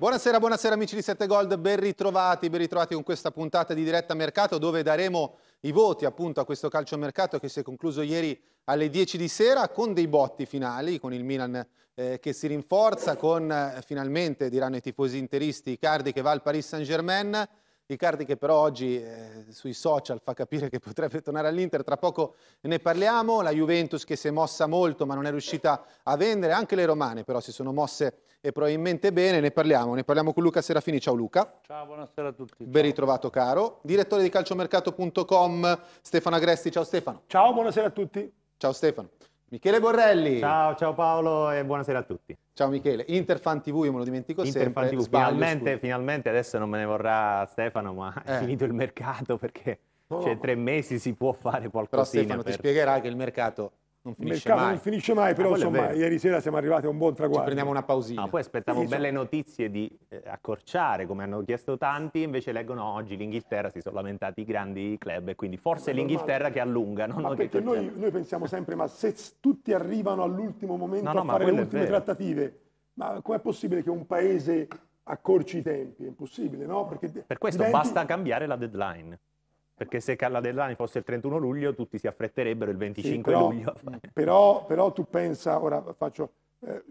Buonasera, buonasera amici di 7 Gold, ben ritrovati, ben ritrovati con questa puntata di diretta mercato dove daremo i voti appunto a questo calciomercato che si è concluso ieri alle 10 di sera con dei botti finali, con il Milan eh, che si rinforza, con eh, finalmente, diranno i tifosi interisti, Cardi che va al Paris Saint-Germain, Riccardi che però oggi eh, sui social fa capire che potrebbe tornare all'Inter, tra poco ne parliamo, la Juventus che si è mossa molto ma non è riuscita a vendere, anche le romane però si sono mosse e probabilmente bene, ne parliamo, ne parliamo con Luca Serafini, ciao Luca. Ciao, buonasera a tutti. Ben ritrovato caro. Direttore di calciomercato.com Stefano Agresti, ciao Stefano. Ciao, buonasera a tutti. Ciao Stefano. Michele Borrelli. Ciao, ciao Paolo e buonasera a tutti. Ciao Michele, Interfan TV, io me lo dimentico Interfan sempre. TV, finalmente, finalmente, adesso non me ne vorrà Stefano, ma eh. è finito il mercato perché c'è cioè, tre mesi si può fare qualcosa. Però Stefano per... ti spiegherà che il mercato non il mercato mai. non finisce mai, ah, però insomma, ieri sera siamo arrivati a un buon traguardo. Ci prendiamo una pausina. No, poi aspettavo sì, belle so... notizie di eh, accorciare, come hanno chiesto tanti, invece leggono oggi l'Inghilterra, si sono lamentati i grandi club e quindi forse l'Inghilterra che allunga. Non ma perché noi, noi, pensiamo sempre, ma se tutti arrivano all'ultimo momento no, no, a fare le ultime trattative, ma com'è possibile che un paese accorci i tempi? È impossibile, no? Perché per questo diventi... basta cambiare la deadline. Perché se Carla Dell'Ani fosse il 31 luglio, tutti si affretterebbero il 25 sì, però, luglio. Però, però, tu pensa, ora faccio... Eh,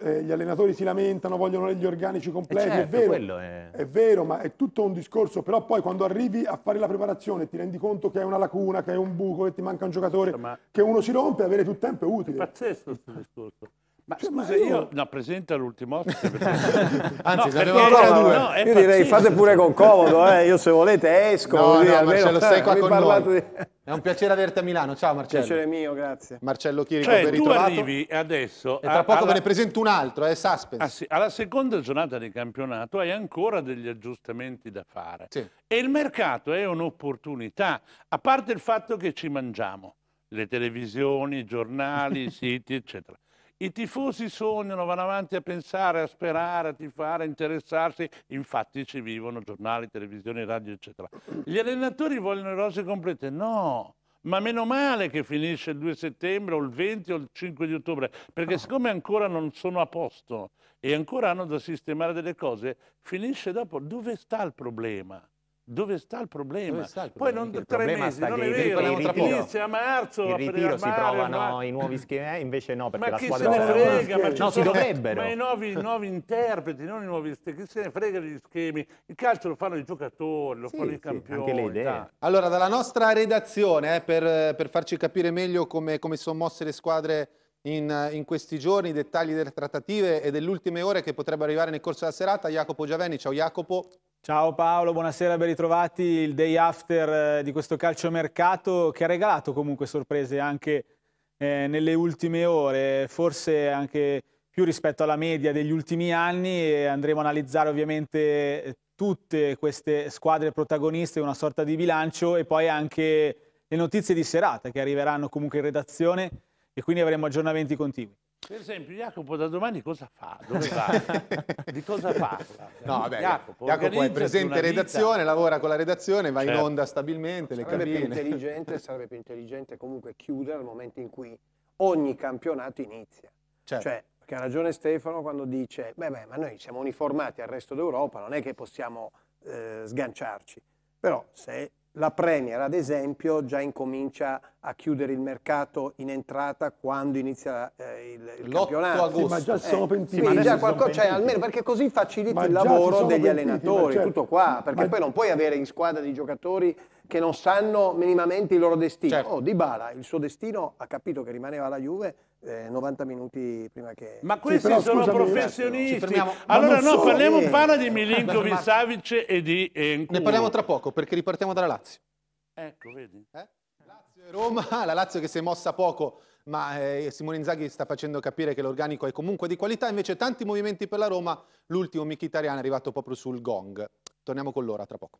eh, gli allenatori si lamentano, vogliono gli organici completi, eh certo, è, vero, è... è, vero, ma è tutto un discorso, però poi quando arrivi a fare la preparazione ti rendi conto che hai una lacuna, che hai un buco, che ti manca un giocatore, ma... che uno si rompe, avere tutto il tempo è utile. È pazzesco questo discorso. Ma cioè, scusa, ma io... io... No, presenta l'ultimo ospite. Perché... Anzi, no, avevo ancora no, due. No, io direi fate pure con comodo, eh. io se volete esco. No, così, no, almeno Marcello, stai qua con noi. Di... È un piacere averti a Milano, ciao Marcello. Piacere mio, grazie. Marcello Chirico, cioè, ben ritrovato. tu arrivi adesso... E tra poco alla... ve ne presento un altro, è eh, Suspense. Ah, sì, alla seconda giornata di campionato hai ancora degli aggiustamenti da fare. Sì. E il mercato è un'opportunità, a parte il fatto che ci mangiamo, le televisioni, i giornali, i siti, eccetera i tifosi sognano, vanno avanti a pensare, a sperare, a tifare, a interessarsi, infatti ci vivono giornali, televisioni, radio, eccetera. Gli allenatori vogliono le rose complete? No, ma meno male che finisce il 2 settembre o il 20 o il 5 di ottobre, perché ah. siccome ancora non sono a posto e ancora hanno da sistemare delle cose, finisce dopo. Dove sta il problema? Dove sta il problema? Sta il problema? Poi non, tre problema mesi, non è vero, inizia a marzo. Il ritiro si provano ma... i nuovi schemi, eh, invece no, perché ma la squadra... Ma chi se ne frega? Ma, no, si dovrebbero. ma i nuovi, nuovi interpreti, non i nuovi schemi, chi se ne frega degli schemi? Il calcio lo fanno i giocatori, lo sì, fanno i campioni. Anche le idee. Allora, dalla nostra redazione, eh, per, per, farci capire meglio come, come sono mosse le squadre in, in, questi giorni i dettagli delle trattative e delle ultime ore che potrebbero arrivare nel corso della serata. Jacopo Giaveni, ciao Jacopo. Ciao Paolo, buonasera, ben ritrovati. Il day after eh, di questo calciomercato che ha regalato comunque sorprese anche eh, nelle ultime ore, forse anche più rispetto alla media degli ultimi anni e andremo a analizzare ovviamente eh, tutte queste squadre protagoniste, una sorta di bilancio e poi anche le notizie di serata che arriveranno comunque in redazione e quindi avremo aggiornamenti continui. Per esempio, Jacopo da domani cosa fa? Dove va? Di cosa parla? No, vabbè, Jacopo, Jacopo è presente in redazione, lavora con la redazione, va certo. in onda stabilmente, le sarebbe cabine. Più intelligente, sarebbe più intelligente comunque chiudere al momento in cui ogni campionato inizia. Certo. Cioè, perché ha ragione Stefano quando dice, beh, beh, ma noi siamo uniformati al resto d'Europa, non è che possiamo eh, sganciarci. Però se la Premier, ad esempio, già incomincia a chiudere il mercato in entrata quando inizia eh, il, il campionato. Agosto. Sì, ma già eh, sono pentiti. Eh, sì, già qualcosa, cioè, almeno perché così faciliti ma il lavoro degli pentiti, allenatori, certo. tutto qua, perché ma... poi non puoi avere in squadra di giocatori che non sanno minimamente il loro destino. Certo. Oh, Dybala, il suo destino, ha capito che rimaneva alla Juve eh, 90 minuti prima che... Ma questi sì, sono scusami, professionisti. Allora no, so, parliamo eh. parla di Milinkovic, ma... Savic e di Encu. Ne parliamo tra poco perché ripartiamo dalla Lazio. Ecco, vedi. Eh? Lazio e Roma, la Lazio che si è mossa poco ma eh, Simone Inzaghi sta facendo capire che l'organico è comunque di qualità, invece tanti movimenti per la Roma, l'ultimo Mkhitaryan è arrivato proprio sul gong. Torniamo con l'ora tra poco.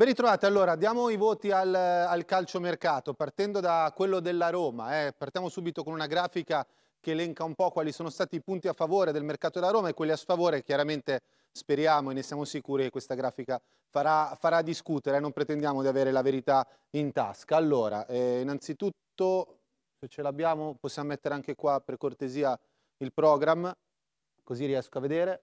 Ben ritrovati, allora diamo i voti al, al calciomercato, partendo da quello della Roma. Eh. Partiamo subito con una grafica che elenca un po' quali sono stati i punti a favore del mercato della Roma e quelli a sfavore. Chiaramente speriamo e ne siamo sicuri che questa grafica farà, farà discutere, eh. non pretendiamo di avere la verità in tasca. Allora, eh, innanzitutto, se ce l'abbiamo, possiamo mettere anche qua per cortesia il programma, così riesco a vedere.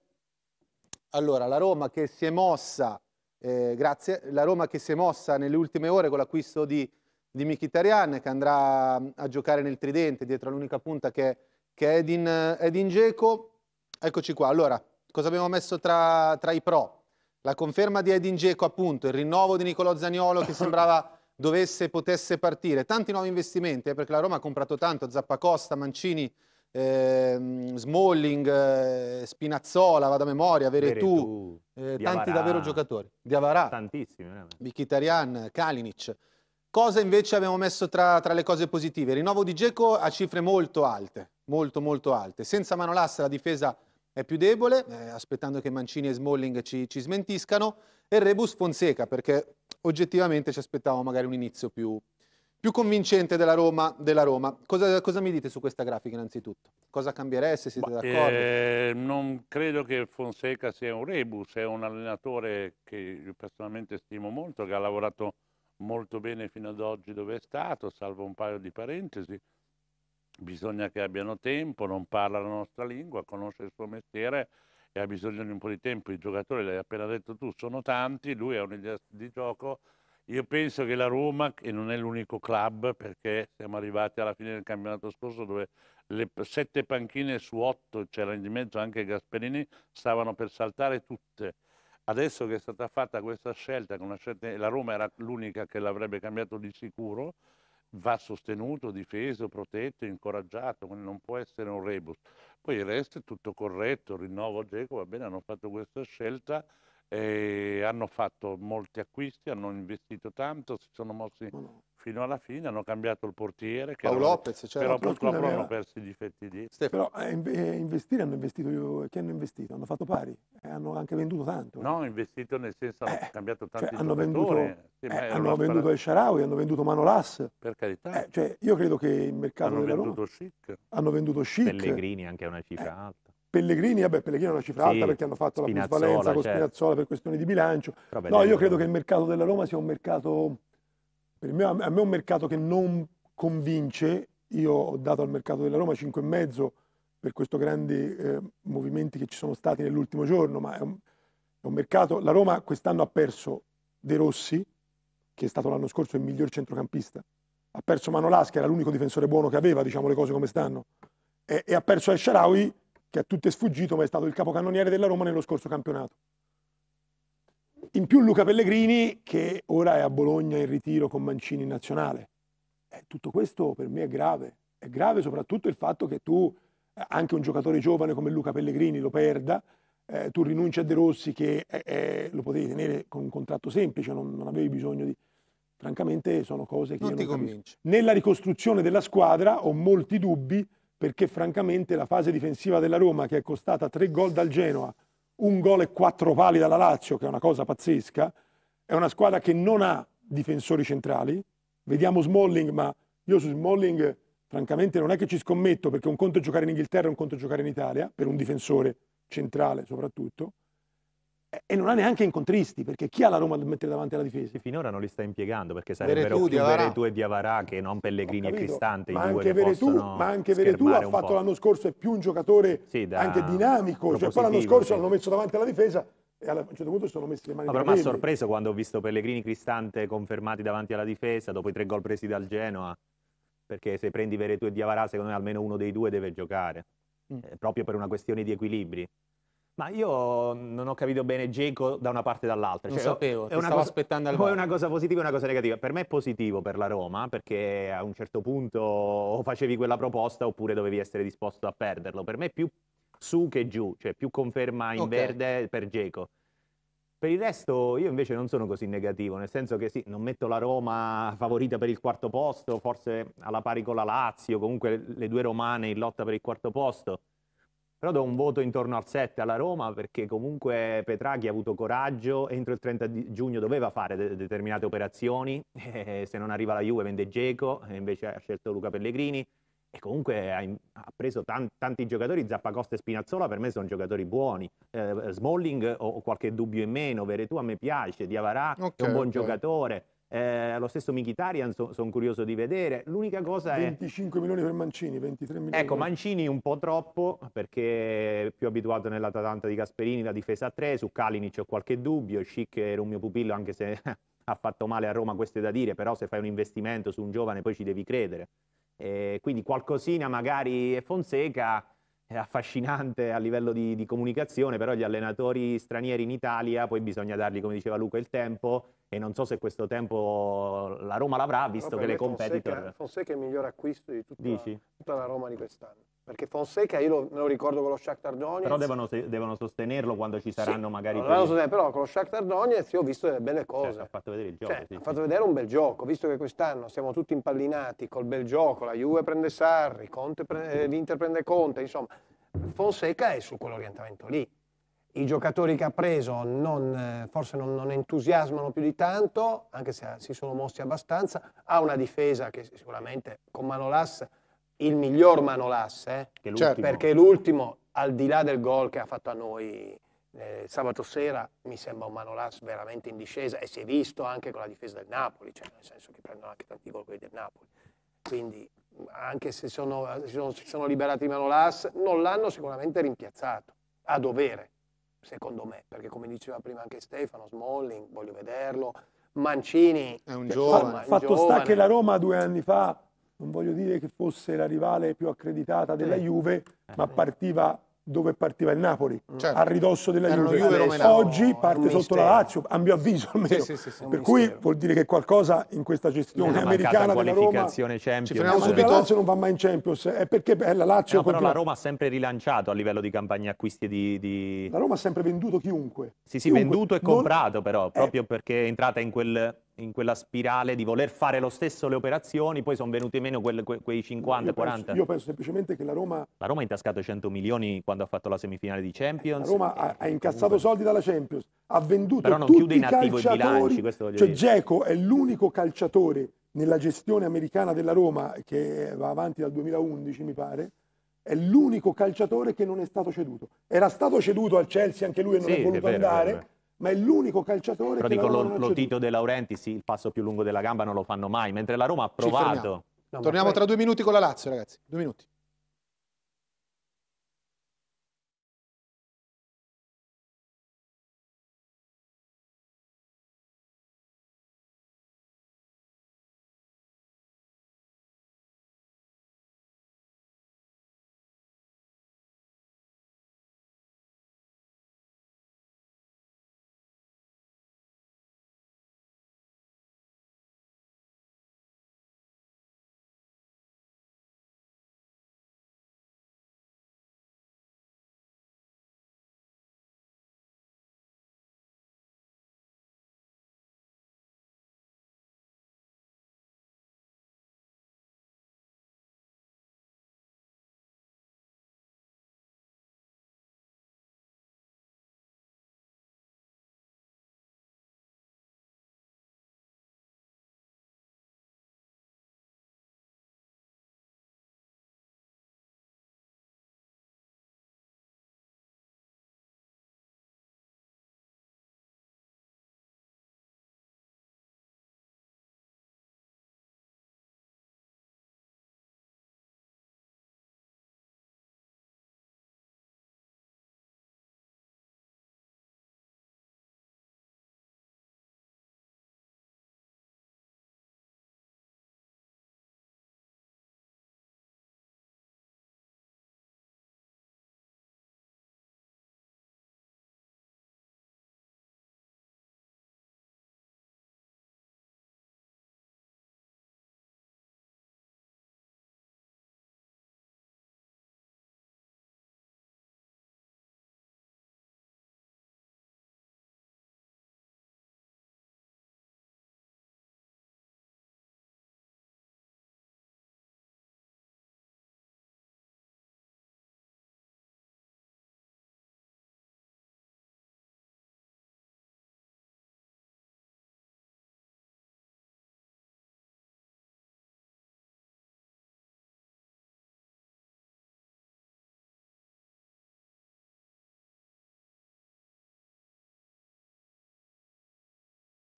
Allora, la Roma che si è mossa eh, grazie. La Roma che si è mossa nelle ultime ore con l'acquisto di, di Mkhitaryan che andrà mm, a giocare nel tridente dietro all'unica punta che, che è Edin, eh, Edin Dzeko. Eccoci qua. Allora, cosa abbiamo messo tra, tra i pro? La conferma di Edin Geco, appunto, il rinnovo di Nicolò Zagnolo che sembrava dovesse potesse partire. Tanti nuovi investimenti, eh, perché la Roma ha comprato tanto, Zappacosta, Mancini, Ehm, eh, Smalling, Spinazzola, vado a memoria, Veretù, eh, tanti davvero giocatori. Diavarà, tantissimi, Vichitarian, Kalinic. Cosa invece abbiamo messo tra, tra le cose positive? Rinnovo di Geco a cifre molto alte, molto molto alte. Senza Manolassa la difesa è più debole, eh, aspettando che Mancini e Smalling ci, ci smentiscano, e Rebus Fonseca, perché oggettivamente ci aspettavamo magari un inizio più, più convincente della Roma. Della Roma. Cosa, cosa, mi dite su questa grafica innanzitutto? Cosa cambiereste? Siete Ma, d'accordo? Eh, non credo che Fonseca sia un rebus, è un allenatore che io personalmente stimo molto, che ha lavorato molto bene fino ad oggi dove è stato, salvo un paio di parentesi. Bisogna che abbiano tempo, non parla la nostra lingua, conosce il suo mestiere e ha bisogno di un po' di tempo. I giocatori, l'hai appena detto tu, sono tanti, lui ha un'idea di gioco io penso che la Roma, e non è l'unico club, perché siamo arrivati alla fine del campionato scorso dove le sette panchine su otto, c'era in mezzo anche Gasperini, stavano per saltare tutte. Adesso che è stata fatta questa scelta, scelta la Roma era l'unica che l'avrebbe cambiato di sicuro, va sostenuto, difeso, protetto, incoraggiato, quindi non può essere un rebus. Poi il resto è tutto corretto, rinnovo Geco, va bene, hanno fatto questa scelta, eh, hanno fatto molti acquisti, hanno investito tanto, si sono mossi fino alla fine, hanno cambiato il portiere, che Paolo era, Lopez, cioè però purtroppo hanno perso i difetti di... Però eh, eh, investire hanno investito, io, eh, che hanno investito? Hanno fatto pari, eh, hanno anche venduto tanto. No, investito nel senso hanno eh, cambiato cioè, tanti cioè, hanno giocatori. Venduto, sì, hanno venduto spara... Sharawi, hanno venduto Manolas. Per carità. Cioè, io credo che il mercato hanno venduto Roma, Chic. Hanno venduto Chic. Pellegrini anche a una cifra alta. Pellegrini, vabbè, Pellegrini è una cifra sì, alta perché hanno fatto la plusvalenza con certo. Spinazzola per questioni di bilancio. Vabbè, no, io credo che il mercato della Roma sia un mercato, per me, a me è un mercato che non convince. Io ho dato al mercato della Roma 5,5 per questi grandi eh, movimenti che ci sono stati nell'ultimo giorno, ma è un, è un mercato. La Roma quest'anno ha perso De Rossi, che è stato l'anno scorso il miglior centrocampista. Ha perso Manolas, che era l'unico difensore buono che aveva, diciamo le cose come stanno. E, e ha perso El Sharawi, che a tutti è sfuggito, ma è stato il capocannoniere della Roma nello scorso campionato. In più Luca Pellegrini, che ora è a Bologna in ritiro con Mancini in nazionale. Eh, tutto questo per me è grave. È grave soprattutto il fatto che tu, eh, anche un giocatore giovane come Luca Pellegrini, lo perda. Eh, tu rinunci a De Rossi che eh, eh, lo potevi tenere con un contratto semplice, non, non avevi bisogno di... Francamente sono cose che non io non ti capisco. Convince. Nella ricostruzione della squadra ho molti dubbi perché francamente la fase difensiva della Roma, che è costata tre gol dal Genoa, un gol e quattro pali dalla Lazio, che è una cosa pazzesca, è una squadra che non ha difensori centrali. Vediamo Smalling, ma io su Smalling francamente non è che ci scommetto, perché un conto è giocare in Inghilterra e un conto è giocare in Italia, per un difensore centrale soprattutto e non ha neanche incontristi perché chi ha la Roma da mettere davanti alla difesa? E finora non li sta impiegando perché sarebbero Veretù, più Veretù e Diavarà che non Pellegrini e Cristante ma anche, Veretù, ma ha fatto l'anno scorso è più un giocatore sì, da... anche dinamico cioè poi l'anno scorso sì. l'hanno messo davanti alla difesa e a un certo punto sono messi le mani Allora, ma mi ha sorpreso quando ho visto Pellegrini e Cristante confermati davanti alla difesa dopo i tre gol presi dal Genoa perché se prendi Veretù e Diavarà secondo me almeno uno dei due deve giocare mm. eh, proprio per una questione di equilibri ma io non ho capito bene Geco da una parte e dall'altra. Cioè, non sapevo, è una cosa, aspettando al O è una cosa positiva e una cosa negativa. Per me è positivo per la Roma, perché a un certo punto o facevi quella proposta oppure dovevi essere disposto a perderlo. Per me è più su che giù, cioè più conferma in okay. verde per Geco. Per il resto io invece non sono così negativo, nel senso che sì, non metto la Roma favorita per il quarto posto, forse alla pari con la Lazio, comunque le due romane in lotta per il quarto posto però do un voto intorno al 7 alla Roma perché comunque Petraghi ha avuto coraggio, entro il 30 giugno doveva fare de- determinate operazioni, eh, se non arriva la Juve vende Geco, invece ha scelto Luca Pellegrini e comunque ha, in- ha preso tan- tanti giocatori, Zappacosta e Spinazzola per me sono giocatori buoni, eh, Smalling ho-, ho, qualche dubbio in meno, Veretù a me piace, Diavarà okay, è un buon okay. giocatore, eh, lo stesso Michitarian so, sono curioso di vedere. L'unica cosa 25 è 25 milioni per Mancini, 23 milioni. Ecco, Mancini un po' troppo perché è più abituato nell'Atalanta di Gasperini, la difesa a 3, su Kalinic ho qualche dubbio, Schick era un mio pupillo anche se ha fatto male a Roma, questo è da dire, però se fai un investimento su un giovane poi ci devi credere. Eh, quindi qualcosina magari è Fonseca è affascinante a livello di, di comunicazione, però gli allenatori stranieri in Italia, poi bisogna dargli, come diceva Luca, il tempo e non so se questo tempo la Roma l'avrà, visto che le competitor... Fonseca, Fonseca è il miglior acquisto di tutta, tutta la Roma di quest'anno perché Fonseca io lo, me lo ricordo con lo Shakhtar Donetsk però devono, devono sostenerlo quando ci saranno sì, magari allora sostenere, però con lo Shakhtar Donetsk io ho visto delle belle cioè, cose cioè, ha fatto vedere il gioco cioè, sì, ha fatto vedere un bel gioco visto che quest'anno siamo tutti impallinati col bel gioco la Juve prende Sarri prende, eh, l'Inter prende Conte insomma Fonseca è su quell'orientamento lì i giocatori che ha preso non, eh, forse non, non, entusiasmano più di tanto, anche se eh, si sono mossi abbastanza, ha una difesa che sicuramente con Manolas, il miglior Manolas, eh? certo. perché l'ultimo, al di là del gol che ha fatto a noi eh, sabato sera, mi sembra un Manolas veramente in discesa e si è visto anche con la difesa del Napoli, cioè nel senso che prendono anche tanti gol quelli del Napoli. Quindi anche se eh, si sono, sono, sono liberati di Manolas, non l'hanno sicuramente rimpiazzato, a dovere secondo me, perché come diceva prima anche Stefano, Smalling, voglio vederlo, Mancini è un giovane. Il fatto giovane. sta che la Roma due anni fa, non voglio dire che fosse la rivale più accreditata della Juve, ma partiva dove partiva il Napoli, mm. certo. a ridosso della Erano Juve. Juve Oggi parte sotto la Lazio, a mio avviso almeno. Sì, sì, sì, per cui mistero. vuol dire che qualcosa in questa gestione una americana della Roma... Champions. Ci fermiamo subito. La Lazio non va mai in Champions, è eh, perché beh, la Lazio... No, però la Roma ha sempre rilanciato a livello di campagne acquisti di, di... La Roma ha sempre venduto chiunque. Sì, sì, chiunque. venduto e comprato non... però, eh. proprio eh. perché è entrata in quel in quella spirale di voler fare lo stesso le operazioni, poi sono venuti meno quelle, que, quei 50, io 40. Penso, io penso semplicemente che la Roma... La Roma ha intascato 100 milioni quando ha fatto la semifinale di Champions. La Roma ha, ha incassato comunque. soldi dalla Champions, ha venduto Però non tutti chiude in attivo i bilanci, questo Cioè Geco è l'unico calciatore nella gestione americana della Roma, che va avanti dal 2011 mi pare, è l'unico calciatore che non è stato ceduto. Era stato ceduto al Chelsea anche lui e non sì, è voluto è vero, andare. È ma è l'unico calciatore Però che dico, lo, lo Tito De Laurenti, sì, il passo più lungo della gamba non lo fanno mai, mentre la Roma ha provato. No, Torniamo tra due minuti con la Lazio, ragazzi. Due minuti.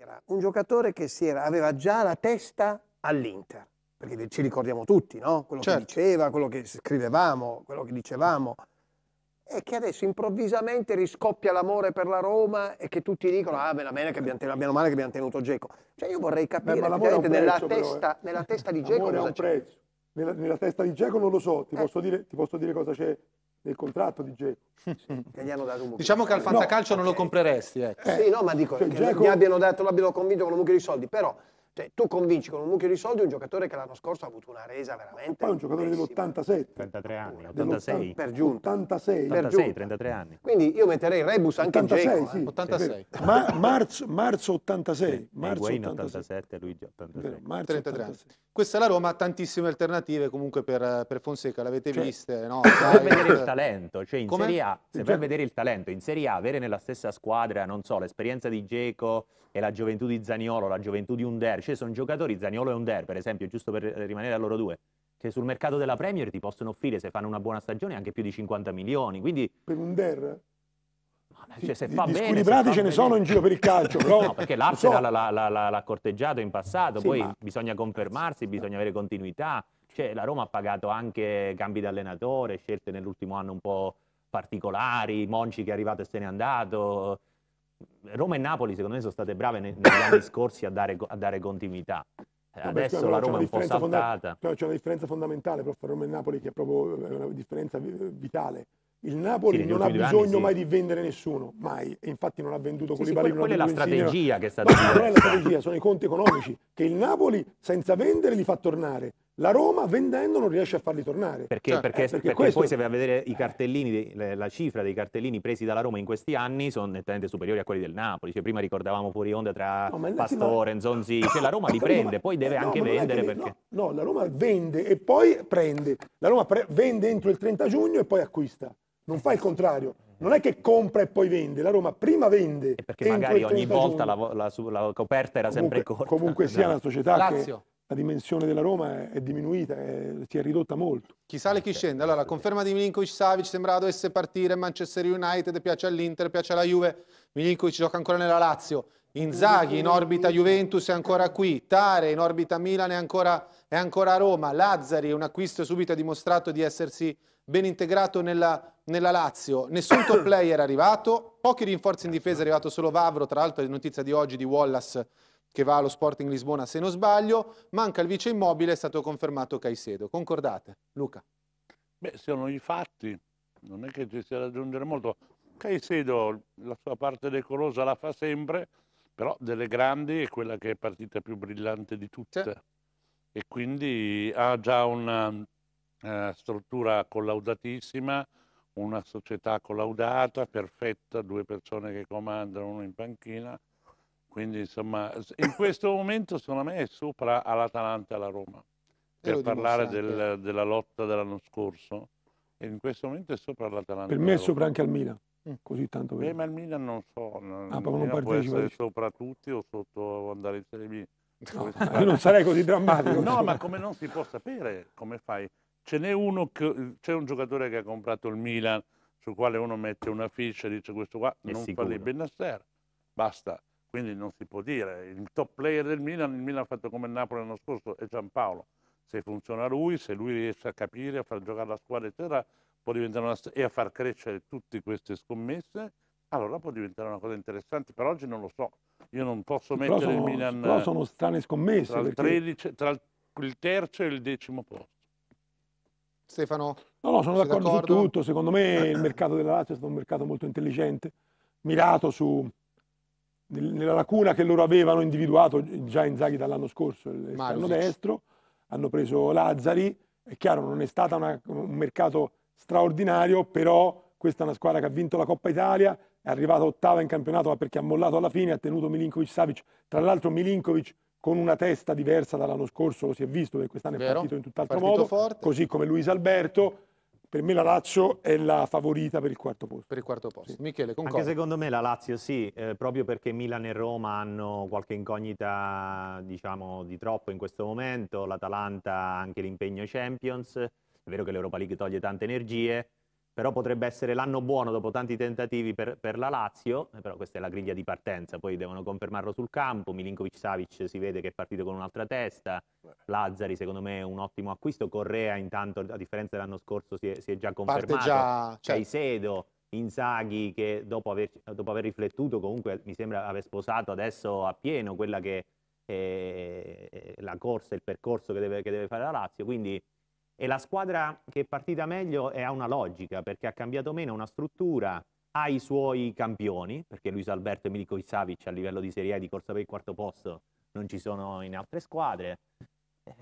era un giocatore che era, aveva già la testa all'Inter, perché ci ricordiamo tutti, no? Quello certo. che diceva, quello che scrivevamo, quello che dicevamo, e che adesso improvvisamente riscoppia l'amore per la Roma e che tutti dicono, ah, meno male che abbiamo tenuto, male che abbiamo tenuto Geco. Cioè io vorrei capire, Beh, prezzo, nella, però, testa, eh. nella, testa, di Geco cosa c'è. Nella, nella, testa di Geco non lo so, ti, eh. posso, dire, ti posso dire cosa c'è del contratto di Geco. Che gli hanno dato un diciamo che al fantacalcio no, non okay. lo compreresti. Ecco. Eh. Sì, no, ma dico cioè, che Dzeko... gli abbiano detto, l'abbiano convinto con un mucchio di soldi, però cioè, tu convinci con un mucchio di soldi un giocatore che l'anno scorso ha avuto una resa veramente. Poi è un giocatore dell'87, 33 anni, 86. Per giunta. 86, per 86 33 anni. Quindi io metterei Rebus anche 86, in Geco, sì, eh. 86. Ma, marzo, marzo 86, marzo 87, Luigi 86. Vero, marzo 33 86. Questa è la Roma, tantissime alternative comunque per, per Fonseca, l'avete cioè, viste? No? Per vedere il talento, cioè in Come? Serie A, se vai cioè vedere il talento, in Serie A avere nella stessa squadra, non so, l'esperienza di Geco e la gioventù di Zaniolo, la gioventù di Under, cioè sono giocatori, Zaniolo e Under per esempio, giusto per eh, rimanere a loro due, che sul mercato della Premier ti possono offrire, se fanno una buona stagione, anche più di 50 milioni, quindi... Per Under? Cioè, se fa bene, squilibrati se ce ne sono in giro per il calcio, però... no, perché l'Arsenal so. l'ha, l'ha, l'ha, l'ha, corteggiato in passato, sì, poi ma... bisogna confermarsi, bisogna avere continuità. Cioè, la Roma ha pagato anche cambi di allenatore, scelte nell'ultimo anno un po' particolari, Monci che è arrivato e se n'è andato. Roma e Napoli, secondo me, sono state brave negli anni scorsi a dare, a dare continuità. Adesso la Roma è un po' saltata. Fonda- c'è una differenza fondamentale, tra Roma e Napoli, che è proprio eh, una differenza vitale il Napoli non ha bisogno anni, mai di vendere nessuno, mai, e infatti non ha venduto sì, Colibali. Sì, quella è la strategia che è stata ma non è la strategia, sono i conti economici che il Napoli senza vendere li fa tornare. La Roma vendendo non riesce a farli tornare. Perché, cioè, perché, eh, perché, perché poi se vai a vedere i cartellini, la cifra dei cartellini presi dalla Roma in questi anni sono nettamente superiori a quelli del Napoli. Cioè, prima ricordavamo fuori onda tra no, Pastore, ma... Zonzi, cioè la Roma li prende, poi deve no, anche vendere. Perché... No, no, la Roma vende e poi prende. La Roma pre- vende entro il 30 giugno e poi acquista non fa il contrario. Non è che compra e poi vende, la Roma prima vende. E perché magari ogni volta la, la, la, coperta era comunque, sempre corta. Comunque sia no. una società Lazio. che la dimensione della Roma è, diminuita, è, si è ridotta molto. Chi sale e chi cioè, scende. Allora, eh, conferma di Milinkovic Savic, sembra dovesse partire Manchester United, piace all'Inter, piace alla Juve. Milinkovic gioca ancora nella Lazio. Inzaghi in orbita Juventus è ancora qui, Tare in orbita Milan è ancora, è ancora a Roma, Lazzari un acquisto subito ha dimostrato di essersi ben integrato nella, nella Lazio, nessun top player arrivato, pochi rinforzi in difesa, è arrivato solo Vavro, tra l'altro è notizia di oggi di Wallace che va allo Sporting Lisbona se non sbaglio, manca il vice immobile, è stato confermato Caicedo. Concordate? Luca? Beh, sono i fatti, non è che ci sia da aggiungere molto. Caicedo la sua parte decorosa la fa sempre, però delle grandi è quella che è partita più brillante di tutte. Sì. E quindi ha già una eh, struttura collaudatissima, una società collaudata, perfetta, due persone che comandano, uno in panchina. Quindi insomma, in questo momento secondo me è sopra all'Atalanta e alla Roma, per parlare del, della lotta dell'anno scorso. E in questo momento è sopra l'Atalanta. Per me è sopra Roma. anche al Milan, mm. così tanto bene. Eh, ma il Milan non so, non, ah, non può essere sopra tutti o sotto andare in Serie B. No, io non sarei così drammatico. No, ma come non si può sapere come fai? ce n'è uno che c'è un giocatore che ha comprato il Milan sul quale uno mette una ficha e dice questo qua è non sicuro. fa lì Benasser basta quindi non si può dire il top player del Milan il Milan ha fatto come il Napoli l'anno scorso è Giampaolo se funziona lui se lui riesce a capire a far giocare la squadra eccetera può diventare una e a far crescere tutte queste scommesse allora può diventare una cosa interessante per oggi non lo so io non posso mettere sono, il Milan però sono strane scommesse tra il, perché... 13, tra il terzo e il decimo posto Stefano? No, no, sono d'accordo, d'accordo, su tutto. Secondo me il mercato della Lazio è stato un mercato molto intelligente, mirato su, nella lacuna che loro avevano individuato già in Zaghi dall'anno scorso, l'esterno destro, hanno preso Lazzari, è chiaro non è stato un mercato straordinario, però questa è una squadra che ha vinto la Coppa Italia, è arrivata ottava in campionato perché ha mollato alla fine, ha tenuto Milinkovic-Savic, tra l'altro Milinkovic con una testa diversa dall'anno scorso, lo si è visto perché quest'anno Vero? è partito in tutt'altro partito modo, forte. così come Luis Alberto. Per me la Lazio è la favorita per il quarto posto. Per il quarto posto. Sì. Michele, concordo. Anche secondo me la Lazio sì, eh, proprio perché Milan e Roma hanno qualche incognita, diciamo, di troppo in questo momento, l'Atalanta ha anche l'impegno Champions, è vero che l'Europa League toglie tante energie, però potrebbe essere l'anno buono dopo tanti tentativi per, per, la Lazio, eh, però questa è la griglia di partenza, poi devono confermarlo sul campo, Milinkovic-Savic si vede che è partito con un'altra testa, Lazzari secondo me è un ottimo acquisto, Correa intanto a differenza dell'anno scorso si è, si è già confermato, già, cioè... Caicedo, Inzaghi che dopo aver, dopo aver, riflettuto comunque mi sembra aver sposato adesso a pieno quella che è la corsa, il percorso che deve, che deve fare la Lazio, quindi e la squadra che è partita meglio e ha una logica perché ha cambiato meno una struttura, ha i suoi campioni, perché Luis Alberto e Miliko Savic a livello di Serie A di corsa per il quarto posto non ci sono in altre squadre.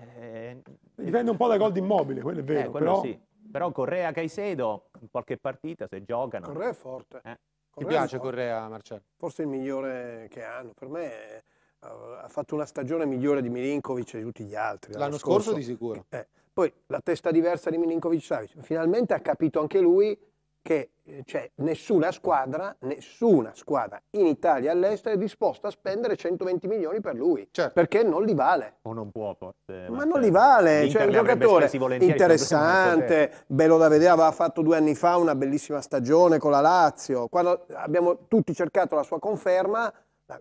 Eh, Dipende un po' da gol di immobile, quello è eh, vero. Eh, quello però... Sì. però... Correa Caicedo in qualche partita se giocano. Correa è forte. Eh. Ti piace forte. Correa, Marcello? Forse il migliore che hanno. Per me è... ha fatto una stagione migliore di Milinkovic e di tutti gli altri. L'anno, scorso, scorso, di sicuro. Eh, poi la testa diversa di Milinkovic Savic, finalmente ha capito anche lui che cioè, nessuna squadra, nessuna squadra in Italia all'estero è disposta a spendere 120 milioni per lui, certo. perché non li vale. O non può forse. Ma non certo. li vale, cioè un giocatore interessante, bello da vedere, aveva fatto due anni fa una bellissima stagione con la Lazio, quando abbiamo tutti cercato la sua conferma,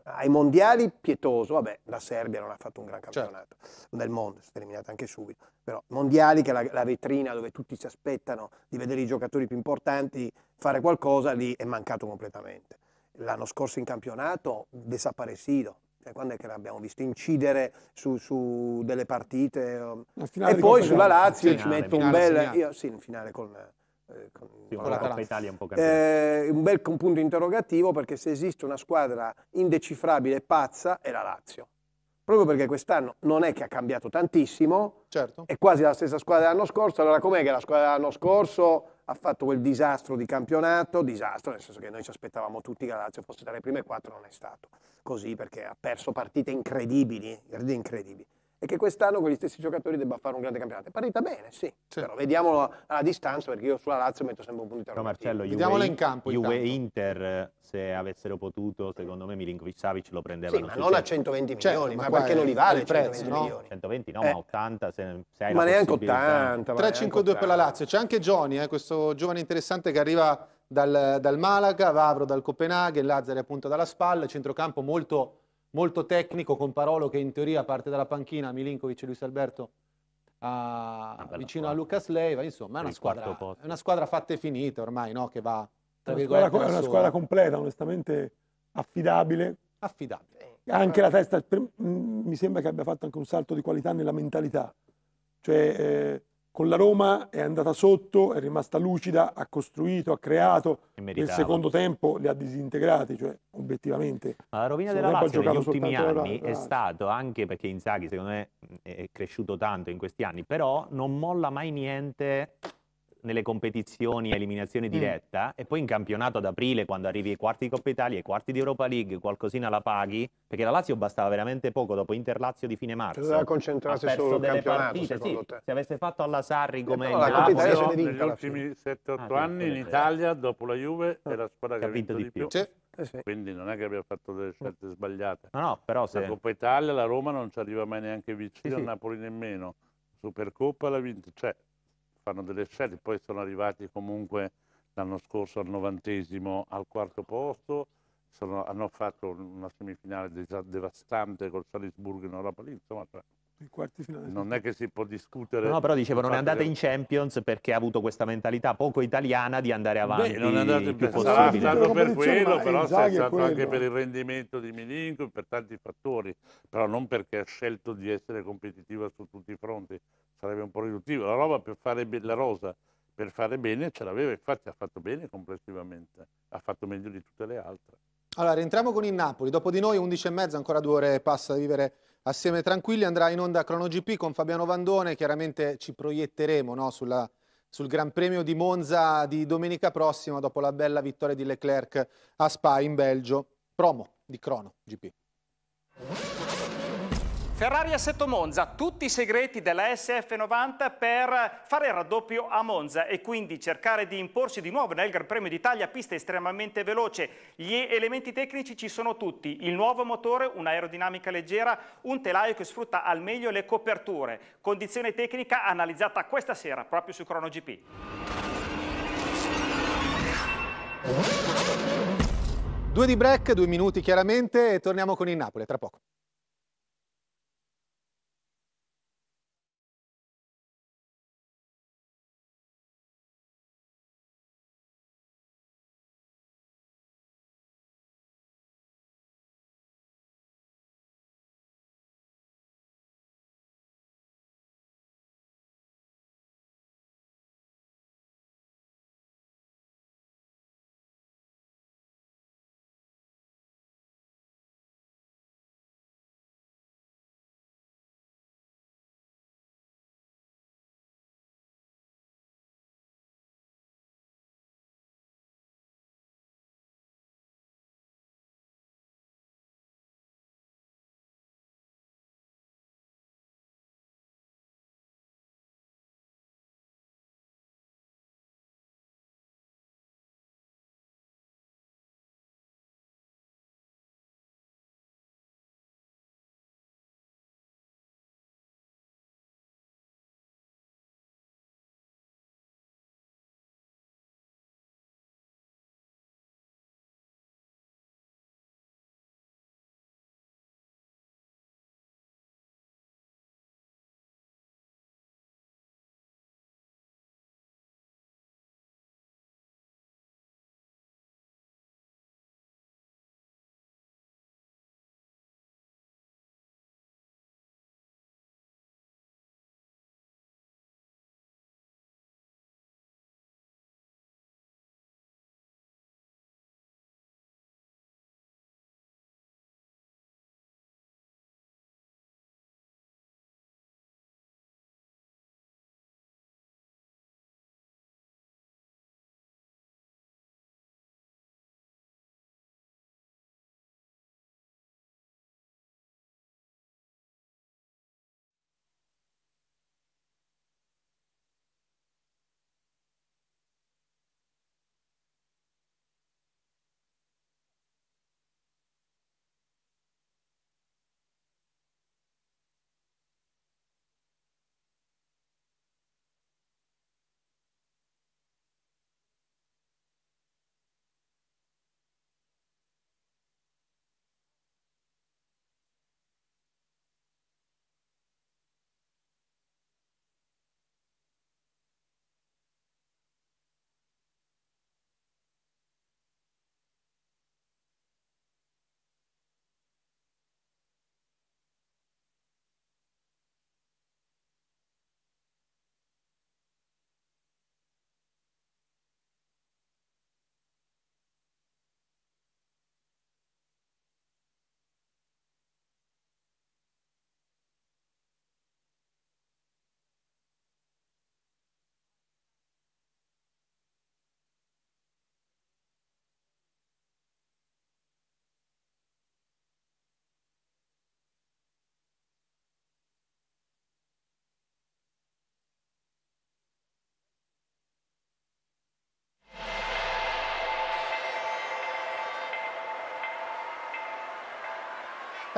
ai mondiali pietoso, vabbè, la Serbia non ha fatto un gran certo. campionato certo. del mondo, si è terminata anche subito, però mondiali che è la, la, vetrina dove tutti si aspettano di vedere i giocatori più importanti fare qualcosa, lì è mancato completamente. L'anno scorso in campionato desaparecido, cioè, quando è che l'abbiamo visto incidere su, su delle partite? Um, e poi sulla Lazio finale, ci metto un bel... Io, sì, in finale con eh, con, sì, con la Coppa Italia un po' eh, un bel un punto interrogativo perché se esiste una squadra indecifrabile e pazza è la Lazio. Proprio perché quest'anno non è che ha cambiato tantissimo, certo. è quasi la stessa squadra dell'anno scorso. Allora com'è che la squadra dell'anno scorso ha fatto quel disastro di campionato? Disastro, nel senso che noi ci aspettavamo tutti che la Lazio fosse tra le prime quattro, non è stato così perché ha perso partite incredibili, incredibili e che quest'anno con gli stessi giocatori debba fare un grande campionato. È partita bene, sì, sì. però vediamolo alla distanza perché io sulla Lazio metto sempre un punto interrogativo. Marcello, Juve, in campo, Juve in campo. Inter, se avessero potuto, secondo me Milinkovic Savic lo prendevano. Sì, ma non a 120 certo, milioni, certo, ma, ma perché non li vale prezzo, 120 no? 120 no, eh. ma 80 se, se hai Ma neanche 80. 3-5-2 per la Lazio. C'è anche Johnny, eh, questo giovane interessante che arriva dal, dal Malaga, Vavro dal Copenaghen, Lazzari appunto dalla spalla, centrocampo molto molto tecnico con Parolo che in teoria parte dalla panchina, Milinkovic e Luis Alberto a, ah, vicino squadra. a Lucas Leiva, insomma è una, squadra, è una squadra, fatta e finita ormai, no? che va tra una squadra, è una squadra completa, onestamente affidabile. Affidabile. Anche la testa, mm, mi sembra che abbia fatto anche un salto di qualità nella mentalità. Cioè, eh, con la Roma è andata sotto, è rimasta lucida, ha costruito, ha creato. Nel secondo tempo li ha disintegrati, cioè obiettivamente. Ma la rovina della Lazio negli ultimi anni la... è stato, anche perché Inzaghi secondo me è cresciuto tanto in questi anni, però non molla mai niente nelle competizioni a eliminazione mm. diretta mm. e poi in campionato ad aprile, quando arrivi ai quarti di Coppa Italia, ai quarti di Europa League, qualcosina la paghi, perché la Lazio bastava veramente poco dopo Interlazio di fine marzo. Si Doveva concentrarsi sul campionato, partite, sì, Se avesse fatto alla Sarri come no, eh, la Lazio... Negli ultimi 7-8 ah, anni in Italia, dopo la Juve, è eh, la squadra che ha vinto di più. più. Eh, sì. quindi non è che abbia fatto delle mm. scelte sbagliate. No, no, però se... La Coppa Italia, la Roma non ci arriva mai neanche vicino, sì, sì. Napoli nemmeno. Supercoppa l'ha vinta, cioè fanno delle scelte, poi sono arrivati comunque l'anno scorso al novantesimo al quarto posto, sono, hanno fatto una semifinale devastante col Salisburgo in Europa League, insomma cioè, nei quarti finali. Non è che si può discutere. No, però dicevo, non è andata in Champions perché ha avuto questa mentalità poco italiana di andare avanti. Beh, non è andato in più sarà ah, stato per quello, però è stato anche per il rendimento di Milinko, per tanti fattori, però non perché ha scelto di essere competitiva su tutti i fronti, sarebbe un po' riduttivo. La roba per fare la rosa per fare bene ce l'aveva, infatti ha fatto bene complessivamente, ha fatto meglio di tutte le altre. Allora, rientriamo con il Napoli, dopo di noi 11 e mezza, ancora due ore passa da vivere assieme tranquilli andrà in onda CronoGP con Fabiano Vandone, chiaramente ci proietteremo no, sulla, sul Gran Premio di Monza di domenica prossima dopo la bella vittoria di Leclerc a Spa in Belgio. Promo di CronoGP. Ferrari Assetto Monza, tutti i segreti della SF90 per fare il raddoppio a Monza e quindi cercare di imporsi di nuovo nel Gran Premio d'Italia, pista estremamente veloce. Gli elementi tecnici ci sono tutti, il nuovo motore, un'aerodinamica leggera, un telaio che sfrutta al meglio le coperture. Condizione tecnica analizzata questa sera proprio su CronoGP. Due di break, due minuti chiaramente e torniamo con il Napoli tra poco.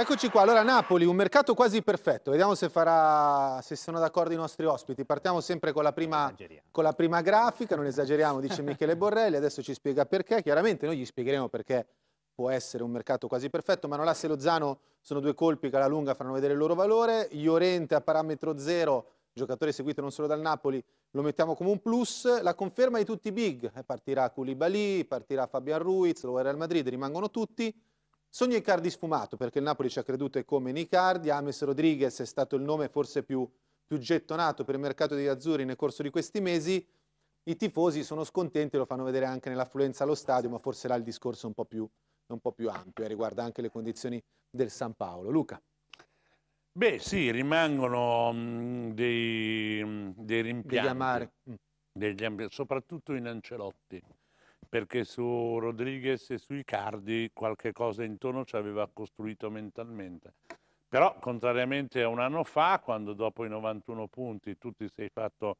Eccoci qua, allora Napoli, un mercato quasi perfetto, vediamo se, farà, se sono d'accordo i nostri ospiti. Partiamo sempre con la, prima, con la prima grafica, non esageriamo, dice Michele Borrelli, adesso ci spiega perché. Chiaramente noi gli spiegheremo perché può essere un mercato quasi perfetto, Manolas e Lozano sono due colpi che alla lunga faranno vedere il loro valore, Iorente a parametro zero, giocatore seguito non solo dal Napoli, lo mettiamo come un plus, la conferma di tutti i big, partirà Koulibaly, partirà Fabian Ruiz, lo Real Madrid, rimangono tutti, Sogno Icardi sfumato perché il Napoli ci ha creduto come in Icardi, Ames Rodriguez è stato il nome forse più, più gettonato per il mercato degli azzurri nel corso di questi mesi, i tifosi sono scontenti, lo fanno vedere anche nell'affluenza allo stadio, ma forse là il discorso è un po' più, un po più ampio e riguarda anche le condizioni del San Paolo. Luca. Beh sì, rimangono mh, mm, dei, mm, dei rimpianti, mm. degli Degli, soprattutto in Ancelotti perché su Rodriguez e su Icardi qualche cosa intorno ci aveva costruito mentalmente. Però, contrariamente a un anno fa, quando dopo i 91 punti tu ti sei fatto,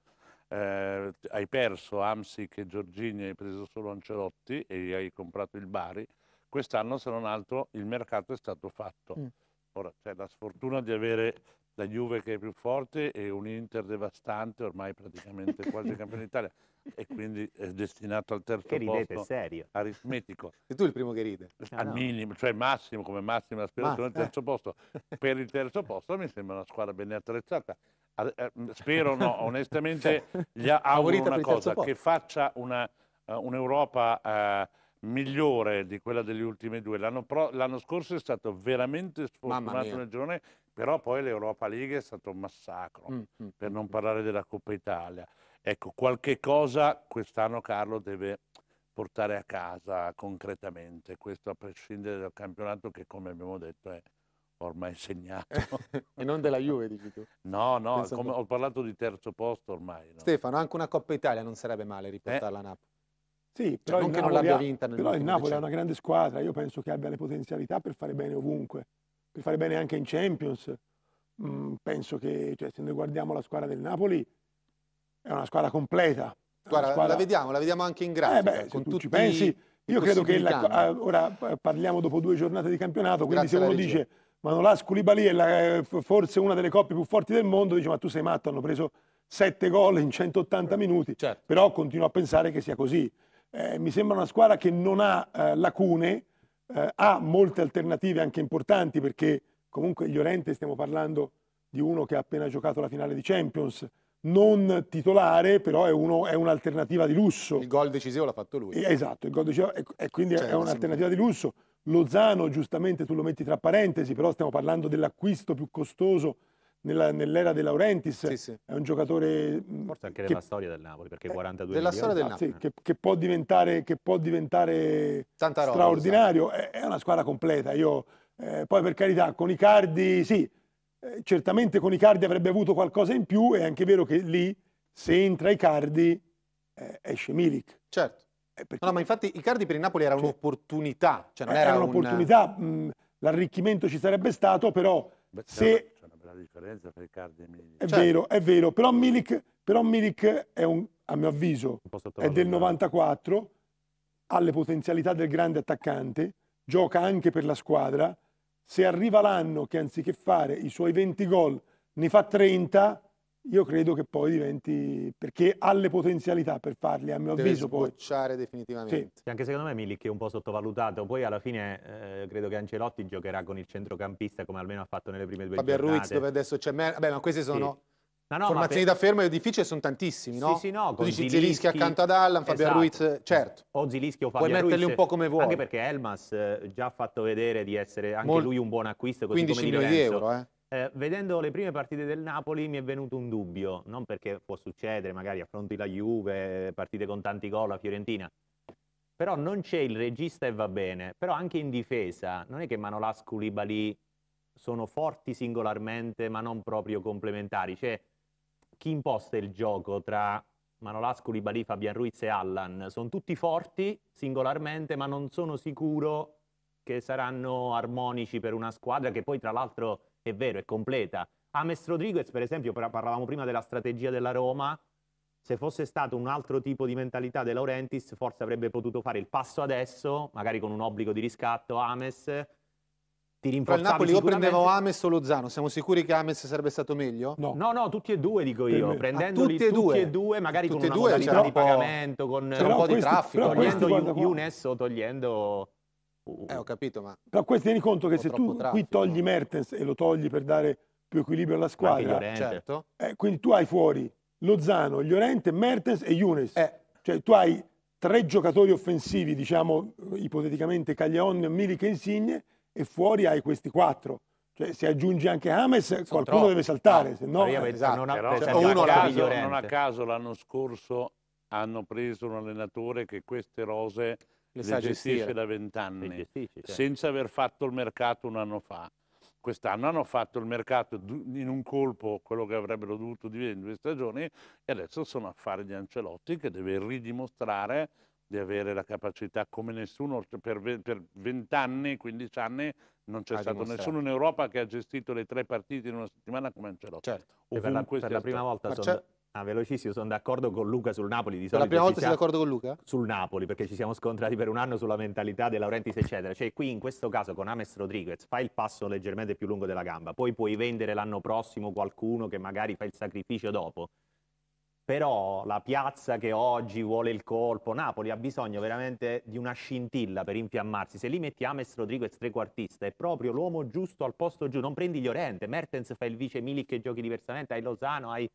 eh, hai perso Amsic e Giorgini, hai preso solo Ancelotti e hai comprato il Bari, quest'anno, se non altro, il mercato è stato fatto. Mm. Ora, c'è la sfortuna di avere la Juve che è più forte e un Inter devastante ormai praticamente quasi campione d'Italia e quindi è destinato al terzo che ridete, posto serio. aritmetico. E tu il primo che ride? Al ah, no. minimo, cioè massimo, come massima aspirazione ah, al terzo eh. posto. Per il terzo posto mi sembra una squadra ben attrezzata. Eh, spero no, onestamente gli auguro una cosa, che faccia una, uh, un'Europa... Uh, migliore di quella degli ultimi due. L'anno, pro, l'anno, scorso è stato veramente sfortunato nel girone però poi l'Europa League è stato un massacro, mm-hmm. per mm, non mm. parlare della Coppa Italia. Ecco, qualche cosa quest'anno Carlo deve portare a casa concretamente, questo a prescindere dal campionato che come abbiamo detto è ormai segnato. e non della Juve, dici tu? No, no, come, ho parlato di terzo posto ormai. No? Stefano, anche una Coppa Italia non sarebbe male riportarla eh? a Napoli. Sì, cioè, però, cioè, il, Napoli ha, però il Napoli, è una grande squadra, io penso che abbia le potenzialità per fare bene ovunque per fare bene anche in Champions. Mm, penso che cioè, se noi guardiamo la squadra del Napoli è una squadra completa. Guarda, squadra... la vediamo, la vediamo anche in grafica. Eh con tu tutti ci pensi, io credo che la... Ah, ora eh, parliamo dopo due giornate di campionato, quindi Grazie se uno dice Manolas Sculibali è la, eh, forse una delle coppie più forti del mondo, dice ma tu sei matto, hanno preso 7 gol in 180 eh, minuti, certo. però continuo a pensare che sia così. Eh, mi sembra una squadra che non ha eh, lacune, eh, ha molte alternative anche importanti perché comunque Llorente stiamo parlando di uno che ha appena giocato la finale di Champions, non titolare, però è, un'alternativa di lusso. Il gol decisivo l'ha fatto lui. Eh, esatto, il gol decisivo è, è quindi cioè, è un'alternativa di lusso. Lozano, giustamente tu lo metti tra parentesi, però stiamo parlando dell'acquisto più costoso nell'era nell De Laurentiis, sì, sì. è un giocatore... Forse anche che, storia del Napoli, perché 42 eh, della storia del Napoli. Sì, che, che, può diventare, che può diventare roba, straordinario, è, è, una squadra completa. Io, eh, poi per carità, con i cardi, sì, eh, certamente con i cardi avrebbe avuto qualcosa in più, è anche vero che lì, se entra i cardi, eh, esce Milik. Certo. Eh, perché... No, ma infatti i cardi per il Napoli era un'opportunità. Cioè, non eh, era, era un'opportunità, un... l'arricchimento ci sarebbe stato, però... Beh, se la differenza per Icardi e Milik. È cioè, vero, è vero, però Milik, però Milik è un, a mio avviso, è del 94, ha le potenzialità del grande attaccante, gioca anche per la squadra, se arriva l'anno che anziché fare i suoi 20 gol ne fa 30, io credo che poi diventi perché ha le potenzialità per farli a mio Deve avviso poi definitivamente sì. anche secondo me Milik è un po' sottovalutato poi alla fine eh, credo che Ancelotti giocherà con il centrocampista come almeno ha fatto nelle prime due Fabian giornate Ruiz dove adesso c'è Mer... Beh, ma queste sono sì. No, no, Formazioni per... da fermo e difficile sono tantissimi, no? Sì, sì, no. Tu dici Zilischi, accanto ad Allan, Fabian esatto. Ruiz, certo. O Zilischi o Fabian Ruiz. Puoi metterli un po' come vuoi. Anche perché Elmas eh, già ha fatto vedere di essere anche Mol... lui un buon acquisto, così 15 come milioni di euro, eh eh, vedendo le prime partite del Napoli mi è venuto un dubbio, non perché può succedere, magari affronti la Juve, partite con tanti gol, la Fiorentina, però non c'è il regista e va bene, però anche in difesa, non è che Manolascu, Libali sono forti singolarmente ma non proprio complementari, cioè chi imposta il gioco tra Manolascu, Libali, Fabian Ruiz e Allan, sono tutti forti singolarmente ma non sono sicuro che saranno armonici per una squadra che poi tra l'altro è vero, è completa. Ames Rodriguez, per esempio, parlavamo prima della strategia della Roma, se fosse stato un altro tipo di mentalità De Laurentiis, forse avrebbe potuto fare il passo adesso, magari con un obbligo di riscatto Ames. Ti rinforzavi il Napoli sicuramente... o Ames o Lozano, siamo sicuri che Ames sarebbe stato meglio? No, no, no tutti e due dico io, prendendoli ah, tutti, e tutti, e due, magari tutti con una due, modalità cioè, di pagamento, con un po' questo, di traffico, togliendo Younes o togliendo eh, ho capito, ma... Però questo tieni conto che se tu traffico, qui togli no? Mertens e lo togli per dare più equilibrio alla squadra, certo. eh, quindi tu hai fuori Lozano, Llorente, Mertens e Younes. Eh. Cioè tu hai tre giocatori offensivi, diciamo ipoteticamente Caglione, Milik e Insigne, e fuori hai questi quattro. Cioè, se aggiungi anche Ames, Sono qualcuno troppo. deve saltare, se ah, no... Eh, esatto. non a caso l'anno scorso hanno preso un allenatore che queste rose le, le gestisce da vent'anni, cioè. senza aver fatto il mercato un anno fa. Quest'anno hanno fatto il mercato in un colpo quello che avrebbero dovuto dire in due stagioni e adesso sono affari di Ancelotti che deve ridimostrare di avere la capacità come nessuno per, vent'anni, 20 anni, 15 anni non c'è stato dimostrato. nessuno in Europa che ha gestito le tre partite in una settimana come Ancelotti. Certo. Ovunque per la, per la prima volta sono, Ah, velocissimo, sono d'accordo con Luca sul Napoli. Di solito la prima volta siamo... sei d'accordo con Luca? Sul Napoli, perché ci siamo scontrati per un anno sulla mentalità De Laurentiis, eccetera. Cioè, qui in questo caso con Ames Rodriguez fai il passo leggermente più lungo della gamba, poi puoi vendere l'anno prossimo qualcuno che magari fa il sacrificio dopo. Però la piazza che oggi vuole il colpo, Napoli ha bisogno veramente di una scintilla per infiammarsi. Se lì metti Ames Rodriguez trequartista, è proprio l'uomo giusto al posto giù. Non prendi Llorente, Mertens fa il vice Milik che giochi diversamente, hai Lozano, hai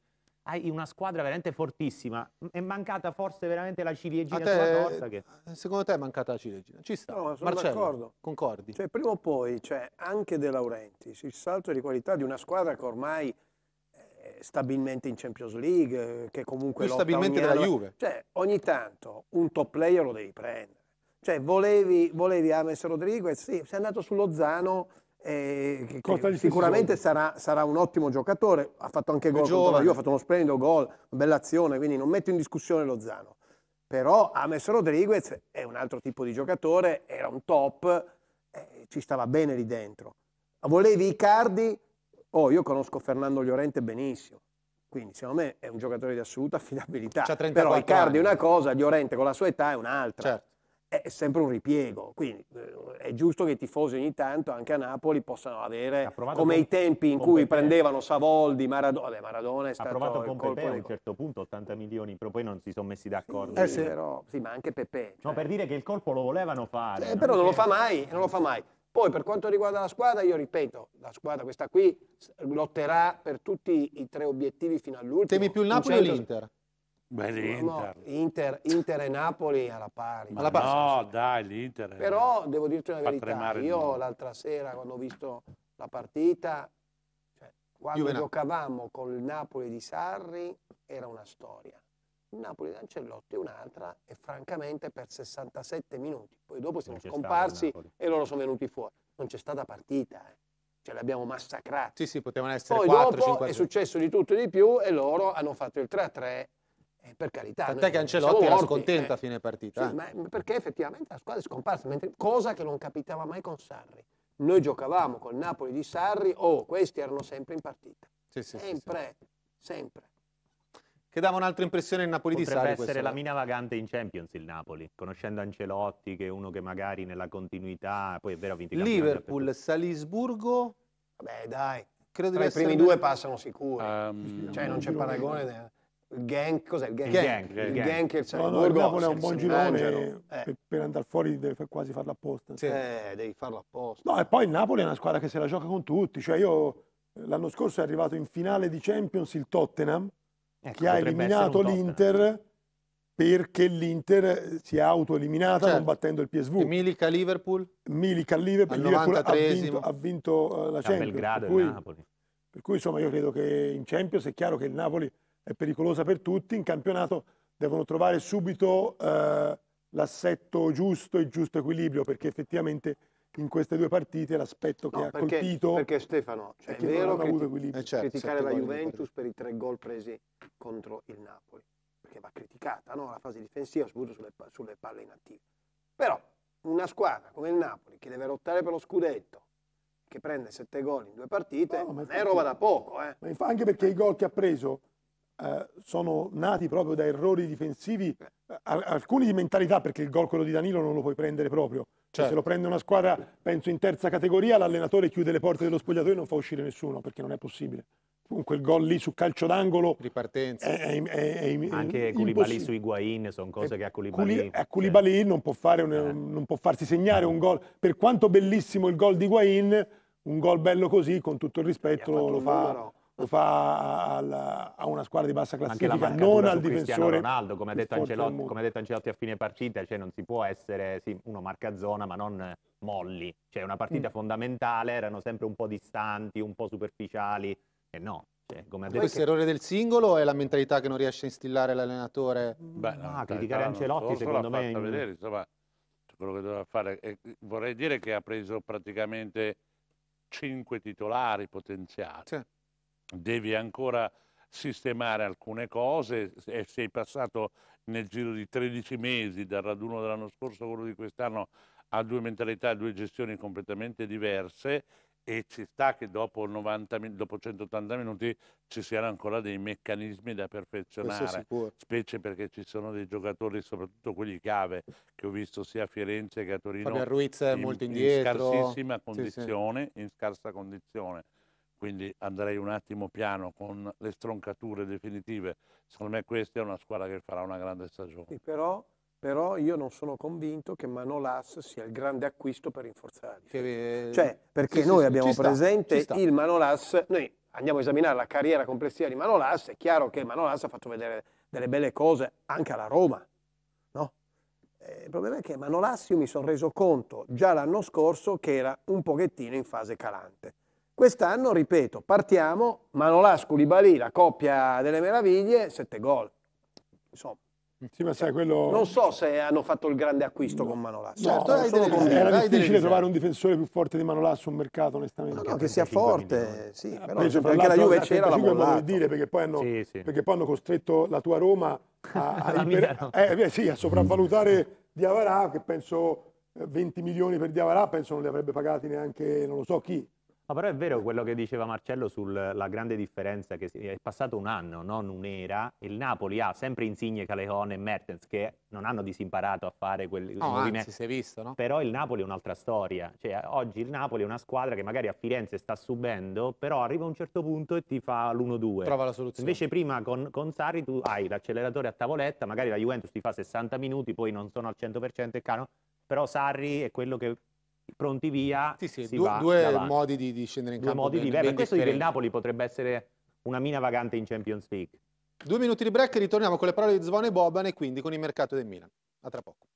hai una squadra veramente fortissima. È mancata forse veramente la ciliegina te, sulla torta. Che... Eh, secondo te è mancata la ciliegina? Ci sta. No, sono Marcello, d'accordo. Concordi? Cioè, prima o poi c'è cioè, anche De Laurenti, il salto di qualità di una squadra che ormai eh, è stabilmente in Champions League, eh, che comunque... Più stabilmente della anno. Juve. Cioè, ogni tanto un top player lo devi prendere. Cioè, volevi, volevi Ames Rodriguez? Sì, sei andato sullo Zano eh, sicuramente sarà, sarà, un ottimo giocatore, ha fatto anche gol, io ho fatto uno splendido gol, bella azione, quindi non metto in discussione lo Zano. Però Ames Rodriguez è un altro tipo di giocatore, era un top, eh, ci stava bene lì dentro. Volevi Icardi? Oh, io conosco Fernando Llorente benissimo, quindi secondo me è un giocatore di assoluta affidabilità. Però Icardi è una cosa, Llorente con la sua età è un'altra. Certo è sempre un ripiego, quindi eh, è giusto che i tifosi ogni tanto anche a Napoli possano avere come i tempi in cui prendevano Savoldi, Maradona, Vabbè, Maradona è stato ha provato con Pepe a un certo punto 80 milioni, però poi non si sono messi d'accordo. Eh sì, però, sì, ma anche Pepe. Cioè. No, per dire che il colpo lo volevano fare. Eh, però non, non lo fa mai, non lo fa mai. Poi per quanto riguarda la squadra, io ripeto, la squadra questa qui lotterà per tutti i tre obiettivi fino all'ultimo. Temi più il Napoli o l'Inter? Beh, no, Inter. Inter. e Napoli alla pari. Alla pari. No, dai, l'Inter. Però devo dirti una verità, io l'altra sera quando ho visto la partita, cioè, quando Juve giocavamo con il Napoli di Sarri, era una storia. Il Napoli di Ancellotti un'altra e francamente per 67 minuti. Poi dopo siamo scomparsi e loro sono venuti fuori. Non c'è stata partita, eh ce cioè, li abbiamo massacrati. Sì, sì, potevano essere Poi 4, dopo 5, è successo di tutto e di più e loro hanno fatto il 3-3 eh, per carità. Tant'è che Ancelotti era scontenta eh. a fine partita. Sì, eh. ma perché effettivamente la squadra è scomparsa, mentre, cosa che non capitava mai con Sarri. Noi giocavamo col Napoli di Sarri, oh, questi erano sempre in partita. Sì, sì, sempre, sempre che dava un'altra impressione il Napoli Potrebbe di Sarri. Potrebbe essere la mina vagante in Champions il Napoli, conoscendo Ancelotti, che è uno che magari nella continuità, poi è vero ha vinto il Liverpool, Salisburgo. Vabbè dai, Credo tra i primi due passano sicuri, um, cioè non c'è paragone. Gank, cos'è il Gank? Gank, il Gank, gank il cioè, no, no, è un buon girone eh, per, per andare fuori deve quasi farlo apposta. Sì. Cioè. Eh, devi farlo apposta. No, e poi il Napoli è una squadra che se la gioca con tutti, cioè io eh, l'anno scorso è arrivato in finale di Champions il Tottenham ecco, che ha eliminato l'Inter perché l'Inter si è autoeliminata certo. combattendo il PSV. E Milica Liverpool? Milica Liverpool, Liverpool ha vinto, ha vinto uh, la Champions. Belgrado per cui, per cui insomma io credo che in Champions è chiaro che il Napoli è pericolosa per tutti, in campionato devono trovare subito eh, l'assetto giusto e il giusto equilibrio perché effettivamente in queste due partite l'aspetto no, che perché, ha colpito perché Stefano cioè è, è vero che criti- eh, certo, criticare la Juventus per i tre gol presi contro il Napoli perché va criticata no? la fase difensiva soprattutto sulle, sulle palle inattive però una squadra come il Napoli che deve lottare per lo scudetto che prende sette gol in due partite no, non è roba da poco eh. ma anche perché i gol che ha preso eh, sono nati proprio da errori difensivi, eh, alcuni di mentalità, perché il gol quello di Danilo non lo puoi prendere proprio. Cioè, certo. se lo certo. prende una squadra, penso in terza categoria, l'allenatore chiude le porte dello spogliatoio e non fa uscire nessuno, perché non è possibile. Comunque il gol lì su calcio d'angolo ripartenza è, è, è, è anche Culibali su Higuain sono cose eh, che a Culibali a Culibali non, può eh. non può farsi segnare eh. un gol per quanto bellissimo il gol di Higuain un gol bello così con tutto il rispetto lo, fa, lo fa alla, a una squadra di bassa classifica, non al difensore. Ronaldo, come ha, detto Ancelotti, come ha detto Ancelotti a fine partita, cioè non si può essere, sì, uno marca zona ma non molli, cioè una partita mm. fondamentale, erano sempre un po' distanti, un po' superficiali, e no, cioè, come detto... Questo errore del singolo o è la mentalità che non riesce a instillare l'allenatore? Beh, no, ah, criticare Ancelotti secondo me... In... Vedere, insomma, quello che doveva fare. E vorrei dire che ha preso praticamente cinque titolari potenziali. Sì devi ancora sistemare alcune cose e sei passato nel giro di 13 mesi dal raduno dell'anno scorso a quello di quest'anno a due mentalità, due gestioni completamente diverse e ci sta che dopo, 90, dopo 180 minuti ci siano ancora dei meccanismi da perfezionare, specie perché ci sono dei giocatori, soprattutto quelli chiave, che ho visto sia a Firenze che a Torino, Fabian Ruiz in, molto indietro. in scarsissima condizione, sì, sì. in scarsa condizione quindi andrei un attimo piano con le stroncature definitive. Secondo me questa è una squadra che farà una grande stagione. Sì, però, però, io non sono convinto che Manolas sia il grande acquisto per rinforzare. Che... Eh, cioè, perché sì, noi sì, abbiamo presente sta, sta. il Manolas, noi andiamo a esaminare la carriera complessiva di Manolas, è chiaro che Manolas ha fatto vedere delle belle cose anche alla Roma. Eh, il problema è che Manolas io mi sono reso conto già l'anno scorso che era un pochettino in fase calante Quest'anno, ripeto, partiamo, Manolas, Koulibaly, la coppia delle meraviglie, 7 gol. Insomma, sì, ma sai, quello... Non so se hanno fatto il grande acquisto no. con Manolas. Certo, no, delle... era difficile trovare un difensore più forte di Manolas sul mercato, onestamente. No, no che sia forte, sì, eh, però, preso, perché la Juve c'era la modo dire, perché poi, hanno, sì, sì. perché poi hanno costretto la tua Roma a, a, iper... eh, sì, a sopravvalutare Diavarà, che penso 20 eh, milioni per Diavarà, penso non li avrebbe pagati neanche, non lo so chi, No, però è vero quello che diceva Marcello sulla grande differenza che è passato un anno, non un'era, e il Napoli ha sempre Insigne, Caleone e Mertens che non hanno disimparato a fare quel no, movimento. si è visto, no? Però il Napoli è un'altra storia, cioè oggi il Napoli è una squadra che magari a Firenze sta subendo, però arriva a un certo punto e ti fa l'1-2. Trova la soluzione. Invece prima con, con Sarri tu hai l'acceleratore a tavoletta, magari la Juventus ti fa 60 minuti, poi non sono al 100% e cano, però Sarri è quello che pronti via. Sì, sì, due, due modi di, di, scendere in campo. Due modi diversi. Per questo dico il Napoli potrebbe essere una mina vagante in Champions League. Due minuti di break e ritorniamo con le parole di Zvone Boban e quindi con il mercato del Milan. A tra poco.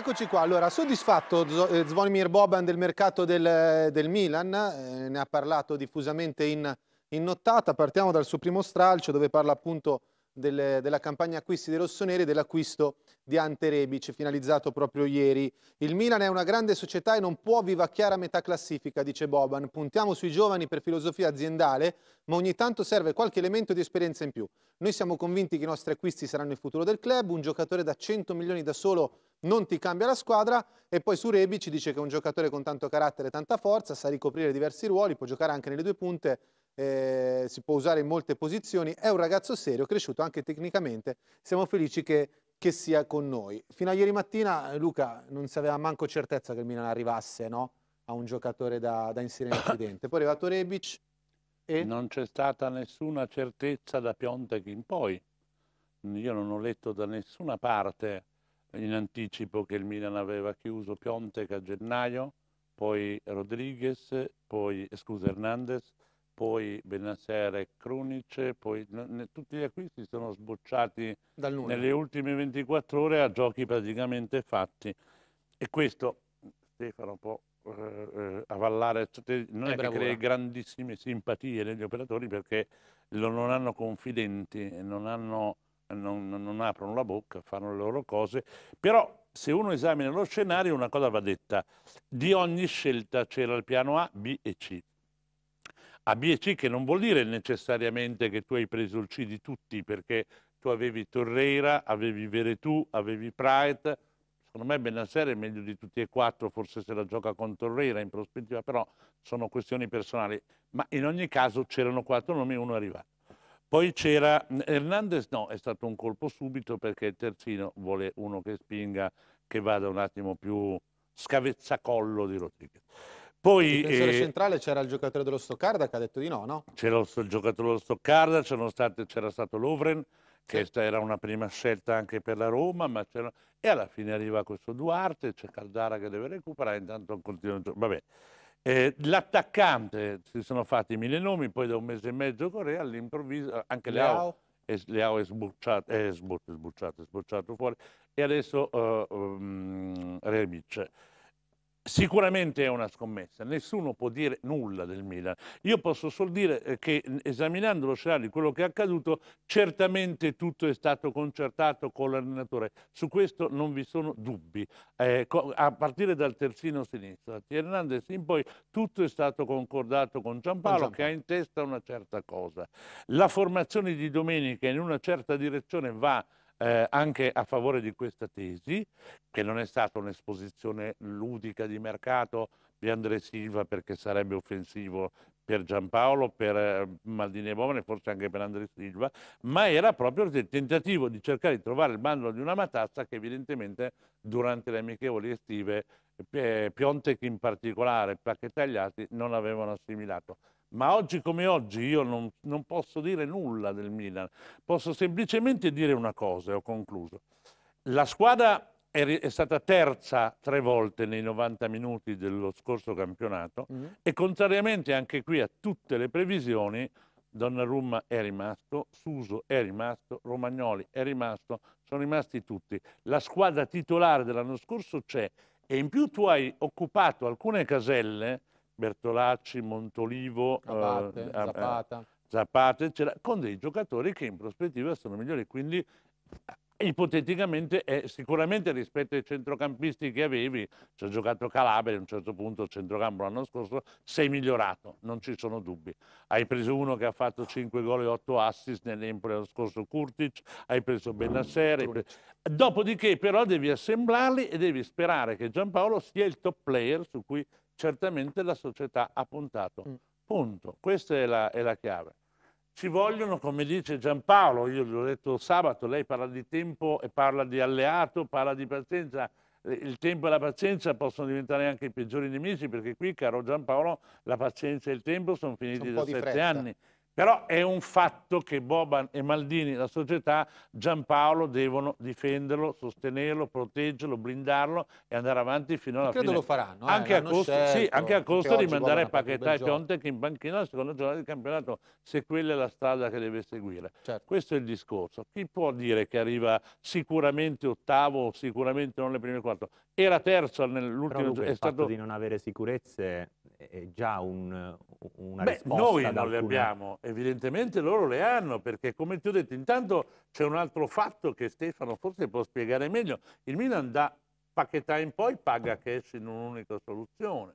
Eccoci qua, allora soddisfatto eh, Zvonimir Boban del mercato del, eh, del Milan, eh, ne ha parlato diffusamente in, in nottata, partiamo dal suo primo stralcio dove parla appunto del, della campagna acquisti dei rossoneri e dell'acquisto di Ante Rebic finalizzato proprio ieri. Il Milan è una grande società e non può vivacchiare a metà classifica, dice Boban. Puntiamo sui giovani per filosofia aziendale, ma ogni tanto serve qualche elemento di esperienza in più. Noi siamo convinti che i nostri acquisti saranno il futuro del club, un giocatore da 100 milioni da solo non ti cambia la squadra e poi su Rebic dice che è un giocatore con tanto carattere e tanta forza, sa ricoprire diversi ruoli, può giocare anche nelle due punte eh, si può usare in molte posizioni, è un ragazzo serio, cresciuto anche tecnicamente, siamo felici che, che sia con noi. Fino a ieri mattina Luca non si aveva manco certezza che il Milan arrivasse no? a un giocatore da, da inserire nel presidente, poi è arrivato Rebic e... Non c'è stata nessuna certezza da Piontek in poi, io non ho letto da nessuna parte in anticipo che il Milan aveva chiuso Piontek a gennaio, poi Rodriguez, poi scusa Hernandez, poi e Krunic, poi tutti gli acquisti sono sbocciati nelle ultime 24 ore a giochi praticamente fatti. E questo, Stefano, può eh, eh avallare, non è, è che crei grandissime simpatie negli operatori perché lo non hanno confidenti, non, hanno, non, non aprono la bocca, fanno le loro cose, però se uno esamina lo scenario una cosa va detta, di ogni scelta c'era il piano A, B e C. ABC, che non vuol dire necessariamente che tu hai preso il C di tutti, perché tu avevi Torreira, avevi Veretù, avevi Praet, secondo me Benasser è meglio di tutti e quattro, forse se la gioca con Torreira in prospettiva, però sono questioni personali. Ma in ogni caso c'erano quattro nomi, uno è arrivato. Poi c'era Hernandez, no, è stato un colpo subito perché il terzino vuole uno che spinga, che vada un attimo più scavezzacollo di Rodriguez. Poi, il difensore eh, centrale c'era il giocatore dello Stoccarda che ha detto di no, no? C'era il giocatore dello Stoccarda, c'era stato Lovren, che sì. era una prima scelta anche per la Roma, e alla fine arriva questo Duarte, c'è Caldara che deve recuperare, intanto continua il gioco. Eh, L'attaccante, si sono fatti mille nomi, poi da un mese e mezzo Correa, all'improvviso, anche Leao, Leao è, sbucciato, eh, è, sbucciato, è sbucciato fuori, e adesso uh, um, Rebic. Sicuramente è una scommessa, nessuno può dire nulla del Milan. Io posso solo dire eh, che esaminando lo scenario di quello che è accaduto, certamente tutto è stato concertato con l'allenatore. Su questo non vi sono dubbi. Eh, a partire dal terzino sinistro, da Hernandez in poi, tutto è stato concordato con Giampaolo che ha in testa una certa cosa. La formazione di domenica in una certa direzione va eh, anche a favore di questa tesi, che non è stata un'esposizione ludica di mercato di Andre Silva perché sarebbe offensivo per Giampaolo, per eh, Maldini e Bovane, forse anche per Andre Silva, ma era proprio il tentativo di cercare di trovare il bandolo di una matazza che evidentemente durante le amichevoli estive eh, Piontek in particolare, e gli altri non avevano assimilato. Ma oggi come oggi io non, non posso dire nulla del Milan, posso semplicemente dire una cosa e ho concluso. La squadra è, stata terza tre volte nei 90 minuti dello scorso campionato mm -hmm. e contrariamente anche qui a tutte le previsioni Donnarumma è rimasto, Suso è rimasto, Romagnoli è rimasto, sono rimasti tutti. La squadra titolare dell'anno scorso c'è e in più tu hai occupato alcune caselle Bertolacci, Montolivo, Abate, eh, eh, Zapata. Zapata, eccetera, con dei giocatori che in prospettiva sono migliori. Quindi eh, ipoteticamente è sicuramente rispetto ai centrocampisti che avevi, ci ha giocato Calabria a un certo punto centrocampo l'anno scorso, sei migliorato, non ci sono dubbi. Hai preso uno che ha fatto 5 gol e 8 assist nell'Empoli l'anno scorso, Kurtic, hai preso Benasser. Pre... Dopodiché però devi assemblarli e devi sperare che Giampaolo sia il top player su cui certamente la società ha puntato. Mm. Punto. Questa è la, è la, chiave. Ci vogliono, come dice Giampaolo, io l'ho detto sabato, lei parla di tempo e parla di alleato, parla di pazienza. Eh, il tempo e la pazienza possono diventare anche i peggiori nemici perché qui, caro Giampaolo, la pazienza e il tempo sono finiti da sette anni però è un fatto che Boban e Maldini, la società, Giampaolo devono difenderlo, sostenerlo, proteggerlo, blindarlo e andare avanti fino alla credo fine. Credo lo faranno. Eh, anche, a costo, scelto, sì, anche a costo di mandare Paquetà e Piontek in banchina alla seconda giornata del campionato, se quella è la strada che deve seguire. Certo. Questo è il discorso. Chi può dire che arriva sicuramente ottavo, sicuramente non le prime quattro? Era terzo nell'ultimo gioco. Il fatto stato... di non avere sicurezze è già un, una Beh, risposta. Noi non alcune... le abbiamo, evidentemente loro le hanno, perché come ti ho detto, intanto c'è un altro fatto che Stefano forse può spiegare meglio. Il Milan da pacchetta in poi paga cash in un'unica soluzione.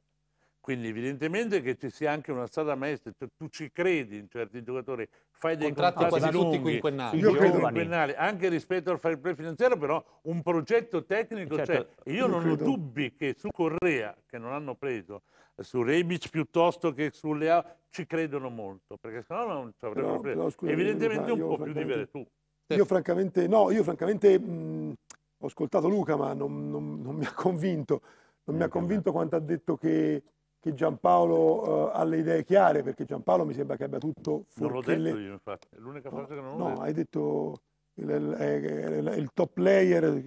Quindi evidentemente che ci sia anche una strada maestra, cioè, tu ci credi in certi giocatori, fai dei contratti, contratti quasi lunghi, tutti quinquennali. quinquennali, anche rispetto al fair play finanziario, però un progetto tecnico certo, cioè, Io, io non credo. ho dubbi che su Correa, che non hanno preso, su Rebic piuttosto che su Leao ci credono molto perché sennò non ci avrebbero preso scusami, evidentemente un po' più di vere tu io francamente no io francamente mh, ho ascoltato Luca ma non, non, non mi ha convinto non mi ha eh, convinto quanto ha detto che, che Giampaolo uh, ha le idee chiare perché Giampaolo mi sembra che abbia tutto non l'ho detto le... io infatti è l'unica cosa no, che non ho no, detto hai detto il top player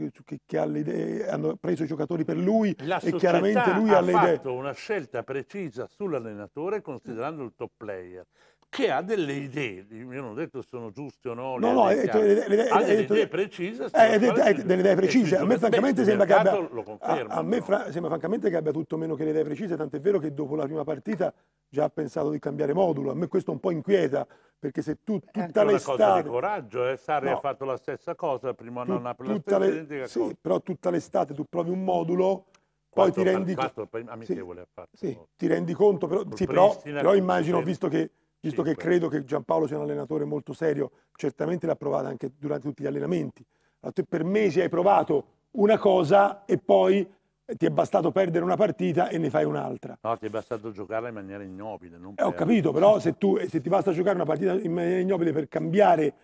che, ha le idee, hanno preso i giocatori per lui La e chiaramente lui ha, ha le idee. Ha fatto una scelta precisa sull'allenatore considerando il top player che ha delle idee, io non ho detto sono giuste o no, no, no, le, le, le, ha delle idee precise. Eh, delle idee precise, a me francamente sembra che abbia... a, me sembra francamente che abbia tutto meno che le idee precise, tant'è vero che dopo la prima partita già ha pensato di cambiare modulo, a me questo un po' inquieta, perché se tu eh, tutta l'estate... È una cosa di coraggio, eh? Sarri ha fatto la stessa cosa, prima non ha la identica Sì, però tutta l'estate tu provi un modulo poi ti rendi conto. Sì, ti rendi conto, però, sì, però, però immagino, visto che visto sì, che quello. credo che Giampaolo sia un allenatore molto serio, certamente l'ha provata anche durante tutti gli allenamenti. Per mesi hai provato una cosa e poi ti è bastato perdere una partita e ne fai un'altra. No, ti è bastato giocarla in maniera ignobile. Eh, ho capito, però se, tu, eh, se, ti basta giocare una partita in maniera ignobile per cambiare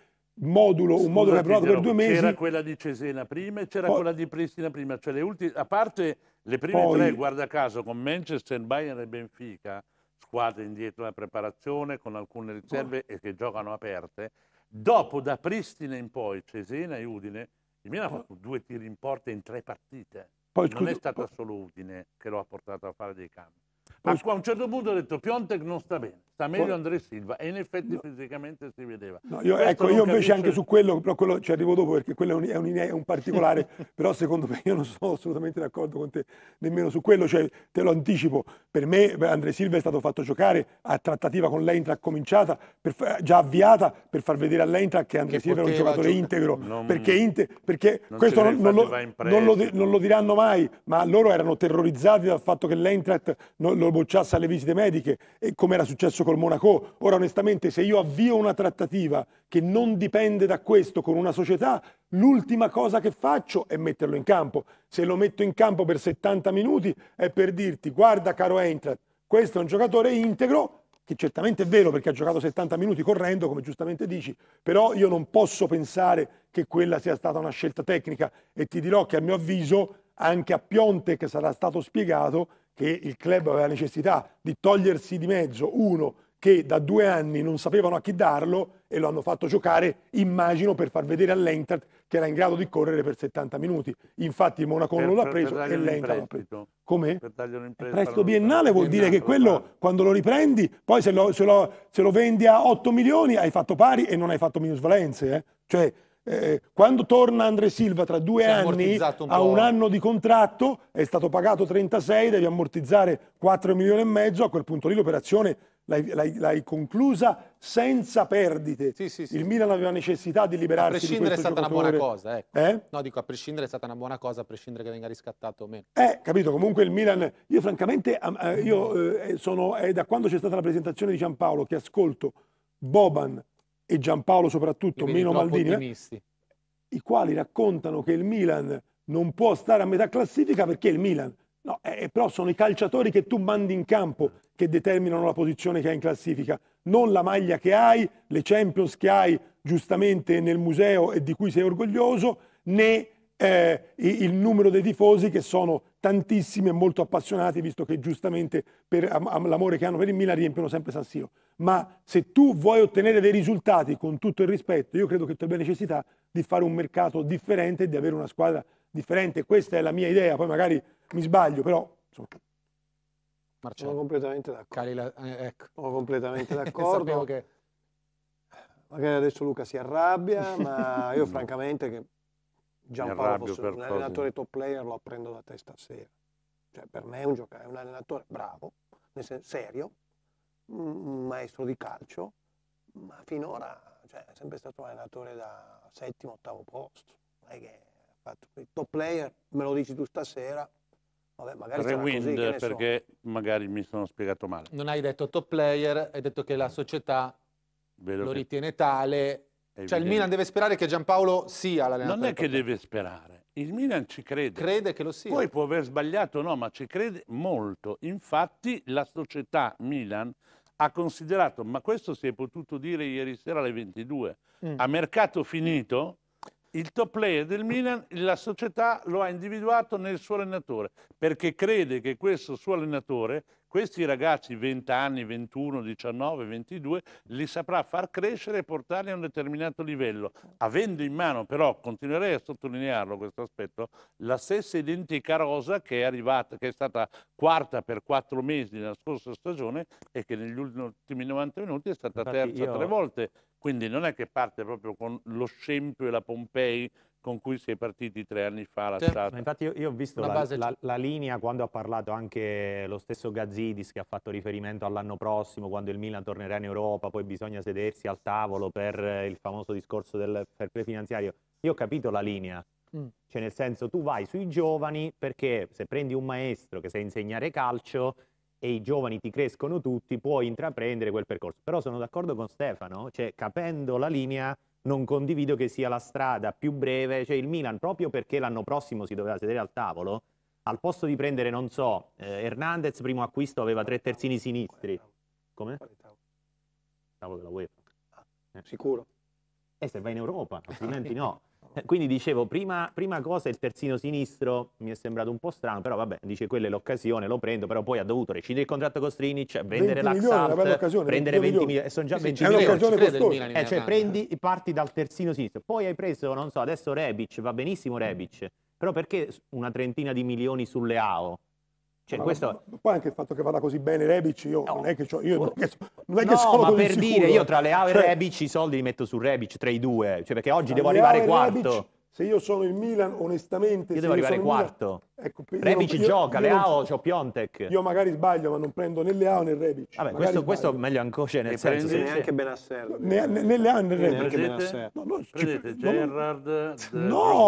modulo, Scusa, un modulo che hai provato per due mesi... C'era quella di Cesena prima e c'era poi... quella di Pristina prima, cioè le ultime, a parte le prime poi... tre, guarda caso, con Manchester, Bayern e Benfica, squadre indietro la preparazione con alcune boh. riserve e che giocano aperte. Dopo da Pristina in poi, Cesena e Udine, il Milan ha fatto due tiri in porta in tre partite. Poi, non scusa, è stata solo Udine che lo ha portato a fare dei cambi. Ma qua a un certo punto ho detto Piontek non sta bene sta meglio Con... Silva e in effetti no. fisicamente si vedeva. No, io, ecco, io invece capisce... anche su quello, però quello ci arrivo dopo perché quello è un, è un, è un particolare, però secondo me io non sono assolutamente d'accordo con te nemmeno su quello, cioè, te lo anticipo, per me André Silva è stato fatto giocare a trattativa con l'Eintracht cominciata, per, già avviata, per far vedere all'Eintracht che André Silva era un giocatore gioca... integro, non... perché, inte... perché non questo non, non, lo, presa, lo non, lo, diranno mai, ma loro erano terrorizzati dal fatto che l'Eintracht lo bocciasse alle visite mediche e come era successo col Monaco. Ora onestamente se io avvio una trattativa che non dipende da questo con una società, l'ultima cosa che faccio è metterlo in campo. Se lo metto in campo per 70 minuti è per dirti guarda caro Eintracht, questo è un giocatore integro, che certamente è vero perché ha giocato 70 minuti correndo, come giustamente dici, però io non posso pensare che quella sia stata una scelta tecnica e ti dirò che a mio avviso anche a Pionte che sarà stato spiegato che il club aveva necessità di togliersi di mezzo uno che da due anni non sapevano a chi darlo e lo hanno fatto giocare, immagino, per far vedere all'Eintracht che era in grado di correre per 70 minuti. Infatti Monaco non l'ha preso e l'Eintracht l'ha preso. Come? Prestito biennale vuol dire che quello, quando lo riprendi, poi se lo, se, lo, se lo, vendi a 8 milioni hai fatto pari e non hai fatto minusvalenze. Eh? Cioè, eh, quando torna Andre Silva tra due anni un ha un anno di contratto, è stato pagato 36, devi ammortizzare 4 milioni e mezzo, a quel punto lì l'operazione l'hai, l'hai, l'hai conclusa senza perdite. Sì, sì, sì. Il Milan aveva necessità di liberarsi di A prescindere è stata giocatore. una buona cosa, ecco. eh? No, dico, a prescindere è stata una buona cosa, a prescindere che venga riscattato o meno. Eh, capito, comunque il Milan, io francamente, eh, io eh, sono, è da quando c'è stata la presentazione di Giampaolo che ascolto Boban, e Giampaolo soprattutto, meno Maldini, eh, i quali raccontano che il Milan non può stare a metà classifica perché il Milan. No, eh, però sono i calciatori che tu mandi in campo che determinano la posizione che hai in classifica, non la maglia che hai, le Champions che hai giustamente nel museo e di cui sei orgoglioso, né eh, il numero dei tifosi che sono tantissimi e molto appassionati, visto che giustamente per l'amore che hanno per il Milan riempiono sempre San Siro. Ma se tu vuoi ottenere dei risultati con tutto il rispetto, io credo che tu abbia necessità di fare un mercato differente di avere una squadra differente. Questa è la mia idea, poi magari mi sbaglio, però insomma. Marcello. Sono completamente d'accordo. Calila, eh, ecco. Sono completamente d'accordo. che... Magari adesso Luca si arrabbia, ma io francamente che Giampaolo è un allenatore top player lo apprendo da te stasera. Cioè, per me è un, giocatore, è un allenatore bravo, nel senso, serio, un maestro di calcio, ma finora cioè, è sempre stato un allenatore da settimo, ottavo posto. Non è che ha fatto il top player, me lo dici tu stasera, Vabbè, magari Rewind così, perché magari mi sono spiegato male. Non hai detto top player, hai detto che la società Vedo lo che... ritiene tale cioè il Milan deve sperare che Giampaolo sia l'allenatore. Non è che deve sperare, il Milan ci crede. Crede che lo sia. Poi può aver sbagliato, no, ma ci crede molto. Infatti la società Milan ha considerato, ma questo si è potuto dire ieri sera alle 22, mm. a mercato finito il top player del Milan, la società lo ha individuato nel suo allenatore, perché crede che questo suo allenatore questi ragazzi 20 anni, 21, 19, 22 li saprà far crescere e portarli a un determinato livello, avendo in mano però, continuerei a sottolinearlo questo aspetto, la stessa identica rosa che è arrivata, che è stata quarta per quattro mesi nella scorsa stagione e che negli ultimi 90 minuti è stata Infatti terza io... tre volte quindi non è che parte proprio con lo scempio e la Pompei con cui si è partiti tre anni fa la certo. Stata. Infatti io, io, ho visto la, base... la, la, linea quando ha parlato anche lo stesso Gazzidis che ha fatto riferimento all'anno prossimo, quando il Milan tornerà in Europa, poi bisogna sedersi al tavolo per eh, il famoso discorso del fair play finanziario. Io ho capito la linea, mm. cioè nel senso tu vai sui giovani perché se prendi un maestro che sa insegnare calcio e i giovani ti crescono tutti, puoi intraprendere quel percorso. Però sono d'accordo con Stefano, cioè capendo la linea non condivido che sia la strada più breve, cioè il Milan proprio perché l'anno prossimo si doveva sedere al tavolo, al posto di prendere, non so, eh, Hernandez primo acquisto aveva tre terzini sinistri. Come? Tavolo della UEFA. Eh. Sicuro? E eh, se vai in Europa, altrimenti no. Eh, quindi dicevo, prima, prima, cosa il terzino sinistro mi è sembrato un po' strano, però vabbè, dice quella è l'occasione, lo prendo, però poi ha dovuto rescindere il contratto con Strinic, vendere l'Axalt, prendere 20 milioni, mil- eh, sono già 20 milioni. Mil- eh, cioè prendi, parti dal terzino sinistro, poi hai preso, non so, adesso Rebic, va benissimo mm. Rebic, però perché una trentina di milioni sulle AO? Cioè, ma questo... ma poi anche il fatto che vada così bene Rebic, io no. non è che, so, io non boh. è non è no, che sono ma per sicuro. dire, io tra le e cioè... Rebic i soldi li metto su Rebic tra i due, cioè perché oggi tra devo arrivare quarto. Rebic se io sono il Milan, onestamente... Io devo arrivare ecco, io quarto. Milan, ecco, Rebic non, gioca, io, Leao, c'ho Piontek. Io magari sbaglio, ma non prendo né Leao né Rebic. Vabbè, questo, questo, meglio ancora, cioè nel e senso... Non neanche Benasser. Ne, né Leao né Rebic. Prendete, No, no, prendete ci, Gerard... No,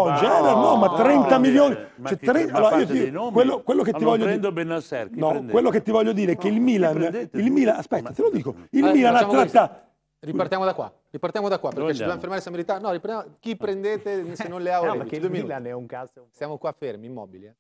no Gerard no, ma 30 milioni... cioè, tre, allora, io quello, che ti voglio prendo dire... Benasser, no, quello che ti voglio dire è che il Milan... Il Milan, aspetta, te lo dico. Il eh, Milan ha trattato... Ripartiamo da qua. Ripartiamo da qua perché ci dobbiamo fermare siamo in ritardo. No, chi ah. prendete se non le ha no, Due minuti. è un caso. Siamo qua fermi, immobili. Eh.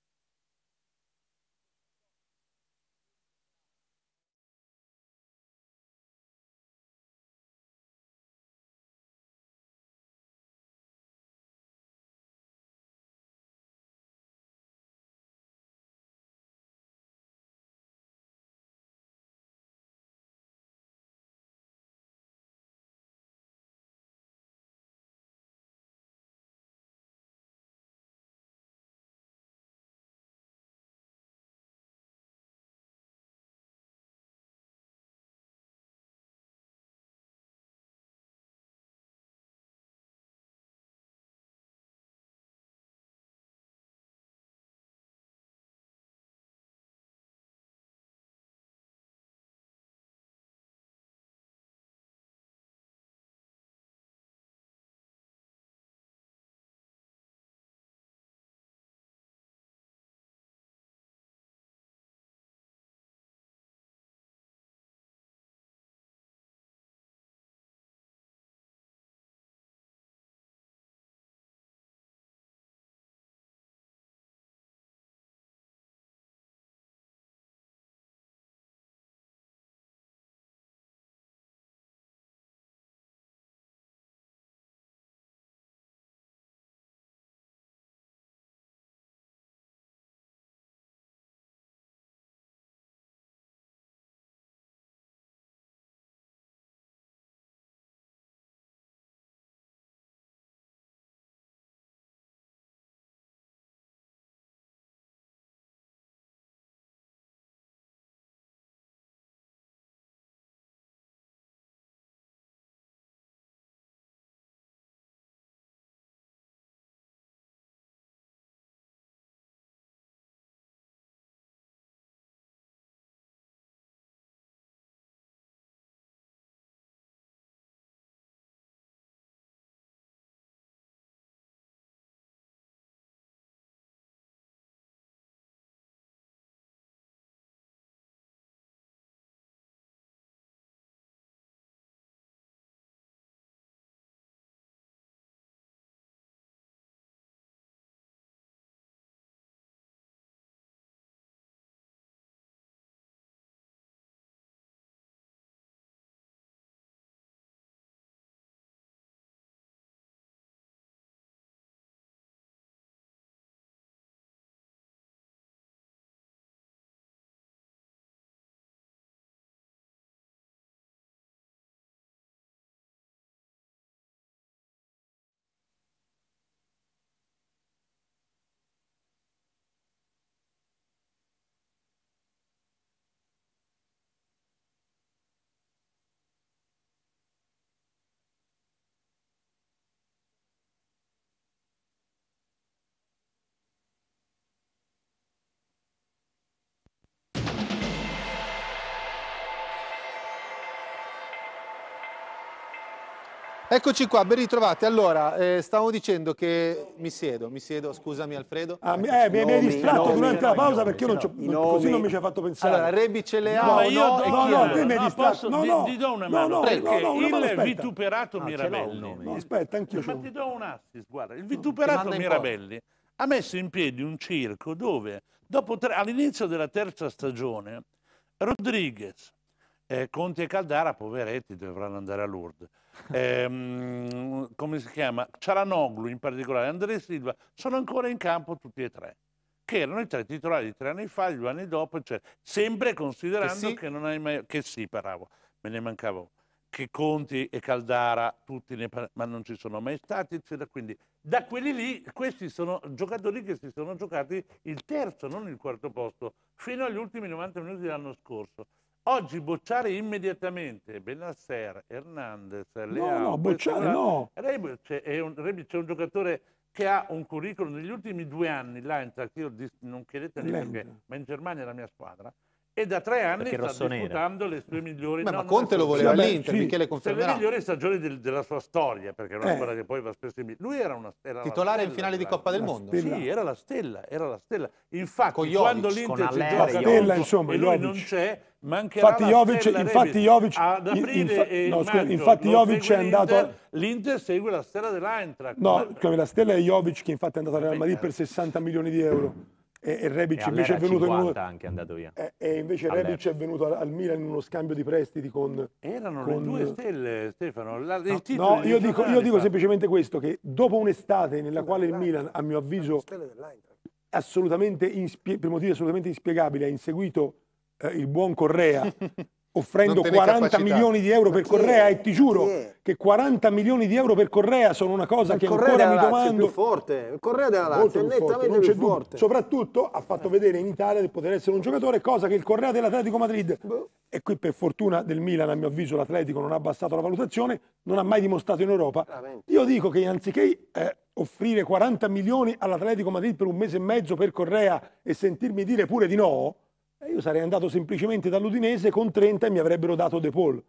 Eccoci qua, ben ritrovati. Allora, eh, stavo dicendo che mi siedo, mi siedo, scusami Alfredo. Ah, eh, mi, hai distratto nomi, durante la pausa perché io non c'ho, così non mi ci ha fatto pensare. Allora, Rebi ce le no, o no? No, ah, no, no, no, mi hai distratto. No, no, ti do una mano, ah, no, perché no, no, il vituperato Mirabelli... No, aspetta, anch'io Ma ti do un assist, guarda. Il vituperato Mirabelli ha messo in piedi un circo dove, all'inizio della terza stagione, Rodriguez, eh, Conti e Caldara, poveretti, dovranno andare a Lourdes ehm, come si chiama? Cialanoglu in particolare, Andrea Silva, sono ancora in campo tutti e tre che erano i tre titolari di tre anni fa, due anni dopo, cioè, sempre considerando che, sì. che, non hai mai... che sì, paravo, me ne mancavo, che Conti e Caldara, tutti ne par... ma non ci sono mai stati, eccetera. Quindi da quelli lì, questi sono giocatori che si sono giocati il terzo, non il quarto posto, fino agli ultimi 90 minuti dell'anno scorso. Oggi bocciare immediatamente Benasser, Hernandez, Leao... No, no, bocciare no! Rebic è, un, Rebic è un giocatore che ha un curriculum negli ultimi due anni là in Trachio, non chiedete Lenta. perché, ma in Germania è la mia squadra, e da tre anni sta disputando le sue migliori Beh, no, ma Conte lo voleva all'Inter, sì. Michele confermerà le migliori stagioni del, della sua storia perché era una eh. che poi va spesso in lui era una era titolare stella, in finale di Coppa del Mondo stella. sì, era la stella era la stella infatti con Jovic, quando l'Inter ci gioca stella, insomma, e lui Jovic. non c'è mancherà infatti Jovic, stella, infatti Jovic ad aprile infa, no, scusa, infatti Jovic è andato l'Inter segue la stella dell'Eintracht no, la stella è Jovic che infatti è andato al Real Madrid eh. per 60 milioni di euro e, e Rebic e invece è venuto in uno, anche andato via. E, e invece all'era. Rebic è venuto al, al Milan in uno scambio di prestiti con erano con... le due stelle Stefano la, no, no io, dico, io dico, semplicemente questo che dopo un'estate nella sì, quale il Milan a mio avviso assolutamente inspie- per motivi assolutamente inspiegabili ha inseguito eh, il buon Correa offrendo 40 capacità. milioni di euro per Correa e ti giuro che 40 milioni di euro per Correa sono una cosa il che Correa ancora mi domando. Lazio è più forte, il Correa della Lazio è nettamente più forte. Soprattutto ha fatto eh. vedere in Italia di poter essere un giocatore, cosa che il Correa dell'Atletico Madrid boh. e qui per fortuna del Milan a mio avviso l'Atletico non ha abbassato la valutazione, non ha mai dimostrato in Europa. Ah, Veramente. Io dico che anziché eh, offrire 40 milioni all'Atletico Madrid per un mese e mezzo per Correa e sentirmi dire pure di no, io sarei andato semplicemente dall'Udinese con 30 e mi avrebbero dato De Paul.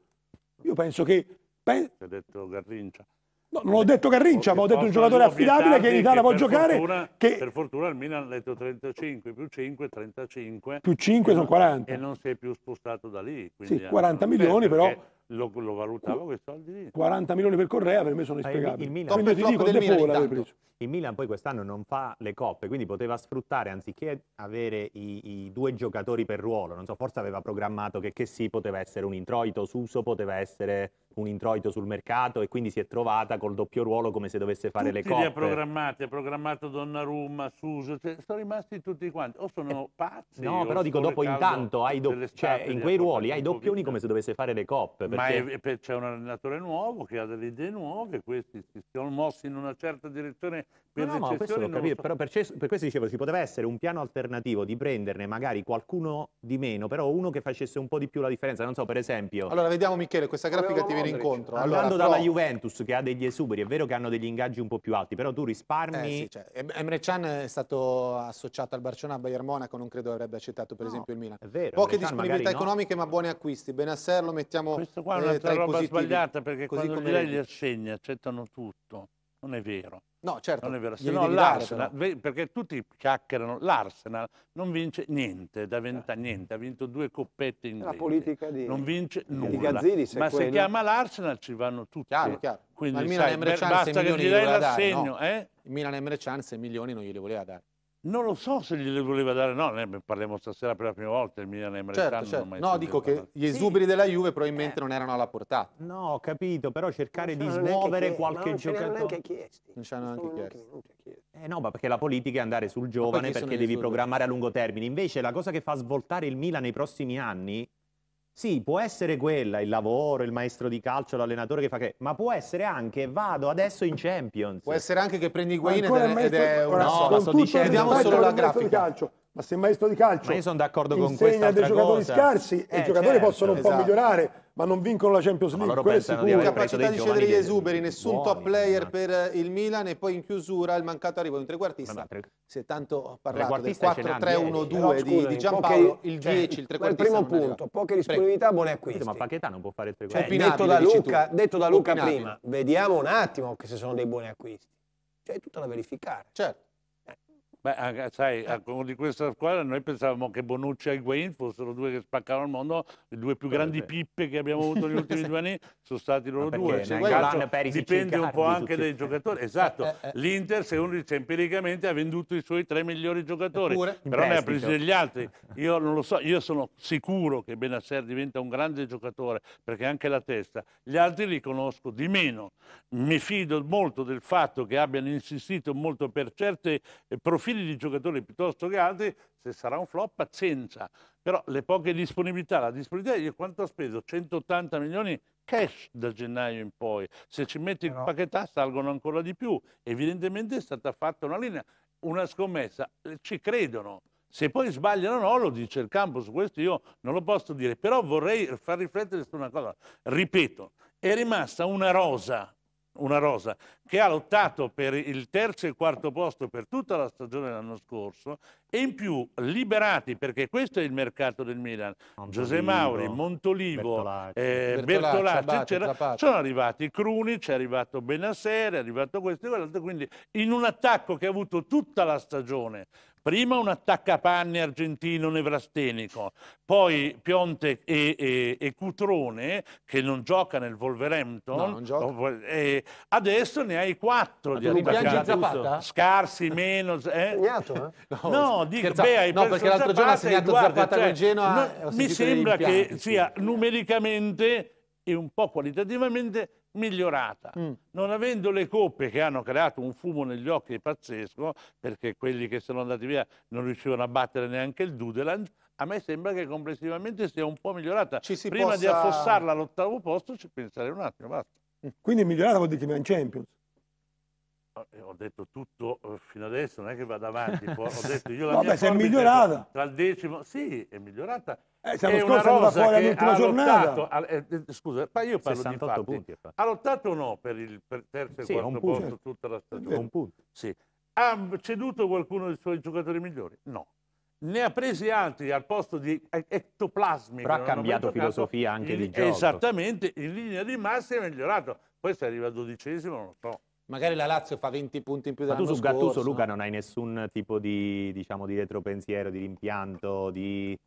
Io penso che... Pe... Ti ha detto Garrincia. No, non ho detto Garrincia, oh, ma ho detto un giocatore affidabile che in Italia può giocare. Fortuna, che... Per fortuna il Milan ha detto 35 più 5, 35. Più 5 sono 40. E non si è più spostato da lì. Sì, 40 milioni beh, però lo, lo valutavo uh. quei soldi lì. 40 milioni per Correa per me sono inspiegabili. Il, Milan, il Milan poi quest'anno non fa le coppe, quindi poteva sfruttare anziché avere i, i due giocatori per ruolo, non so, forse aveva programmato che, che sì, poteva essere un introito, Suso poteva essere un introito sul mercato e quindi si è trovata col doppio ruolo come se dovesse fare tutti le coppe. Tutti ha programmati, ha programmato Donnarumma, Suso, cioè, sono rimasti tutti quanti, o sono eh, pazzi. No, però dico dopo intanto, hai do- cioè, in quei ruoli hai doppioni come se dovesse fare le coppe. Perché... Ma è, c'è un allenatore nuovo che ha delle idee nuove, questi si sono mossi in una certa direzione per no, no, questo l'ho capito, so. però per, per questo dicevo ci poteva essere un piano alternativo di prenderne magari qualcuno di meno, però uno che facesse un po' di più la differenza, non so, per esempio... Allora, vediamo Michele, questa grafica Avevo ti viene andare incontro. Andando allora, dalla Juventus che ha degli esuberi, è vero che hanno degli ingaggi un po' più alti, però tu risparmi... Eh, sì, cioè, Emre Can è stato associato al Barcellona, a Bayern Monaco, non credo avrebbe accettato per no, esempio il Milan. È vero, Poche Emre disponibilità economiche no. ma buoni acquisti, Benasser lo mettiamo Questo qua è una eh, roba sbagliata perché Così quando come gli dai gli assegni accettano tutto. Non è vero. No, certo. Non è vero. Se no, l'Arsenal, dare, perché tutti chiacchierano, l'Arsenal non vince niente da vent'anni, eh. niente, ha vinto due coppette in La politica di... Non vince nulla. Di Gazzini, se Ma quello... se chiama l'Arsenal ci vanno tutti. Chiaro, chiaro. Quindi, Ma il Milan sai, Emre Can basta che gli dai l'assegno, no? eh? Il Milan Emre Can 6 milioni non glieli voleva dare. Non lo so se gliele voleva dare, no, ne parliamo stasera per la prima volta, il Milan e il certo, certo. No, dico che gli esuberi sì. della Juve probabilmente eh. non erano alla portata. No, ho capito, però cercare di smuovere qualche non giocatore... Non neanche chiesti. Non ci hanno neanche chiesto. Eh no, ma perché la politica è andare sul giovane perché devi programmare a lungo termine. Invece la cosa che fa svoltare il Milan nei prossimi anni sì, può essere quella, il lavoro, il maestro di calcio, l'allenatore che fa che, ma può essere anche vado adesso in Champions. Può essere anche che prendi Guain ed, ed è una no, ma sto dicendo, vediamo eh, solo la grafica. Ma se il maestro di calcio ma io sono d'accordo con questa a dei cosa. giocatori scarsi, eh, i giocatori certo, possono un po' esatto. migliorare, ma non vincono la Champions League. Ma loro sicuro. Di capacità di cedere gli esuberi, nessun buoni, top player per eh, il Milan e poi in chiusura il mancato arrivo di un trequartista. Tre... Si è tanto parlato del 4-3-1-2 di, di Giampaolo, poche... il 10, cioè, il trequartista. Il primo punto, poche disponibilità, buoni acquisti. Ma Paquetà non può fare il cioè, trequartista. Cioè, detto da Luca, detto da Luca prima, vediamo un attimo che se sono dei buoni acquisti. Cioè è tutto da verificare. Certo. Beh, ah, eh, sai, eh. Ecco, di questa squadra noi pensavamo che Bonucci e Higuain fossero due che spaccavano il mondo, le due più grandi pippe che abbiamo avuto negli ultimi due anni sono stati loro due. Cioè, calcio, dipende un po' anche tutti. dai giocatori. Esatto, eh, l'Inter, se uno dice empiricamente, ha venduto i suoi tre migliori giocatori, Eppure, però ne ha presi degli altri. Io non lo so, io sono sicuro che Benasser diventa un grande giocatore, perché anche la testa. Gli altri li conosco di meno. Mi fido molto del fatto che abbiano insistito molto per certe profili piedi di giocatori piuttosto che altri, se sarà un flop pazienza, però le poche disponibilità, la disponibilità di quanto ha speso? 180 milioni cash da gennaio in poi, se ci metti però... il paquetà salgono ancora di più, evidentemente è stata fatta una linea, una scommessa, eh, ci credono. Se poi sbagliano o no, lo dice il campo, su questo io non lo posso dire, però vorrei far riflettere su una cosa. Ripeto, è rimasta una rosa una rosa che ha lottato per il terzo e il quarto posto per tutta la stagione dell'anno scorso e in più liberati, perché questo è il mercato del Milan, Montolivo, José Mauri, Montolivo, Bertolacci, eh, Bertolacci, sono arrivati Crunic, è arrivato Benassere, è arrivato questo e quell'altro, quindi in un attacco che ha avuto tutta la stagione prima un attaccapanne argentino nevrastenico, poi Pionte e, e, e Cutrone che non gioca nel Wolverhampton, no, gioca. adesso ne hai quattro Ma di attaccanti. Scarsi, meno... Eh? Segnato, eh? No, no dico, beh, hai no, perché l'altro giorno ha segnato Zapata cioè, Genoa. No, mi sembra che sia numericamente e un po' qualitativamente migliorata. Mm. Non avendo le coppe che hanno creato un fumo negli occhi pazzesco, perché quelli che sono andati via non riuscivano a battere neanche il Dudeland, a me sembra che complessivamente sia un po' migliorata. Prima possa... di affossarla all'ottavo posto ci penserei un attimo, basta. Mm. Quindi migliorata vuol dire che è in Champions. Ah, eh, ho detto tutto eh, fino adesso, non è che vado avanti. ho detto io la Vabbè, mia si è migliorata. Tra il decimo, sì, è migliorata. Eh, siamo è una rosa fuori all'ultima giornata. Lottato, eh, eh, scusa, ma io parlo di fatti. Punti, ha lottato o no per il per terzo e sì, quarto posto punto. tutta la stagione? Un punto. Sì. Ha ceduto qualcuno dei suoi giocatori migliori? No. Ne ha presi altri al posto di ectoplasmi. Però ha cambiato filosofia anche in, di gioco. Esattamente, in linea di massima è migliorato. Poi se arriva a dodicesimo, non lo so. Magari la Lazio fa 20 punti in più dell'anno Ma tu su Gattuso, Luca, non hai nessun tipo di, diciamo, di retropensiero, di rimpianto, di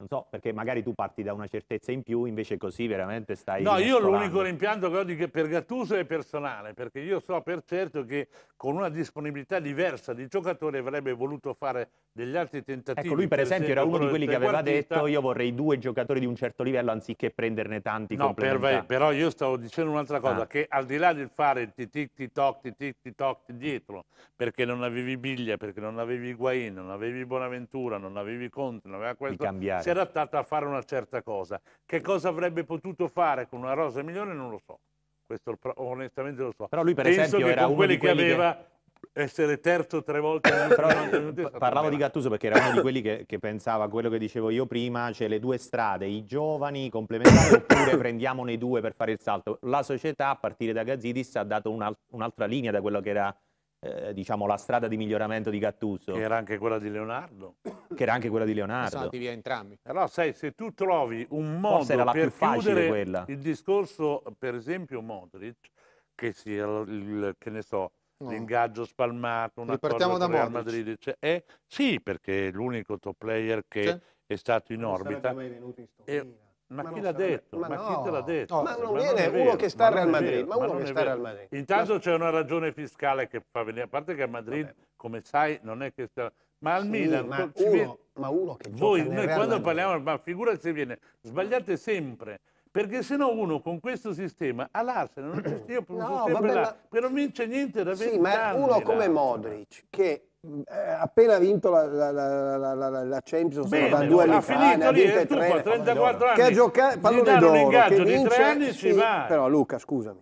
non so, perché magari tu parti da una certezza in più, invece così veramente stai... No, io l'unico rimpianto che ho di che per Gattuso è personale, perché io so per certo che con una disponibilità diversa di giocatore avrebbe voluto fare degli altri tentativi. Ecco, lui per, per esempio era uno di quelli che aveva detto io vorrei due giocatori di un certo livello anziché prenderne tanti no, per, però io stavo dicendo un'altra ah. cosa, ah. che al di là del fare il tic tic toc tic tic toc dietro, perché non avevi Biglia, perché non avevi Guain, non avevi Bonaventura, non avevi Conte, non aveva questo... Di cambiare adattata a fare una certa cosa. Che cosa avrebbe potuto fare con una rosa migliore non lo so. Questo onestamente lo so. Però lui per Penso esempio era uno quelli di quelli che aveva che essere terzo tre volte parlavo di Gattuso perché era uno di quelli che, che pensava quello che dicevo io prima cioè le due strade, i giovani complementari oppure prendiamone due per fare il salto la società a partire da Gazzidis ha dato un'altra linea da quello che era eh, diciamo, la strada di miglioramento di Gattuso. Che era anche quella di Leonardo. Che era anche quella di Leonardo. Sono via entrambi. Però sai, se tu trovi un modo per chiudere quella. il discorso, per esempio, Modric, che sia il, che ne so, no. l'ingaggio spalmato, una Ripartiamo da Real Madrid, cioè, eh, sì, perché è l'unico top player che sì. è stato in orbita. È in e, ma, ma chi l'ha detto? Ma, ma no. chi te l'ha detto? ma non ma viene non uno che sta al Real Madrid, ma uno che sta al Real Madrid. Intanto c'è una ragione fiscale che fa venire, a parte che a Madrid, Vabbè. come sai, non è che sta... Ma al sì, Milan... Ma uno, ma uno che Voi, noi quando parliamo, ma figurati se viene, sbagliate sempre perché se no uno con questo sistema all'Arsenal non, ci no, vabbè, là, ma... non vince niente da 20 Sì, ma uno come Modric che Mm, eh, appena vinto la, la, la, la, la Champions Bene, da due anni fa, ne ha vinte eh, tre, 34 eh, anni, che ha giocato pallone d'oro, che vince, di tre anni si sì, va. però Luca scusami,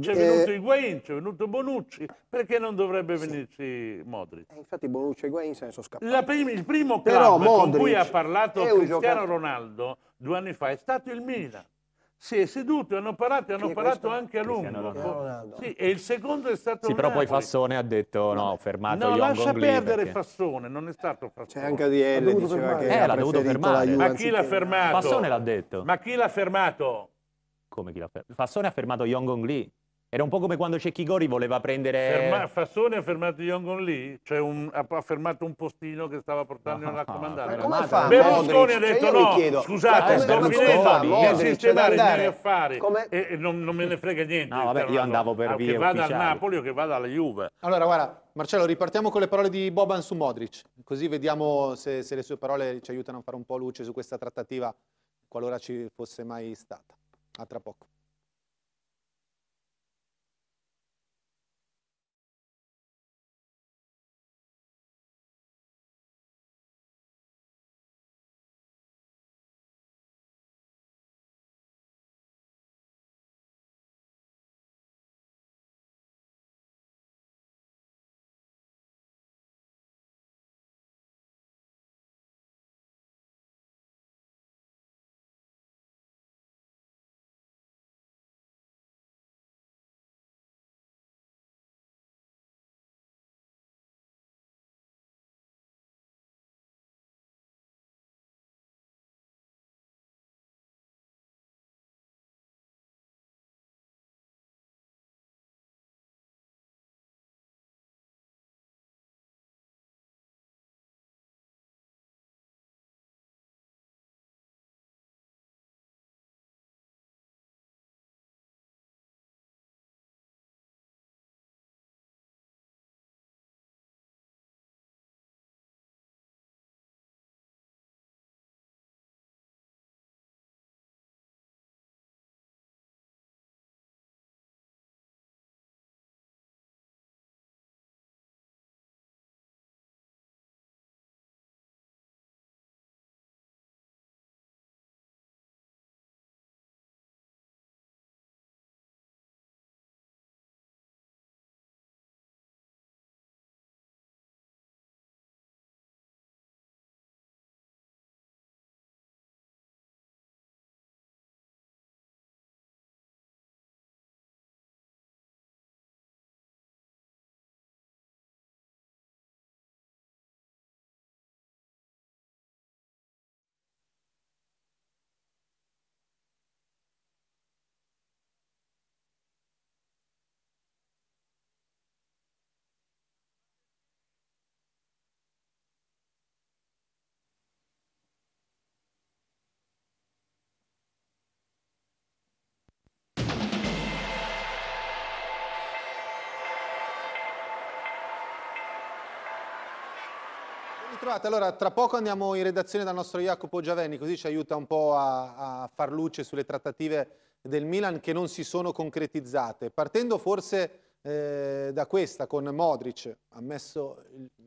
c'è venuto Higuain, c'è venuto Bonucci, perché non dovrebbe venirci Modric? infatti Bonucci e Higuain se ne sono scappati. Prima, il primo club Però con cui ha parlato Cristiano Ronaldo due anni fa è stato il Milan si è seduto, hanno parato, hanno parato anche a lungo. Sì, e il secondo è stato. Sì, però poi Fassone ha detto no, fermato. No, lascia perdere perché... Fassone, non è stato Fassone. C'è anche ADL, diceva fermare. Eh, che eh, l'ha dovuto fermare. Ma chi l'ha fermato? Fassone l'ha detto. Ma chi l'ha fermato? Come chi l'ha fermato? Fassone ha fermato Yong Lee. Era un po' come quando Cecchi Gori voleva prendere... Ferma... Fassone ha fermato Yongon Lee, cioè un... ha fermato un postino che stava portando in ah, una raccomandata. Ma come fa? Berlusconi ha cioè, detto no, chiedo, scusate, ma come, Dorminelli ma come fa? sistemare i miei affari come... e non, non, me ne frega niente. No, vabbè, cioè, io andavo per via Che vada al Napoli o che vada alla Juve. Allora, guarda, Marcello, ripartiamo con le parole di Boban su Modric, così vediamo se, se le sue parole ci aiutano a fare un po' luce su questa trattativa, qualora ci fosse mai stata. A tra poco. trovate. Allora, tra poco andiamo in redazione dal nostro Jacopo Giavenni, così ci aiuta un po' a, a far luce sulle trattative del Milan che non si sono concretizzate. Partendo forse eh, da questa con Modric, ammesso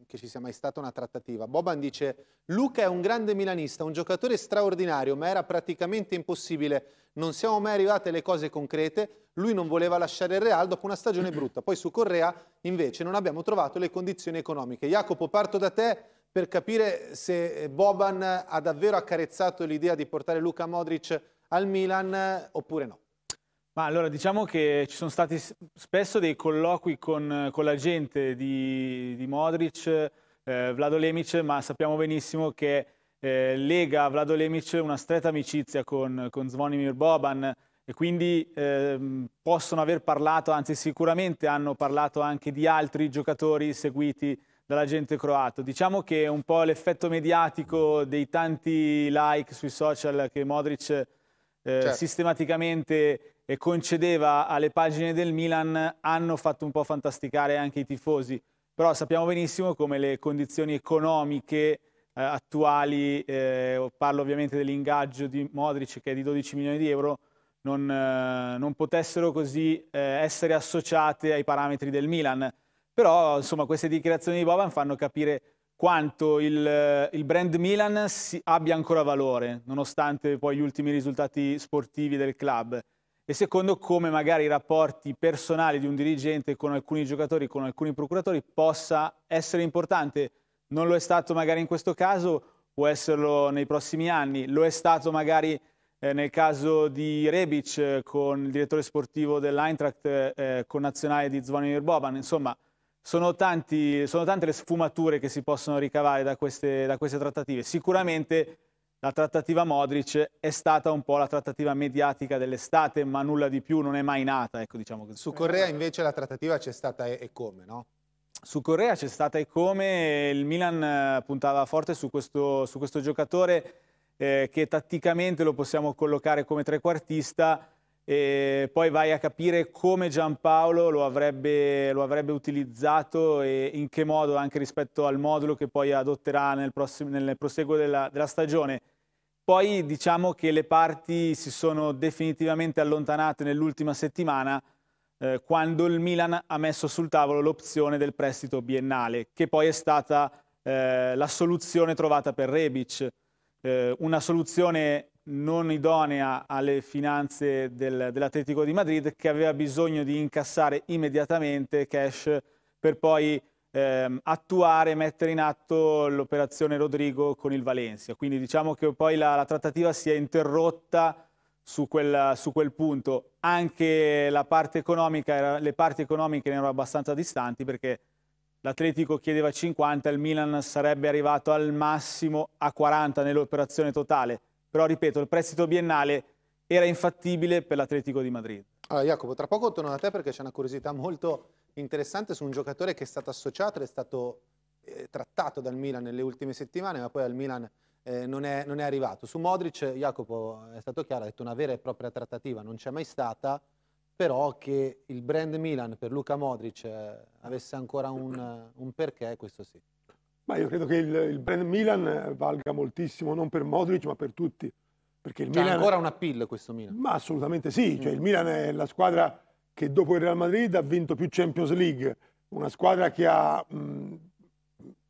che ci sia mai stata una trattativa. Boban dice Luca è un grande milanista, un giocatore straordinario, ma era praticamente impossibile. Non siamo mai arrivati alle cose concrete. Lui non voleva lasciare il Real dopo una stagione brutta. Poi su Correa invece non abbiamo trovato le condizioni economiche. Jacopo, parto da te per capire se Boban ha davvero accarezzato l'idea di portare Luca Modric al Milan oppure no. Ma allora diciamo che ci sono stati spesso dei colloqui con, con la gente di, di Modric, eh, Vlado Lemic, ma sappiamo benissimo che eh, lega a Vlado Lemic una stretta amicizia con, con Zvonimir Boban e quindi eh, possono aver parlato, anzi sicuramente hanno parlato anche di altri giocatori seguiti dalla gente croata. Diciamo che un po' l'effetto mediatico dei tanti like sui social che Modric eh, certo. sistematicamente concedeva alle pagine del Milan hanno fatto un po' fantasticare anche i tifosi. Però sappiamo benissimo come le condizioni economiche eh, attuali, eh, parlo ovviamente dell'ingaggio di Modric che è di 12 milioni di euro, non, eh, non potessero così eh, essere associate ai parametri del Milan. Però insomma queste dichiarazioni di Boban fanno capire quanto il, il brand Milan si, abbia ancora valore, nonostante poi gli ultimi risultati sportivi del club. E secondo come magari i rapporti personali di un dirigente con alcuni giocatori, con alcuni procuratori, possa essere importante. Non lo è stato magari in questo caso, può esserlo nei prossimi anni, lo è stato magari eh, nel caso di Rebic eh, con il direttore sportivo dell'Eintracht eh, eh, con nazionale di Zvonimir Boban, insomma sono, tanti, sono, tante le sfumature che si possono ricavare da queste, da queste, trattative. Sicuramente la trattativa Modric è stata un po' la trattativa mediatica dell'estate, ma nulla di più, non è mai nata. Ecco, diciamo Su Correa invece la trattativa c'è stata e, e come, no? Su Correa c'è stata e come, il Milan eh, puntava forte su questo, su questo giocatore eh, che tatticamente lo possiamo collocare come trequartista, e poi vai a capire come Giampaolo lo avrebbe, lo avrebbe utilizzato e in che modo anche rispetto al modulo che poi adotterà nel, prossimo, nel proseguo della, della stagione. Poi diciamo che le parti si sono definitivamente allontanate nell'ultima settimana, eh, quando il Milan ha messo sul tavolo l'opzione del prestito biennale, che poi è stata eh, la soluzione trovata per Rebic. Eh, una soluzione non idonea alle finanze del, dell'Atletico di Madrid che aveva bisogno di incassare immediatamente cash per poi ehm, attuare e mettere in atto l'operazione Rodrigo con il Valencia. Quindi diciamo che poi la, la trattativa si è interrotta su quel, su quel punto. Anche parte era, le parti economiche erano abbastanza distanti perché l'Atletico chiedeva 50, il Milan sarebbe arrivato al massimo a 40 nell'operazione totale però ripeto, il prestito biennale era infattibile per l'Atletico di Madrid. Allora Jacopo, tra poco torno da te perché c'è una curiosità molto interessante su un giocatore che è stato associato ed è stato eh, trattato dal Milan nelle ultime settimane, ma poi al Milan eh, non, è, non, è, arrivato. Su Modric, Jacopo è stato chiaro, ha detto una vera e propria trattativa, non c'è mai stata, però che il brand Milan per Luca Modric eh, avesse ancora un, un perché, questo sì. Ma io credo che il, il brand Milan eh, valga moltissimo, non per Modric, ma per tutti. Perché il C'è cioè, Milan... ancora un appeal questo Milan? Ma assolutamente sì, cioè, il mm. Milan è la squadra che dopo il Real Madrid ha vinto più Champions League, una squadra che ha mh, mm,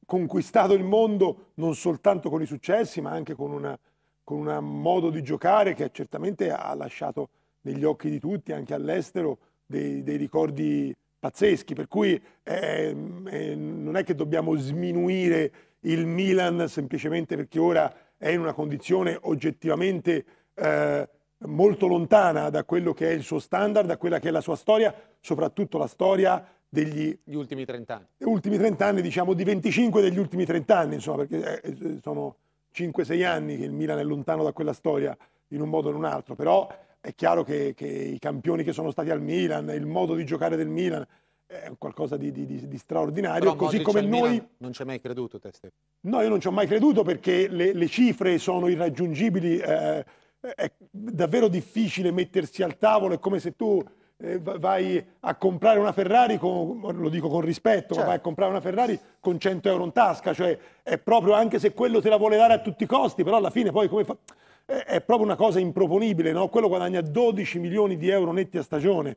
conquistato il mondo non soltanto con i successi, ma anche con, una, con un modo di giocare che certamente ha lasciato negli occhi di tutti, anche all'estero, dei, dei ricordi pazzeschi, per cui eh, eh, non è che dobbiamo sminuire il Milan semplicemente perché ora è in una condizione oggettivamente eh, molto lontana da quello che è il suo standard, da quella che è la sua storia, soprattutto la storia degli Gli ultimi 30 anni. Ultimi 30 anni, diciamo di 25 degli ultimi 30 anni, insomma, perché eh, eh, sono 5-6 anni che il Milan è lontano da quella storia in un modo o in un altro, però è chiaro che, che, i campioni che sono stati al Milan, il modo di giocare del Milan è qualcosa di, di, di, di straordinario. Però così come noi. Milan non ci hai mai creduto, te Stefano? No, io non ci ho mai creduto perché le, le cifre sono irraggiungibili. Eh, è davvero difficile mettersi al tavolo. È come se tu eh, vai a comprare una Ferrari, con, lo dico con rispetto, certo. vai a certo. comprare una Ferrari con 100 euro in tasca. Cioè, è proprio anche se quello te la vuole dare a tutti i costi, però alla fine poi come fa è proprio una cosa improponibile, no? quello guadagna 12 milioni di euro netti a stagione,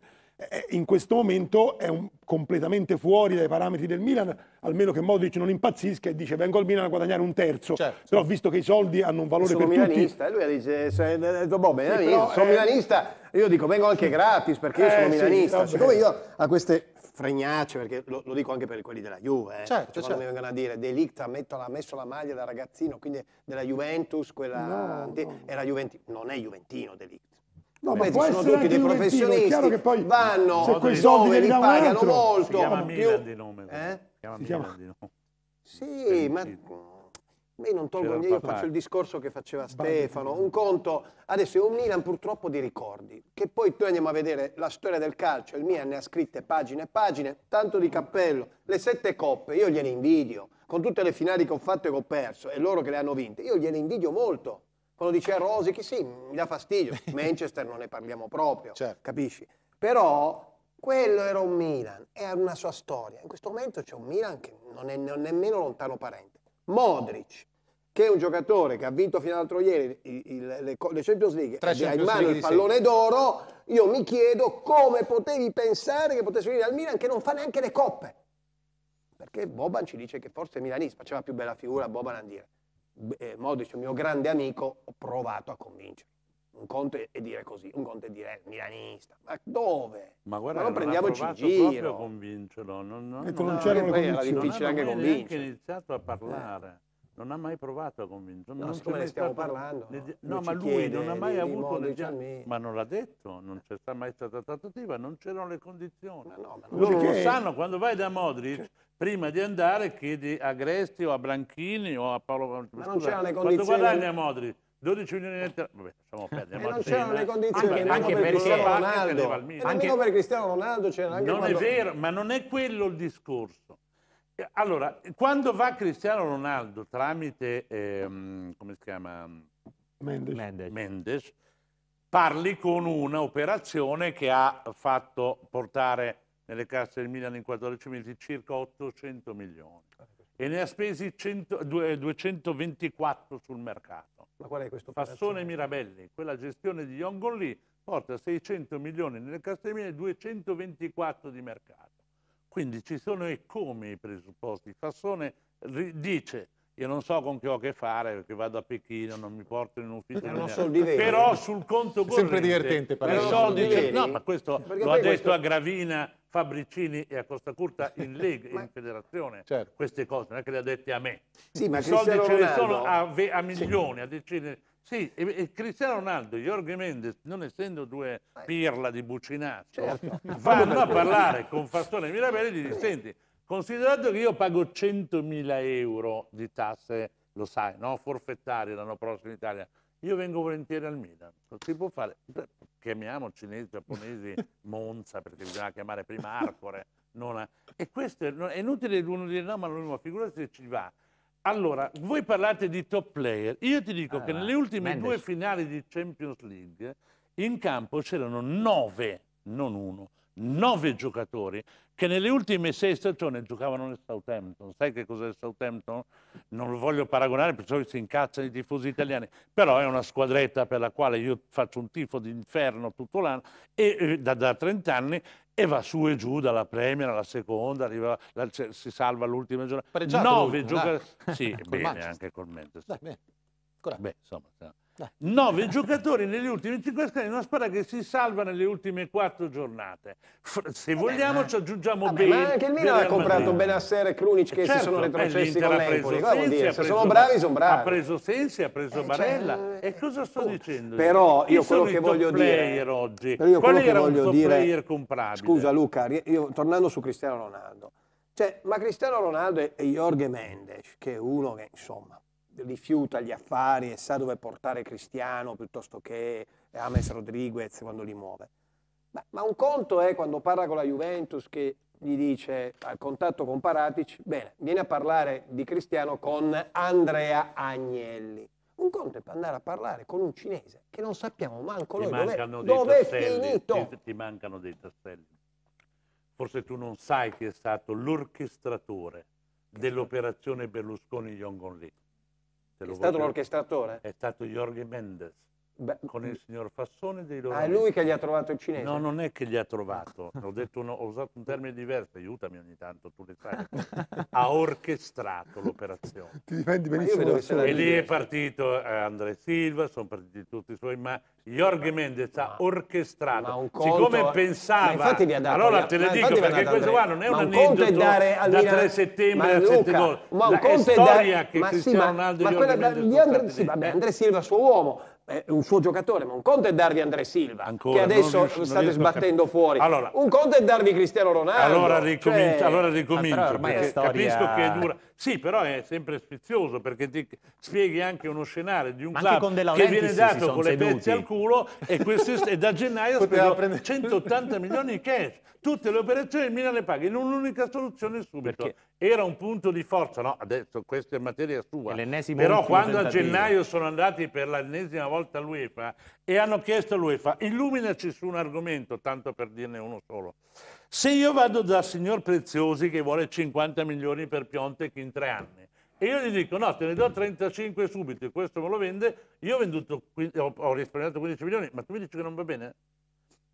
in questo momento è un, completamente fuori dai parametri del Milan, almeno che Modric non impazzisca e dice vengo al Milan a guadagnare un terzo, certo, però certo. visto che i soldi hanno un valore sono per milanista, tutti... Lui dice, se, boh, milanista, sono eh, milanista, io dico vengo anche gratis perché io eh, sono milanista, sì, siccome io a queste fregnaccio, perché lo, lo, dico anche per quelli della Juve, eh. certo, cioè, certo. mi vengono a dire De Ligt ha messo la maglia da ragazzino, quindi della Juventus, quella no, de, no. era Juventino, non è Juventino De Ligt. No, ma può sono tutti dei professionisti, che poi vanno, se quei soldi li pagano molto. Si chiama più... di nome. Eh? Si chiama si chiama... Di nome. Sì, ma... Beh, io non tolgo niente, io faccio il discorso che faceva Stefano. Un conto, adesso è un Milan purtroppo di ricordi, che poi tu andiamo a vedere la storia del calcio, il Milan ne ha scritte pagine e pagine, tanto di cappello, le sette coppe, io gliene invidio, con tutte le finali che ho fatto e che ho perso, e loro che le hanno vinte, io gliene invidio molto. Quando dice a Rosi che sì, mi dà fastidio, Manchester non ne parliamo proprio, certo. capisci? Però quello era un Milan, era una sua storia. In questo momento c'è un Milan che non è nemmeno lontano parente. Modric, che è un giocatore che ha vinto fino all'altro ieri il, il, le, Champions League Tre e eh, ha in mano il pallone d'oro, io mi chiedo come potevi pensare che potesse venire al Milan che non fa neanche le coppe. Perché Boban ci dice che forse Milanis faceva più bella figura Boban a dire eh, Modric, un mio grande amico, ho provato a convincerlo. Un conto è dire così, un conto è dire milanista. Ma dove? Ma, guarda, Ma non prendiamoci in giro. proprio convincerlo. Non, non, ecco, non, non c'era poi era difficile anche convincere. Non ha anche iniziato a eh. parlare. Non ha mai provato a convincerlo. No, non come ne stiamo parlando. Ne, no, ma lui non ha mai avuto... Le, ma non l'ha detto, non c'è stata mai stata trattativa, non c'erano le condizioni. Ma no, ma non Loro lo sanno, quando vai da Modric, prima di andare chiedi a Gresti o a Branchini o a Paolo... Ma non c'erano le condizioni. Quando guadagni a Modric? 12 milioni di euro. vabbè, facciamo perdere. Eh, ma non c'erano diciamo, le eh, condizioni, anche, anche per Cristiano Ronaldo, anche per Cristiano Ronaldo c'era anche Non quando... è vero, ma non è quello il discorso. Eh, allora, quando va Cristiano Ronaldo tramite, ehm, come si chiama? Mendes. Mendes. Mendes. parli con un'operazione che ha fatto portare nelle casse del Milan in 14 mesi circa 800 milioni e ne ha spesi 100, 224 sul mercato. Ma qual è questo? Fassone Mirabelli, quella gestione di Yongon Lee porta 600 milioni nelle casse e 224 di mercato. Quindi ci sono e come i presupposti. Fassone dice io non so con chi ho a che fare perché vado a Pechino, non mi porto in un ufficio. Eh, non soldi Però sul conto corrente. Sempre divertente parlare di soldi veri. No, ma questo perché lo ha detto questo... a Gravina, Fabricini e a Costa Curta in Lega, ma... in federazione. Certo. Queste cose non è che le ha dette a me. Sì, ma I soldi Cristiano ce ne sono a, ve, a milioni, sì. a decine. Sì, e, e Cristiano Ronaldo e Jorge Mendes, non essendo due eh. pirla di bucinazzo, certo. vanno a parlare con Fastone Mirabelli e gli dicono: senti, Considerato che io pago 100.000 euro di tasse, lo sai, no? forfettarie l'anno prossimo in Italia, io vengo volentieri al Milan. Si può fare, chiamiamo cinesi, giapponesi, Monza, perché bisogna chiamare prima Arcore. A... E questo è, è inutile uno dire no, ma non ma figurati se ci va. Allora, voi parlate di top player. Io ti dico allora, eh, che nelle ultime Mendes. due finali di Champions League in campo c'erano nove, non uno, nove giocatori che nelle ultime sei stagioni giocavano nel Southampton. Sai che cos'è il Southampton? Non lo voglio paragonare perciò si incazzano i tifosi italiani, però è una squadretta per la quale io faccio un tifo d'inferno tutto l'anno e, e, eh, da, da 30 anni e va su e giù dalla Premier alla seconda, arriva, la, si salva l'ultima giornata. Nove giocatori. Sì, bene, anche col Mendes. Dai, bene. Beh, insomma, 9 eh. giocatori negli ultimi 5 schermi, una squadra che si salva nelle ultime 4 giornate. Se vogliamo vabbè, ci aggiungiamo vabbè, bene. Ma anche il Milan ha comprato Benassere e Krunic che certo, si sono eh, retrocessi con l'Empoli. Se preso, sono bravi, sono bravi. Ha preso Sensi, ha preso eh, Barella. Cioè... E cosa sto oh, dicendo? Però io, io quello che voglio dire... Oggi? Però io quello che voglio dire... Scusa Luca, io, tornando su Cristiano Ronaldo. Cioè, ma Cristiano Ronaldo e Jorge Mendes, che è uno che insomma rifiuta gli affari e sa dove portare Cristiano piuttosto che Ames Rodriguez quando li muove. Ma, ma un conto è quando parla con la Juventus che gli dice al contatto con Paratic, bene, vieni a parlare di Cristiano con Andrea Agnelli. Un conto è andare a parlare con un cinese che non sappiamo manco ti noi dove, dove è finito. Ti, ti mancano dei tasselli. Forse tu non sai chi è stato l'orchestratore dell'operazione berlusconi yongon Lee. Te è stato voglio... l'orchestratore? È stato Jorge Mendes. Beh, con il signor Fassone dei Lorenzini. Ah, è lui che gli ha trovato il cinese? No, non è che gli ha trovato, ho, detto uno, ho usato un termine diverso, aiutami ogni tanto, tu le sai. ha orchestrato l'operazione. Ti difendi benissimo. E lì è partito eh, André Silva, sono partiti tutti i suoi, ma Jorge Mendez ha orchestrato. Conto... Siccome pensava... Dato, allora te le dico, perché questo qua non è un, aneddoto da 3 settembre a 7 gol. Ma un La, conto è storia dare... che ma Cristiano sì, Ronaldo ma, ma quella da, di André, sì, vabbè, André Silva, suo uomo è un suo giocatore, ma un conto è darvi Andre Silva, Ancora, che adesso riesco, state sbattendo fuori. Allora, un conto è darvi Cristiano Ronaldo. Allora ricomincio, cioè... allora ricomincio ah, capisco storia... che è dura, sì, però è sempre sfizioso perché ti spieghi anche uno scenario di un club che viene dato con le pezze al culo e, questo, e da gennaio spendeva prendere... 180 milioni di cash. Tutte le operazioni il Milan le paga in un'unica soluzione subito. Perché? Era un punto di forza, no? Adesso questa è materia sua. però quando a gennaio sono andati per l'ennesima volta all'UEFA e hanno chiesto all'UEFA illuminaci su un argomento, tanto per dirne uno solo. Se io vado dal signor Preziosi che vuole 50 milioni per Piontek in tre anni e io gli dico no, te ne do 35 subito e questo me lo vende, io ho, venduto, ho risparmiato 15 milioni, ma tu mi dici che non va bene?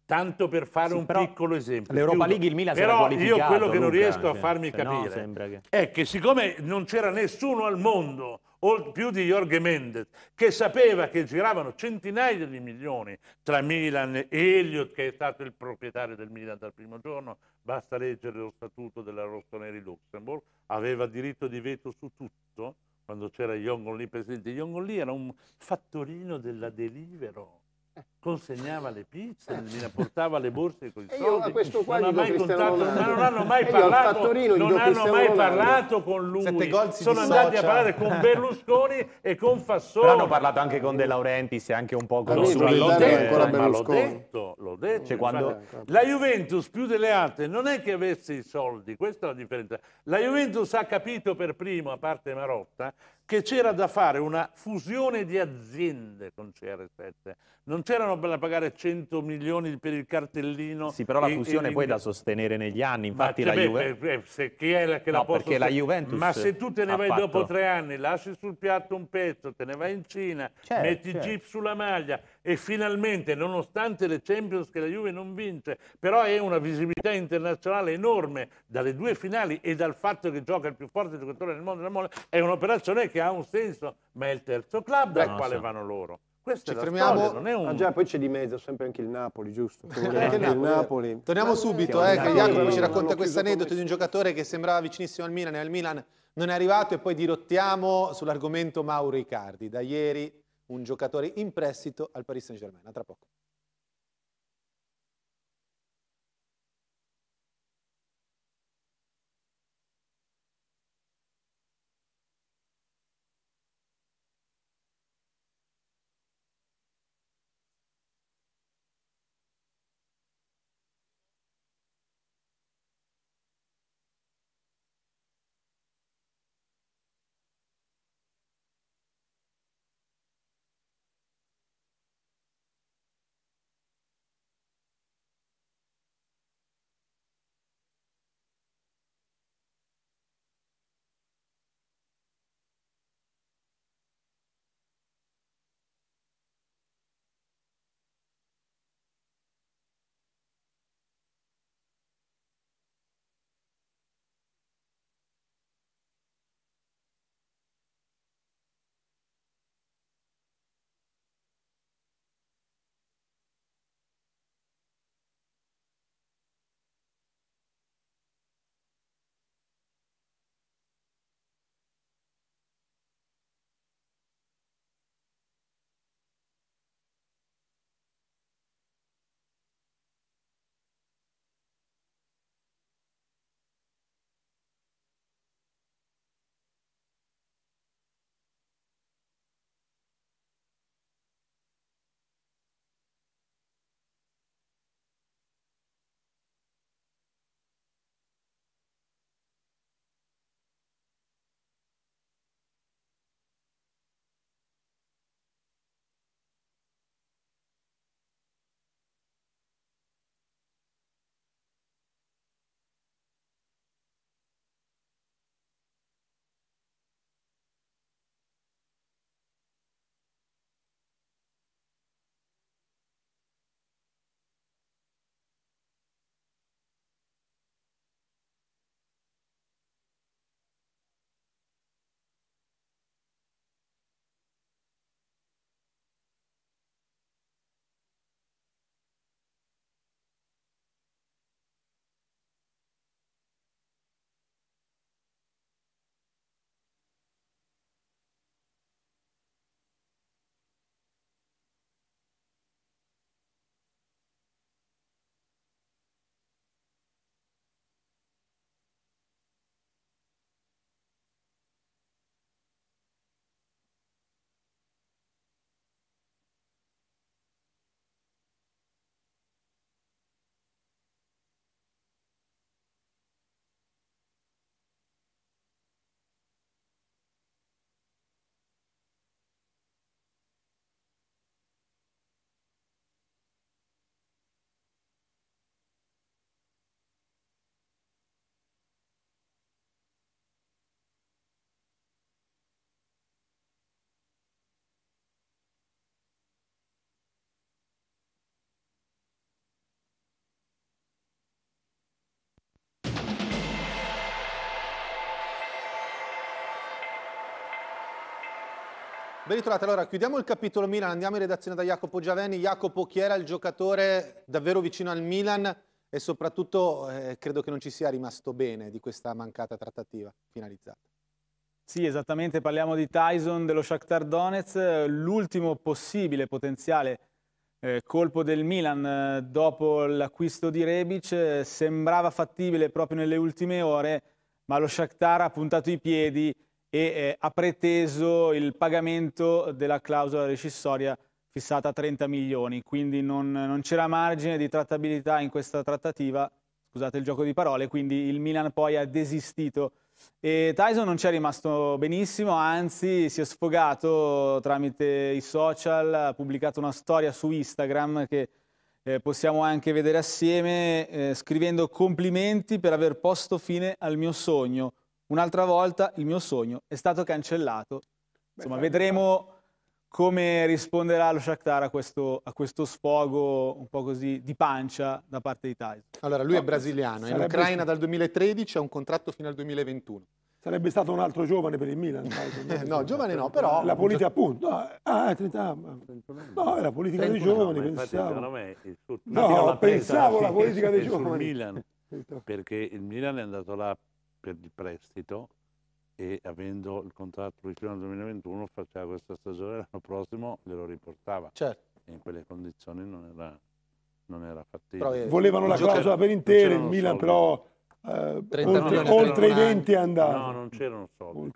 Tanto per fare sì, un piccolo esempio. L'Europa League il Milan Però io quello che non riesco Luca, a farmi capire no, che... è che siccome non c'era nessuno al mondo più di Jorge Mendez, che sapeva che giravano centinaia di milioni tra Milan e Elliot, che è stato il proprietario del Milan dal primo giorno, basta leggere lo statuto della Rossoneri Luxemburg, aveva diritto di veto su tutto, quando c'era Yongon Lee, presidente Yongon Lee era un fattorino della delivero consegnava le pizze, me portava le borse con i soldi. non, mai contato, ma non hanno mai parlato, non hanno mai parlato con lui. Sono andati a parlare con Berlusconi e con Fassoni. Però hanno parlato anche con De Laurentiis e anche un po' con no, eh, Berlusconi. L'ho detto, l'ho detto, l'ho detto. Cioè, quando... La Juventus più delle altre non è che avesse i soldi, questa è la differenza. La Juventus ha capito per primo, a parte Marotta, che c'era da fare una fusione di aziende con CR7. Non c'erano da pagare 100 milioni per il cartellino. Sì, però la fusione e, poi è da sostenere negli anni. Infatti la, la Juventus... Ma se tu te ne vai fatto... dopo tre anni, lasci sul piatto un pezzo, te ne vai in Cina, certo, metti certo. jeep sulla maglia, e finalmente, nonostante le Champions che la Juve non vince, però è una visibilità internazionale enorme dalle due finali e dal fatto che gioca il più forte giocatore del mondo, mondo è un'operazione che ha un senso, ma è il terzo club dal quale so. vanno loro. Questa Ci è fermiamo. Storia, non un... Ah già, poi c'è di mezzo sempre anche il Napoli, giusto? Eh, anche il Napoli. Torniamo eh, subito, eh, che Jacopo ci racconta questo aneddoto di un giocatore che sembrava vicinissimo al Milan e al Milan non è arrivato e poi dirottiamo sull'argomento Mauro Icardi. Da ieri un giocatore in prestito al Paris Saint Germain. A tra poco. Ben ritrovati, allora chiudiamo il capitolo Milan, andiamo in redazione da Jacopo Giaveni. Jacopo, chi era il giocatore davvero vicino al Milan e soprattutto eh, credo che non ci sia rimasto bene di questa mancata trattativa finalizzata? Sì, esattamente, parliamo di Tyson dello Shakhtar Donetsk, l'ultimo possibile potenziale eh, colpo del Milan eh, dopo l'acquisto di Rebic, eh, sembrava fattibile proprio nelle ultime ore, ma lo Shakhtar ha puntato i piedi e eh, ha preteso il pagamento della clausola recissoria fissata a 30 milioni, quindi non, non c'era margine di trattabilità in questa trattativa, scusate il gioco di parole, quindi il Milan poi ha desistito e Tyson non ci è rimasto benissimo, anzi si è sfogato tramite i social, ha pubblicato una storia su Instagram che eh, possiamo anche vedere assieme, eh, scrivendo complimenti per aver posto fine al mio sogno, Un'altra volta il mio sogno è stato cancellato. Insomma, Beh, vedremo come risponderà lo Shakhtar a questo, a questo, sfogo un po' così di pancia da parte di Tyson. Allora, lui è brasiliano, è in Ucraina dal 2013, ha un contratto fino al 2021. Sarebbe stato un altro giovane per il Milan. no, giovane no, però... La politica appunto. Ah, 30 ah, ah, No, è la politica dei giovani, no, pensavo. Me, sul... No, no pensavo la politica dei giovani. Milan, perché il Milan è andato là per il prestito e avendo il contratto di nel 2021 faceva questa stagione, l'anno prossimo glielo riportava. Certo. E in quelle condizioni non era, non era fattibile. Eh, Volevano la clausola per intero, il Milan soldi. però eh, oltre, oltre i 20 andava No, non c'erano soldi,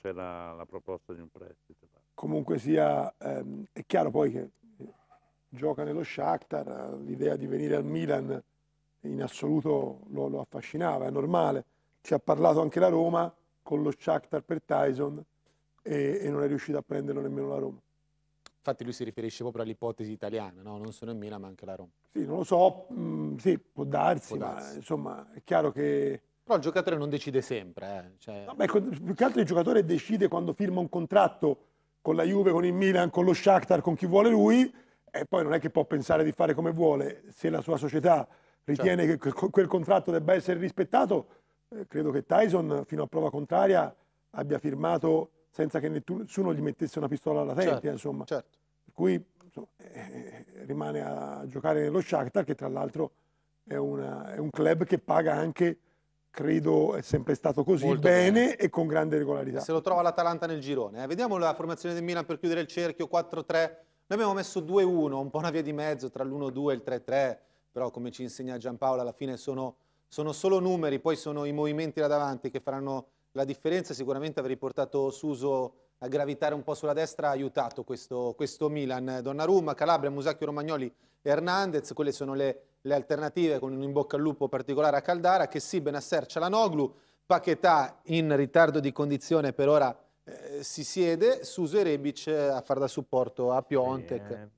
c'era la proposta di un prestito. Comunque sia, ehm, è chiaro poi che eh, gioca nello Shakhtar, l'idea di venire al Milan in assoluto lo, lo affascinava, è normale ci ha parlato anche la Roma con lo Shakhtar per Tyson e, e non è riuscita a prenderlo nemmeno la Roma. Infatti lui si riferisce proprio all'ipotesi italiana, no? non solo in Milan ma anche la Roma. Sì, non lo so, mh, mm, sì, può darsi, può darsi, ma insomma è chiaro che... Però il giocatore non decide sempre. Eh? Cioè... No, beh, più che altro il giocatore decide quando firma un contratto con la Juve, con il Milan, con lo Shakhtar, con chi vuole lui, e poi non è che può pensare di fare come vuole. Se la sua società ritiene certo. che quel contratto debba essere rispettato, eh, credo che Tyson, fino a prova contraria, abbia firmato senza che nessuno gli mettesse una pistola alla tempia, certo, insomma. Certo. Per cui insomma, eh, rimane a giocare nello Shakhtar, che tra l'altro è, è, un club che paga anche, credo è sempre stato così, bene, bene, e con grande regolarità. Se lo trova l'Atalanta nel girone. Eh. Vediamo la formazione del Milan per chiudere il cerchio, 4-3. Noi abbiamo messo 2-1, un po' una via di mezzo tra l'1-2 e il 3-3, però come ci insegna Giampaolo alla fine sono sono solo numeri, poi sono i movimenti là davanti che faranno la differenza. Sicuramente avrei portato Suso a gravitare un po' sulla destra, ha aiutato questo, questo Milan. Donnarumma, Calabria, Musacchio Romagnoli e Hernandez, quelle sono le, le, alternative con un in bocca al lupo particolare a Caldara, che sì, Benasser, Cialanoglu, Paquetà in ritardo di condizione per ora eh, si siede, Suso e Rebic eh, a far da supporto a Piontek. Eh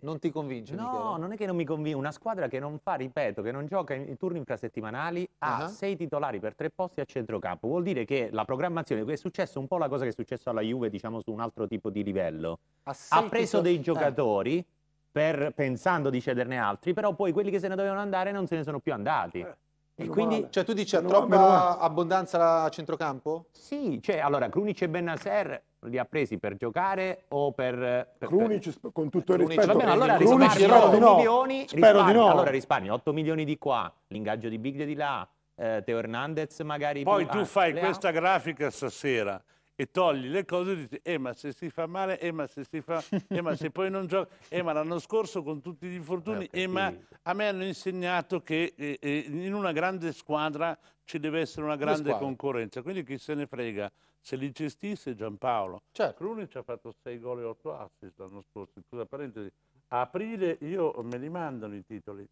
non ti convince? No, Michele. non è che non mi convince. Una squadra che non fa, ripeto, che non gioca in, in turni infrasettimanali ha uh-huh. sei titolari per tre posti a centrocampo. Vuol dire che la programmazione è successa un po' la cosa che è successo alla Juve, diciamo, su un altro tipo di livello. Ha preso dei eh. giocatori per, pensando di cederne altri, però poi quelli che se ne dovevano andare non se ne sono più andati. Eh. E quindi, cioè tu dici, ha troppa abbondanza a centrocampo? Sì, cioè, allora, Krunic e Bennaser li ha presi per giocare o per... per Krunic, per... con tutto il Krunic, rispetto... Vabbè, allora Krunic, risparmi 8 no. milioni, spero risparmi, di no. Allora risparmi 8 milioni di qua, l'ingaggio di Biglia di là, eh, Teo Hernandez magari... Poi più, tu ah, fai questa ha... grafica stasera e togli le cose e dici, eh ma se si fa male, eh ma se si fa, eh ma se poi non gioca, eh ma l'anno scorso con tutti gli infortuni, eh, eh ma a me hanno insegnato che eh, eh, in una grande squadra ci deve essere una grande concorrenza, quindi chi se ne frega, se li gestisse Giampaolo. Certo. ci ha fatto 6 gol e 8 assist l'anno scorso, scusa parentesi, a aprile io me li mandano i titoli,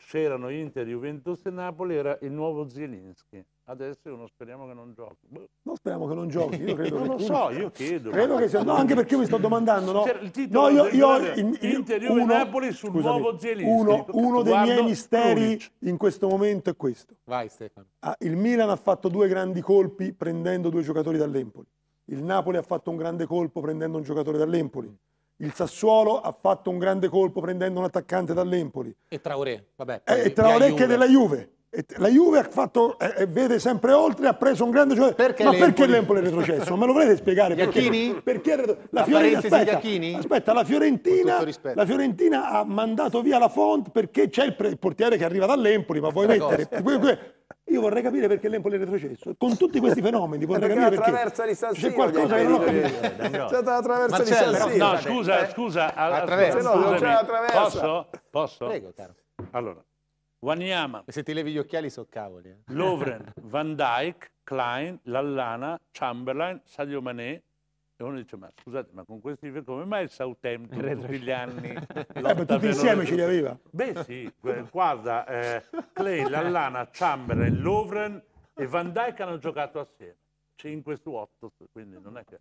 c'erano Inter, Juventus e Napoli, era il nuovo Zielinski. Adesso uno speriamo che non giochi. Boh. Non speriamo che non giochi. Io credo non lo tu... so, io chiedo. Credo che sia... no, anche perché mi sto domandando. No, no io, io, in, in, Inter, Juve, uno, Napoli sul scusami, nuovo Zielinski. Uno, uno dei miei misteri Krunic. in questo momento è questo. Vai Stefano. Ah, il Milan ha fatto due grandi colpi prendendo due giocatori dall'Empoli. Il Napoli ha fatto un grande colpo prendendo un giocatore dall'Empoli. Il Sassuolo ha fatto un grande colpo prendendo un attaccante dall'Empoli. E Traoré, vabbè. Eh, e Traoré che è della Juve. La Juve ha fatto, eh, vede sempre oltre, ha preso un grande giocatore. Perché ma l'Empoli? perché l'Empoli è retrocesso? Me lo volete spiegare? Iacchini? Perché, perché la, Fiorentina, aspetta, aspetta, la, Fiorentina, la Fiorentina ha mandato via la Font perché c'è il, il portiere che arriva dall'Empoli, ma vuoi mettere... Io vorrei capire perché l'Empoli è retrocesso. Con tutti questi fenomeni vorrei perché capire perché. di San Siro, c'è qualcosa che non ho capito. C'è la traversa di San Siro. No, scusa, eh, scusa, attraversa. posso? Posso? Prego, caro. Allora, Wanyama. E se ti levi gli occhiali so cavoli. Eh. Lovren, Van Dyke, Klein, Lallana, Chamberlain, Sadio Mané. E uno dice, ma scusate, ma con questi come mai il Southampton tutti gli anni? eh, tutti insieme ce li aveva. Beh sì, guarda, eh, Clay, Lallana, Chamberlain, Lovren e Van Dyke hanno giocato assieme. 5 su 8, quindi non è che...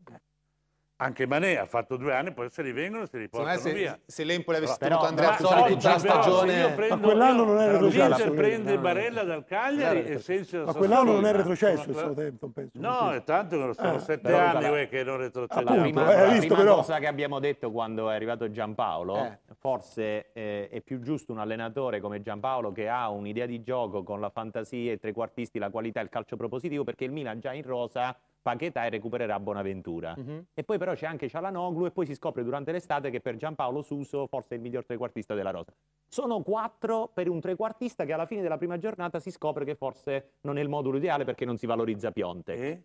Anche Manè ha fatto due anni, poi se li vengono se li portano se, via. Se l'Empoli avesse però, tenuto Andrea Azzoli tutta la stagione... Prendo, ma quell'anno non è retrocesso. L'Inter prende no, Barella dal Cagliari e Sensio... Ma quell'anno non è retrocesso il Southampton, penso. No, è tanto che sono eh, sette però, anni vabbè. che non retrocediamo. La eh, prima, eh, visto, prima cosa che abbiamo detto quando è arrivato Giampaolo, eh. forse eh, è più giusto un allenatore come Giampaolo che ha un'idea di gioco con la fantasia, i trequartisti, la qualità, il calcio propositivo, perché il Milan già in rosa Paquetà e recupererà Bonaventura. Uh-huh. E poi però c'è anche Cialanoglu e poi si scopre durante l'estate che per Giampaolo Suso forse è il miglior trequartista della rosa. Sono quattro per un trequartista che alla fine della prima giornata si scopre che forse non è il modulo ideale perché non si valorizza Pionte. Eh?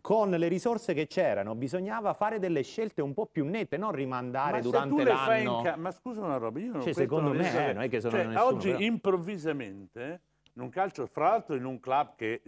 con le risorse che c'erano bisognava fare delle scelte un po' più nette, non rimandare ma durante l'anno. Ca- ma scusa una roba, io non cioè, secondo me, eh, non è che sono cioè, nessuno, oggi però... improvvisamente in un calcio, fra l'altro in un club che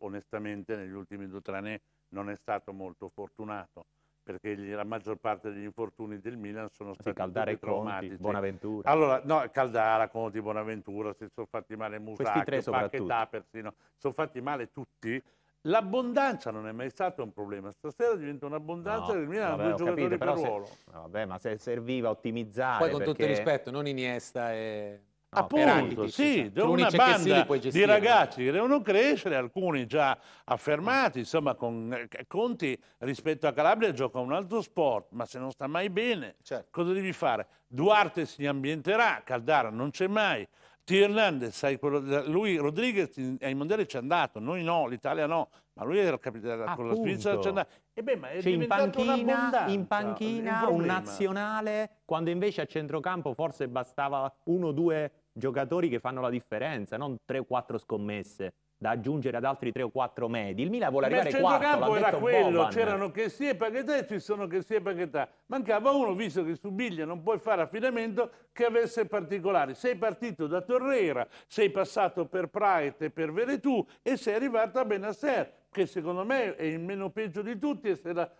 onestamente negli ultimi due o tre anni non è stato molto fortunato perché la maggior parte degli infortuni del Milan sono stati sì, Caldara e Conti, Bonaventura. Allora, no, Caldara, Conti, Bonaventura, si sono fatti male Musacchio, Pacchetta persino, sono fatti male tutti. L'abbondanza non è mai stato un problema, stasera diventa un'abbondanza no, del Milan vabbè, due giocatori capito, per ruolo. vabbè, ma se serviva ottimizzare... Poi con perché... tutto il rispetto, non Iniesta e... Appunto, sì, una banda di ragazzi che devono crescere, alcuni già affermati, insomma con eh, Conti rispetto a Calabria gioca un altro sport, ma se non sta mai bene, certo. cosa devi fare? Duarte si ambienterà, Caldara non c'è mai, Tirnandez, sai, quello, lui Rodriguez ai mondiali ci c'è andato, noi no, l'Italia no, ma lui era capitato Appunto. con la Svizzera c'è E beh, ma è cioè, in panchina, in panchina un, un nazionale, quando invece a centrocampo forse bastava uno o due giocatori che fanno la differenza, non 3-4 scommesse da aggiungere ad altri 3 o 4 medi. Il Milan vuole arrivare quarto, campo era quello, Boban. c'erano che si è Paghetà e ci sono che si è Paghetà. Mancava uno, visto che su Biglia non puoi fare affidamento, che avesse particolari. Sei partito da Torrera, sei passato per e per Veretù e sei arrivato a Benasser che secondo me è il meno peggio di tutti,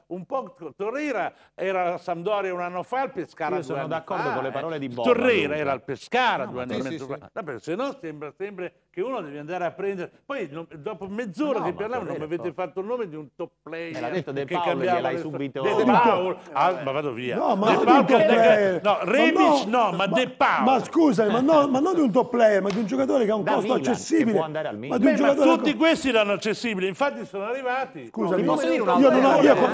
un po' Torreira era la Sampdoria un anno fa, il Pescara Io sono d'accordo fa, con le eh. parole di Boba. Torreira dunque. era il Pescara no, due anni sì, sì, fa. Sì. No, se no sembra sempre che uno deve andare a prendere. Poi no, dopo mezz'ora no, che parlavano non mi avete fatto il nome di un top player. Me l'ha detto De Paul, gliel'hai subito. De Paul, ah, ma vado via. No, ma De Paul, che... no, Rebic no, ma, ma De Paul. Ma scusa, ma, ma, non di un top player, ma di un giocatore che ha un da costo Milan, accessibile. Che può andare al tutti questi erano accessibili, infatti sono arrivati. Scusa, no, posso dire una io non ho io, no,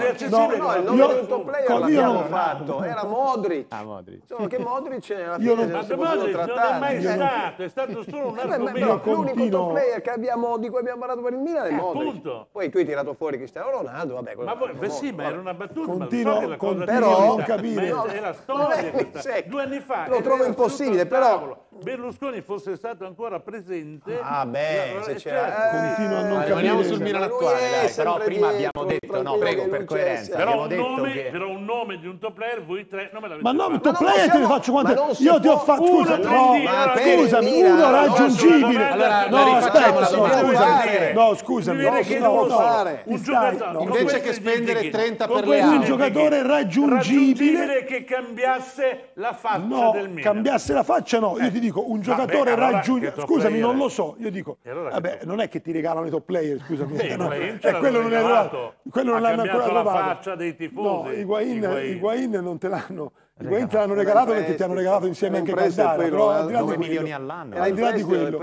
no, il nome del top player l'abbiamo fatto, era Modric. Ah, Modric. Solo diciamo che Modric alla fine io non, non, Modric non è mai ah, stato, è stato solo un altro eh, argomento. L'unico top player che abbiamo, di cui abbiamo parlato per il Milan è eh, Modric. Poi tu hai tirato fuori Cristiano Ronaldo, vabbè. Ma poi, sì, ma era una battuta. Continuo, però non capire. È la storia. Eh, Due anni fa. Lo trovo impossibile, però... Berlusconi fosse stato ancora presente... Ah beh, se c'era... Continuo a non capire. Rimaniamo sul Milan concettuale, dai, però prima dietro, abbiamo detto, no, prego, per coerenza. Però un, nome, che... però un, nome, di un top player, voi tre non me l'avete Ma no, un top player te ne faccio quanto... Io ti ho fatto... Scusa, no, scusami, uno raggiungibile. no, aspetta, scusami. No, scusami. Un giocatore... Invece che spendere 30 per le Un giocatore raggiungibile... che cambiasse la faccia del cambiasse la faccia no. Io eh, ti dico, un giocatore raggiungibile... Scusami, non lo so. Io dico, vabbè, non è che ti regalano i top player, scusami no, eh, quello non, regalato, è, quello non l'hanno ancora provato. la faccia dei tifosi. No, Higuain, Higuain. Higuain non te l'hanno Regalato. Te l'hanno regalato perché ti hanno regalato insieme anche Caldara, però al di là 9 milioni all'anno. Al di là di quello,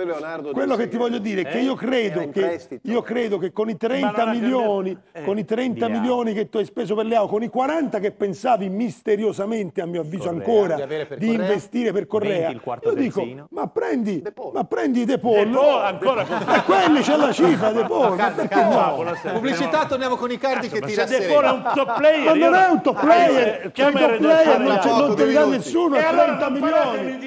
quello che ti voglio dire è eh? che io credo che, io credo che con i 30 milioni, eh, con i 30 milioni che tu hai speso per Leao, con i 40 che pensavi misteriosamente, a mio avviso Correa, ancora, di, di Correa, investire per Correa, io dico, ma prendi De Paul, ma prendi De Paul, De Paul ancora con De Quelli c'è la cifra De Paul, cioè, pubblicità torniamo con i cardi che ti De Paul è un top player. Ma non ah, eh, è un top player, il top player non c'è non te li dà nessuno, e 30 milioni.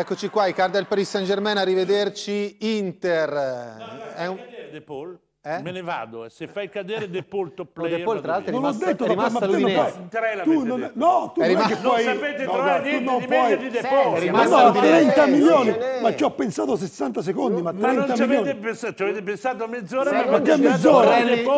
Eccoci qua, i card del Paris Saint Germain, arrivederci. Inter. No, no, è un... De Paul. Eh? Me ne vado, se fai cadere De Paul top player. No, De Paul tra l'altro è rimasto, detto, è rimasto l'Udinese. Tu non, è, no, tu è rimasto, non, puoi, non sapete no, trovare no, niente di meglio di De Paul. Sì, ma no, 30 sei, milioni, ma ci ho pensato 60 secondi, ma 30 ma non ci avete pensato, ci avete pensato mezz'ora. Sei, ma che mezz'ora?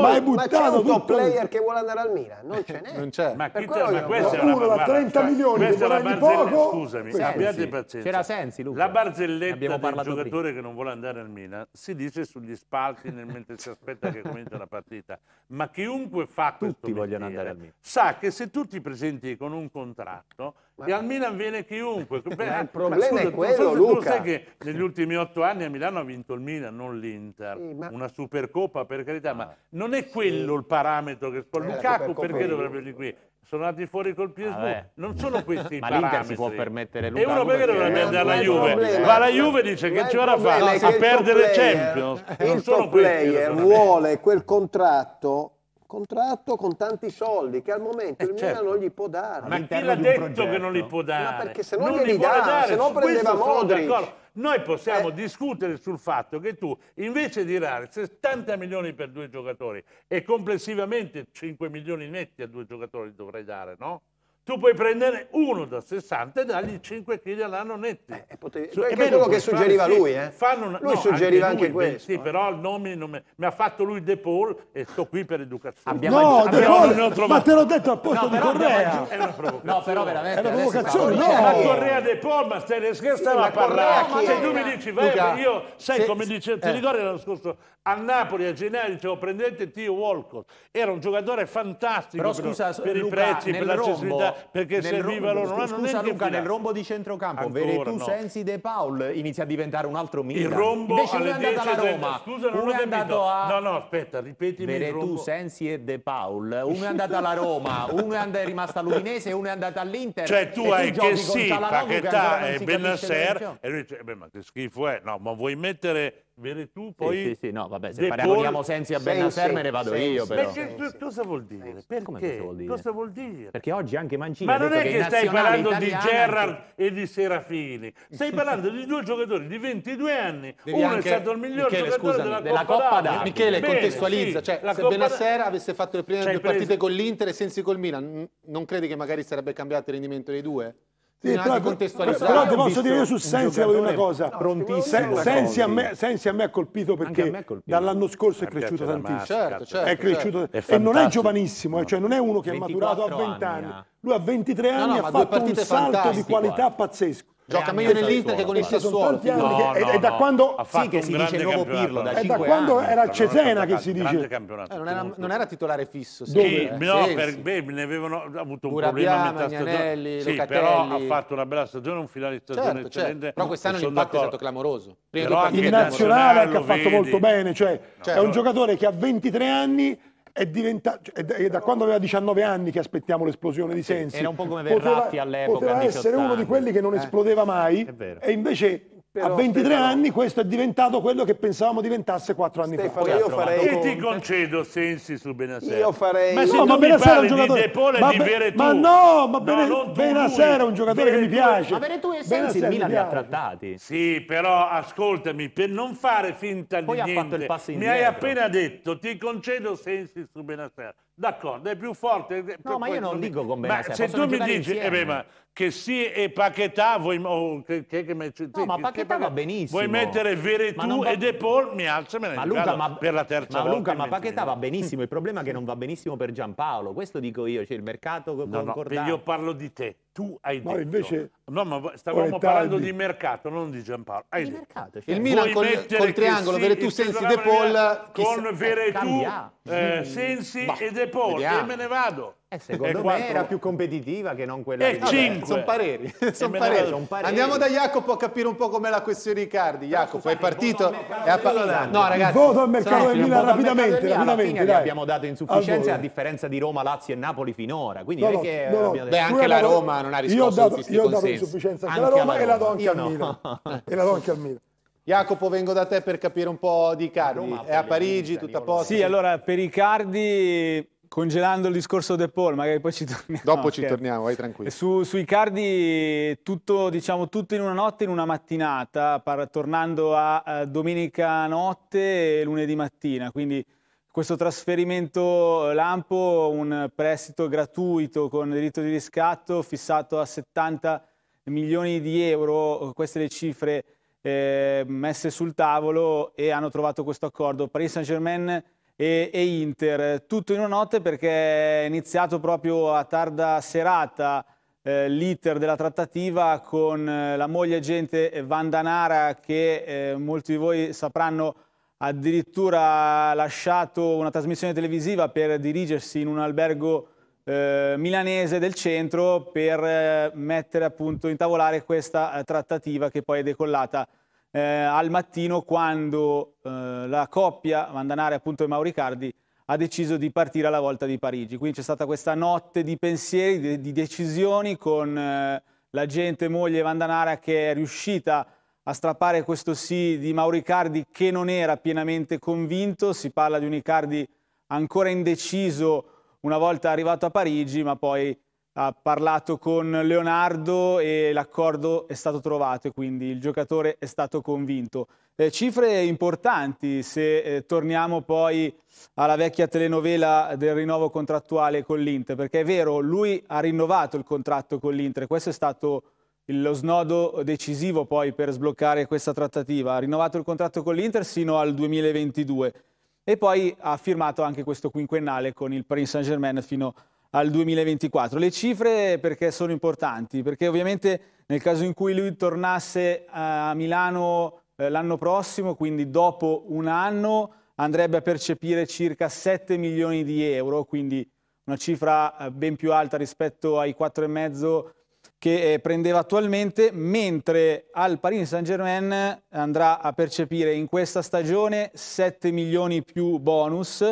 Ma hai buttato un top player che vuole andare al Milan, non ce n'è. Non c'è. Ma, questo ma questa è una da 30 milioni, questa è la barzelletta, scusami, abbiate pazienza. C'era Sensi, Luca. La barzelletta del giocatore che non vuole andare al Milan si dice sugli spalti nel mentre c'è aspetta che comincia la partita, ma chiunque fa tutti vogliono andare al Milan. sa che se tu ti presenti con un contratto, ma... e al Milan viene chiunque. Beh, il problema scusa, è quello, tu, Luca. Tu sai che negli ultimi otto anni a Milano ha vinto il Milan, non l'Inter, sì, ma... una Supercoppa per carità, ma ah, non è quello il parametro che... Eh, Lukaku perché dovrebbe venire qui? sono andati fuori col PSV. Ah, non sono questi i Ma parametri. l'Inter si può permettere Lukaku. E uno perché dovrebbe andare alla Juve? Ma la Juve dice che ci ora fa a perdere il Champions. Il non player vuole quel contratto contratto con tanti soldi che al momento eh, il certo. Milan non gli può dare. Ma chi l'ha detto progetto? che non li può dare? Ma perché se no non glieli dà, dare. se no prendeva Modric. Noi possiamo eh. discutere sul fatto che tu invece di dare 70 milioni per due giocatori e complessivamente 5 milioni netti a due giocatori dovrai dare, no? tu puoi prendere uno da 60 e dargli 5 kg all'anno netti. Eh, eh potevi, Su, è quello che suggeriva fare, lui, eh? Fanno una, lui no, suggeriva anche, lui, anche questo. Sì, eh. però il nome non mi, mi ha fatto lui De Paul e sto qui per educazione. Abbiamo no, De Paul, ma te l'ho detto a posto no, di Correa. È una provocazione. No, però veramente. È una provocazione. No. Ma Correa De Paul, ma stai scherzando a parlare. Ma se tu mi dici, vai, io, sai se, come dice, ti eh. ricordi l'anno scorso, a Napoli, a gennaio, dicevo, prendete Tio Walcott. Era un giocatore fantastico per i prezzi, per la l'accessibilità perché serviva loro. Scusa, non scusa Luca, nel rombo di centrocampo, Ancora, Veretù, no. Sensi, De Paul inizia a diventare un altro Milan. Il rombo Invece alle 10 alla Roma. Scusa, non uno è andato a... No, no, aspetta, ripetimi Veretù, Sensi e De Paul. Uno è andato alla Roma, uno è rimasto all'Udinese, uno è andato all'Inter. Cioè tu hai che sì, Paquetà e Benasser e lui dice, eh, ma che schifo è. No, ma vuoi mettere vedi tu poi... Sì, sì, sì no, vabbè, se paragoniamo pol... Sensi a Benasser sì, me ne vado sì, io però. Perché, tu, cosa vuol dire? Perché? Cosa vuol dire? cosa vuol dire? Perché oggi anche Mancini Ma non è che, stai parlando italiana... di Gerrard e di Serafini, stai parlando di due giocatori di 22 anni, Devi uno anche... è stato il miglior Michele, giocatore scusami, della, della Coppa, Coppa d'Africa. Michele, Bene, contestualizza, cioè se Benasser avesse fatto le prime due partite con l'Inter e Sensi col Milan, non credi che magari sarebbe cambiato il rendimento dei due? Sì, però, però ti posso dire io su Sensi voglio una cosa. No, Sensi, a me, Sensi, a me, ha colpito perché dall'anno scorso è cresciuto tantissimo. Certo, cioè. certo, è cresciuto certo. è e non è giovanissimo, eh, cioè non è uno che è maturato a 20 anni. anni. Lui a 23 no, anni ha fatto un salto di qualità pazzesco. Gioca meglio nell'Inter che con il Sassuolo. No, no, è, da quando sì, che si dice il nuovo Pirlo da è da quando anni, era Cesena che si dice. Eh, non, era, non, era, titolare fisso, sì. Dove? Eh, no, sì, per, sì. Beh, ne avevano avuto un Urabiana, problema metà Agnanelli, stagione. Sì, però ha fatto una bella stagione, un finale di stagione certo, certo. eccellente. Certo. Però quest'anno l'impatto è stato clamoroso. Prima però il nazionale che ha fatto molto bene, cioè, è un giocatore che ha 23 anni è diventato, cioè, è da quando aveva 19 anni che aspettiamo l'esplosione di Sensi. Era un po' come Verratti poteva, all'epoca. Poteva essere uno di quelli che non eh? esplodeva mai e invece però, a 23 però... anni questo è diventato quello che pensavamo diventasse 4 anni Stefano, fa. Io certo, farei e ti concedo sensi su Benasera. Io farei Ma se no, ma Benasera è un giocatore di ma, be... ma no, ma ben... no, Benasera è un giocatore Bene che mi piace. Ma Veretù e Sensi il Milan li ha trattati. Sì, però ascoltami, per non fare finta di Poi niente. Mi hai appena detto, ti concedo sensi su Benasera. D'accordo, è più forte. No, ma io non dico con Benassia. se tu mi dici eh beh, ma che sì e Paquetà, vuoi, oh, che, che, che, no, che, ma Paquetà va benissimo. Vuoi mettere Veretù va... e De Paul, mi alzo me ne ma Luca, ma, per la terza ma volta. Luca, ma Paquetà va benissimo, il problema è che non va benissimo per Giampaolo, questo dico io, cioè il mercato no, concordato. No, io parlo di te tu hai detto. No, invece, no ma stavamo parlando di mercato, non di Giampaolo. Hai di detto. mercato. Cioè. Il Milan con, col triangolo, sì, Veretù, Sensi, De Paul. Con Veretù, eh, Sensi ma, e De Paul. Vediamo. E me ne vado. Eh, secondo me quattro. era più competitiva che non quella e di 5. Sono pareri. Son pareri. Son pareri. Andiamo da Jacopo a capire un po' com'è la questione Riccardi. Jacopo, è partito. È a... no, ragazzi, voto al mercato del Milan rapidamente. Del Milan. rapidamente dai. abbiamo dato insufficienza a differenza di Roma, Lazio e Napoli finora. Quindi no, no, che no, abbiamo... Beh, anche la Roma non ha risposto a ho dato, io ho dato insufficienza anche alla Roma, e la do anche al Milan. E la do anche al Milan. Jacopo, vengo da te per capire un po' di Cardi. È a Parigi, tutta a posto? Sì, allora per i Cardi congelando il discorso De Paul, magari poi ci torniamo. Dopo ci okay. torniamo, vai tranquillo. Su, su Icardi tutto, diciamo, tutto in una notte, in una mattinata, par- tornando a, a, domenica notte e lunedì mattina, quindi questo trasferimento Lampo, un prestito gratuito con diritto di riscatto fissato a 70 milioni di euro, queste le cifre eh, messe sul tavolo e hanno trovato questo accordo. Paris Saint-Germain e, e Inter. Tutto in una notte perché è iniziato proprio a tarda serata eh, l'iter della trattativa con eh, la moglie agente Vandanara che eh, molti di voi sapranno addirittura ha lasciato una trasmissione televisiva per dirigersi in un albergo eh, milanese del centro per eh, mettere appunto intavolare questa eh, trattativa che poi è decollata eh, al mattino quando eh, la coppia Vandanare appunto e Mauricardi ha deciso di partire alla volta di Parigi. Quindi c'è stata questa notte di pensieri, di, di decisioni con eh, la gente moglie Vandanara che è riuscita a strappare questo sì di Mauricardi che non era pienamente convinto, si parla di un Icardi ancora indeciso una volta arrivato a Parigi, ma poi ha parlato con Leonardo e l'accordo è stato trovato e quindi il giocatore è stato convinto. Eh, cifre importanti se eh, torniamo poi alla vecchia telenovela del rinnovo contrattuale con l'Inter, perché è vero, lui ha rinnovato il contratto con l'Inter, questo è stato lo snodo decisivo poi per sbloccare questa trattativa, ha rinnovato il contratto con l'Inter sino al 2022 e poi ha firmato anche questo quinquennale con il Paris Saint-Germain fino a al 2024. Le cifre perché sono importanti? Perché ovviamente nel caso in cui lui tornasse a Milano eh, l'anno prossimo, quindi dopo un anno, andrebbe a percepire circa 7 milioni di euro, quindi una cifra eh, ben più alta rispetto ai 4,5 che eh, prendeva attualmente, mentre al Paris Saint-Germain andrà a percepire in questa stagione 7 milioni più bonus.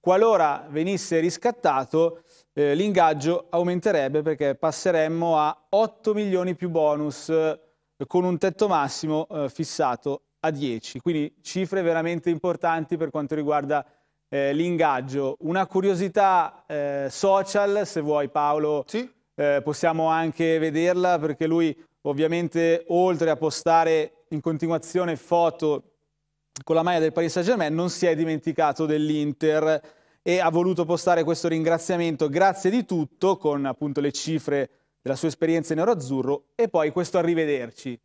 Qualora venisse riscattato, eh, l'ingaggio aumenterebbe perché passeremmo a 8 milioni più bonus eh, con un tetto massimo eh, fissato a 10. Quindi cifre veramente importanti per quanto riguarda eh, l'ingaggio. Una curiosità eh, social, se vuoi Paolo, sì. Eh, possiamo anche vederla perché lui ovviamente oltre a postare in continuazione foto con la maglia del Paris Saint Germain non si è dimenticato dell'Inter e ha voluto postare questo ringraziamento, grazie di tutto, con appunto le cifre della sua esperienza in nero-azzurro e poi questo arrivederci.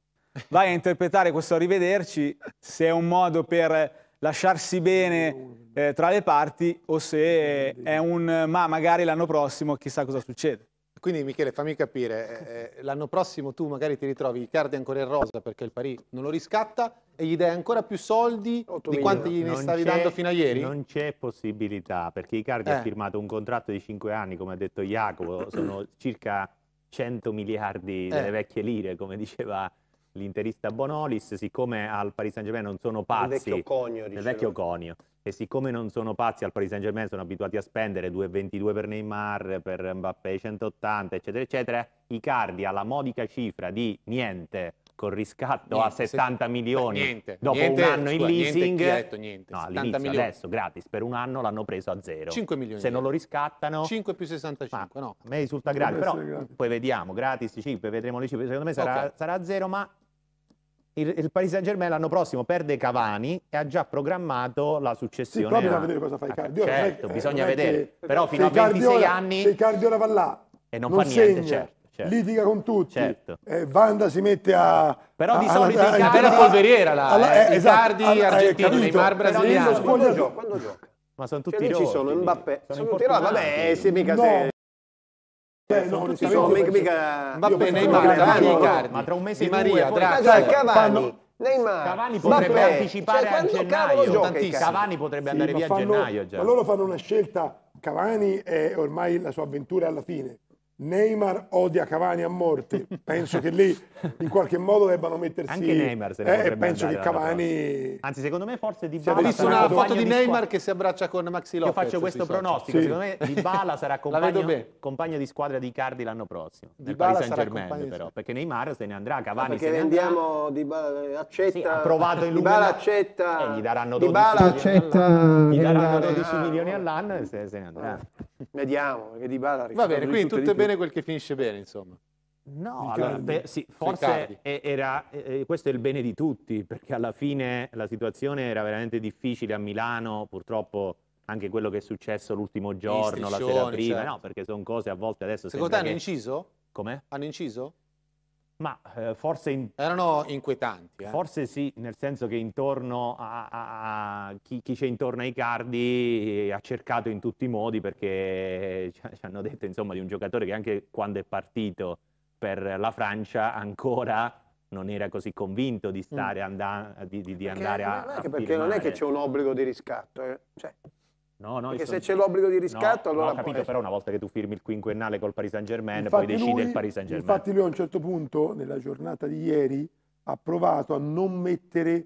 Vai a interpretare questo arrivederci se è un modo per lasciarsi bene eh, tra le parti o se è un ma magari l'anno prossimo chissà cosa succede. Quindi Michele, fammi capire, eh, eh, l'anno prossimo tu magari ti ritrovi Icardi ancora in rosa perché il Parì non lo riscatta e gli dai ancora più soldi oh, di quanti gli ne stavi dando fino a ieri? Non c'è possibilità perché Icardi eh. ha firmato un contratto di 5 anni, come ha detto Jacopo, sono circa 100 miliardi eh. delle vecchie lire, come diceva l'interista Bonolis, siccome al Paris Saint-Germain non sono pazzi... Il vecchio conio, Il vecchio conio. E siccome non sono pazzi al Paris Saint-Germain, sono abituati a spendere 2,22 per Neymar, per Mbappé 180, eccetera, eccetera, Icardi alla modica cifra di niente con riscatto niente, a 70 se... milioni niente, dopo niente, un anno in leasing detto, no, adesso gratis per un anno l'hanno preso a zero 5 milioni se non lo riscattano 5 più 65 no. a me risulta gratis però poi vediamo gratis 5 vedremo le cifre secondo me sarà, okay. sarà a zero ma il, il Paris Saint Germain l'anno prossimo perde Cavani e ha già programmato la successione. Sì, proprio a... vedere cosa fa Icardi. Certo, eh, bisogna vedere. Che... Però fino a 26 Cardiola, anni... Se Icardi va là e non, non fa segna. niente, certo. Certo. litiga con tutti. Certo. Eh, Vanda si mette a. Però di a, solito a, Icardi era polveriera là. Alla, eh, eh esatto. Icardi, alla, eh, Argentino, Neymar brasiliano. Quando, gioca? Ma cioè, sono tutti cioè, loro. ci sono Mbappé, sono, sono tutti loro. Vabbè, eh, se mica no, se Beh, no, eh, no, sono mica... Va bene, Neymar, Cavani, Icardi. Ma tra un mese e Maria, Draghi, Cavani. Neymar, Cavani potrebbe anticipare cioè, a gennaio. Cavani potrebbe andare sì, via fanno, a gennaio. Già. Ma loro fanno una scelta. Cavani è ormai la sua avventura alla fine. Neymar odia Cavani a morte. Penso che lì in qualche modo debbano mettersi. Anche Neymar se ne eh, Penso che Cavani. Anzi, secondo me, forse Di Bala. Ho visto una foto di Neymar squadra... che si abbraccia con Maxi Lopez. Io faccio questo pronostico. Sì. Secondo me, Di Bala sarà compagno, compagno di squadra di Cardi l'anno prossimo. Di Bala Paris Saint Germain, però. Perché Neymar se ne andrà. Ah, Cavani se ne andrà. Di Bala eh, accetta. Sì, ha provato in lungo. Eh, di Bala accetta. E gli daranno 12 Di Bala accetta. Gli daranno 12 milioni all'anno e se, ne andrà. Eh, vediamo. Che Di Bala Va bene, quindi tutte bene bene quel che finisce bene, insomma. No, allora, beh, sì, forse era, eh, questo è il bene di tutti, perché alla fine la situazione era veramente difficile a Milano, purtroppo anche quello che è successo l'ultimo giorno, la sera prima, certo. no, perché sono cose a volte adesso... Secondo te hanno che... inciso? Come? Hanno inciso? Ma eh, forse... In... Erano inquietanti. Eh? Forse sì, nel senso che intorno a, a, a chi, chi, c'è intorno ai Cardi ha cercato in tutti i modi perché ci, hanno detto insomma, di un giocatore che anche quando è partito per la Francia ancora non era così convinto di, stare mm. andando, di, di, di andare a... Non è che, perché non è che c'è un obbligo di riscatto, eh? cioè, No, no, Perché se sono... c'è l'obbligo di riscatto, no, allora. Ho capito, poi... però, una volta che tu firmi il quinquennale col Paris Saint Germain, poi decide lui, il Paris Saint Germain. Infatti, lui a un certo punto, nella giornata di ieri, ha provato a non, mettere,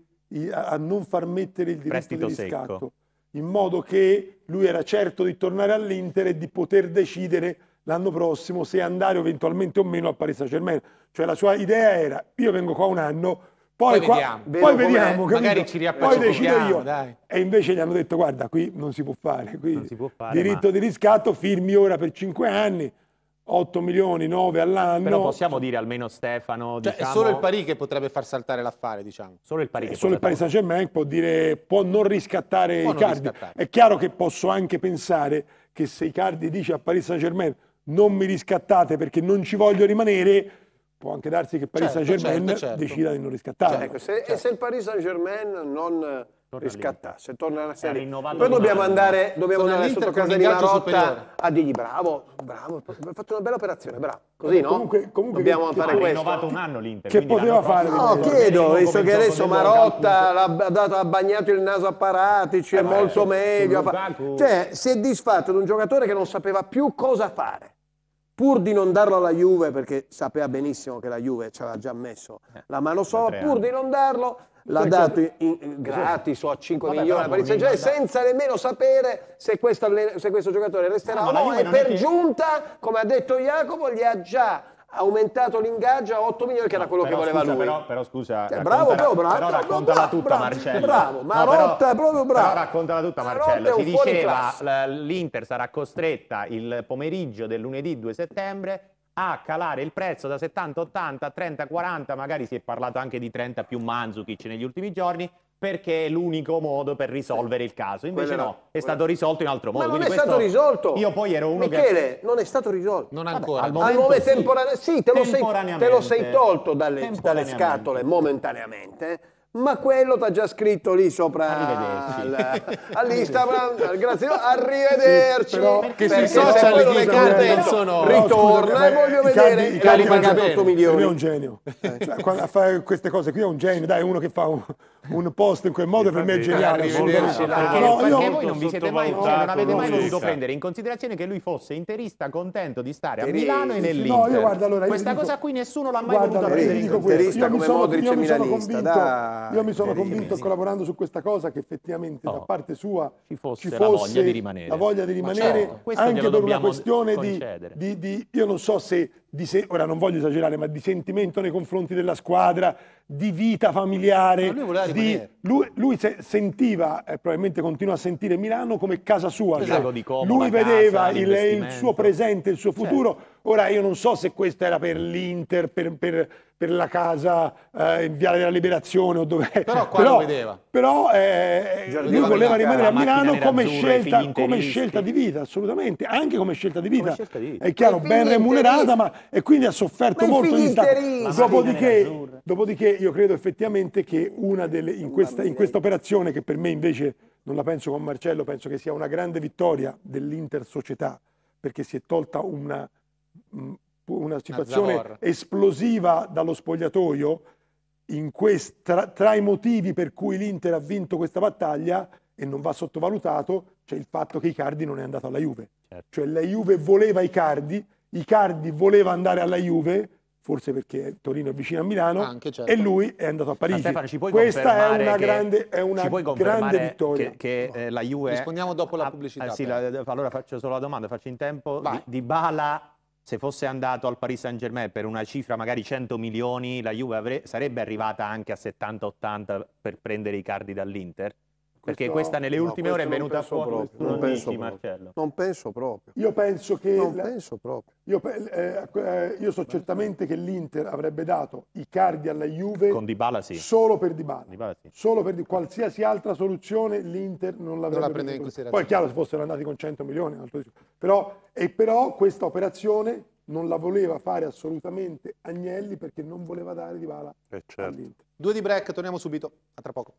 a non far mettere il diritto di riscatto. Secco. In modo che lui era certo di tornare all'Inter e di poter decidere l'anno prossimo se andare eventualmente o meno al Paris Saint Germain. Cioè la sua idea era: io vengo qua un anno, poi, poi, qua, vediamo, poi vediamo magari ci poi decido io. Dai. E invece gli hanno detto: Guarda, qui non si può fare. Si può fare diritto ma... di riscatto, firmi ora per 5 anni. 8 milioni, 9 all'anno. Però possiamo dire almeno Stefano. Cioè, diciamo... È solo il Parì che potrebbe far saltare l'affare, diciamo. Solo il Parì. Eh, solo il Paris Saint Germain può, dire, può non riscattare può cardi Riscattare. È chiaro che posso anche pensare che se i cardi dice a Paris Saint Germain non mi riscattate perché non ci voglio rimanere, può anche darsi che Paris certo, Saint-Germain certo, certo. decida di non riscattarlo. Ecco, se, e se il Paris Saint-Germain non Torna riscattasse, tornasse lì. Poi dobbiamo andare, dobbiamo andare sotto casa di Marotta a dirgli bravo, bravo, hai fatto una bella operazione, bravo. Eh, Così no? Comunque, comunque dobbiamo che, fare questo. Ha rinnovato un anno l'Inter. Che poteva fare? No, chiedo, visto che adesso Marotta ha bagnato il naso a Paratici, eh, è molto meglio. Cioè, si è disfatto di un giocatore che non sapeva più cosa fare pur di non darlo alla Juve, perché sapeva benissimo che la Juve ci aveva già messo eh, la mano sopra, pur di non darlo, l'ha dato in, in, gratis o a 5 Vabbè, milioni a Paris Saint Germain senza nemmeno sapere se questo, se questo giocatore resterà no, o no e per giunta come ha detto Jacopo gli ha già aumentato l'ingaggio a 8 milioni che era quello no, però, che voleva scusa, lui però, però scusa cioè, bravo però, bravo, però raccontala bravo, tutta bravo, Marcello bravo ma no, Marotta è proprio bravo però raccontala tutta Marcello ti diceva l'Inter sarà costretta il pomeriggio del lunedì 2 settembre a calare il prezzo da 70-80 a 30-40 magari si è parlato anche di 30 più Manzukic negli ultimi giorni perché è l'unico modo per risolvere il caso. Invece Quella no, era... è stato risolto in altro modo. Ma non Quindi è stato risolto. Io poi ero uno Michele, che... non è stato risolto. Non ancora. Vabbè, al momento, al momento sì. Temporane... sì, te lo, sei, te lo sei tolto dalle, dalle scatole momentaneamente ma quello t'ha già scritto lì sopra all'Instagram. Al, grazie, arrivederci. che sui social le carte sono ritorna e voglio vedere i cali, i cali 8 milioni. Lui è un genio. Eh. Cioè, a fare queste cose qui è un genio, dai, uno che fa un un post in quel modo per me è esatto. geniale. Esatto. Esatto. No, perché io... voi non vi siete mai, cioè, non avete mai voluto prendere in considerazione che lui fosse interista contento di stare a Milano e nell'Inter. No, io guarda, allora, io Questa dico, cosa qui nessuno l'ha mai guarda, voluto prendere in considerazione. Io mi sono, io convinto, io mi sono convinto collaborando su questa cosa che effettivamente da oh. parte sua ci fosse, la voglia di rimanere, voglia di rimanere anche per una questione di, io non so se di, ora non voglio esagerare, ma di sentimento nei confronti della squadra, di vita familiare. No, lui, di, lui, lui se, sentiva, e eh, probabilmente continua a sentire Milano come casa sua. Esatto, cioè, lui vedeva casa, il, il, suo presente, il suo futuro. Certo Ora io non so se questa era per l'Inter, per, per, per la casa eh, in Viale della Liberazione o dove... Però qua però, lo vedeva. Però eh, lui voleva rimanere a Milano come, scelta, come scelta, di vita, assolutamente, anche come scelta di vita. Scelta di vita. È chiaro, ben remunerata ma, e quindi ha sofferto ma molto. Di ta- dopodiché, dopodiché io credo effettivamente che una delle, in, questa, in questa operazione, che per me invece non la penso con Marcello, penso che sia una grande vittoria dell'Inter società perché si è tolta una Mm, una ah, situazione esplosiva dallo spogliatoio quest, tra, tra, i motivi per cui l'Inter ha vinto questa battaglia e non va sottovalutato c'è il fatto che Icardi non è andato alla Juve certo. cioè la Juve voleva Icardi Icardi voleva andare alla Juve forse perché Torino è vicino a Milano ah, Anche, certo. e lui è andato a Parigi Stefano, questa è una, che, grande, è una grande, vittoria che, che eh, la Juve rispondiamo dopo la pubblicità ah, sì, la, allora faccio solo la domanda faccio in tempo Vai. di, di Bala se fosse andato al Paris Saint Germain per una cifra magari 100 milioni, la Juve avre- sarebbe arrivata anche a 70-80 per prendere i cardi dall'Inter? Perché questo, questa nelle no, ultime ore è venuta fuori. Proprio, non, non penso dici, Marcello. Non penso proprio. Io penso che... Non la... penso proprio. Io, eh, eh, eh, io so Beh, certamente che l'Inter avrebbe dato i cardi alla Juve... Con Dybala sì. Solo per Dybala. Dybala sì. Solo per qualsiasi altra soluzione l'Inter non l'avrebbe presa in considerazione. Poi chiaro se fossero andati con 100 milioni. Però, e però questa operazione non la voleva fare assolutamente Agnelli perché non voleva dare Dybala eh certo. all'Inter. Due di break, torniamo subito. A tra poco.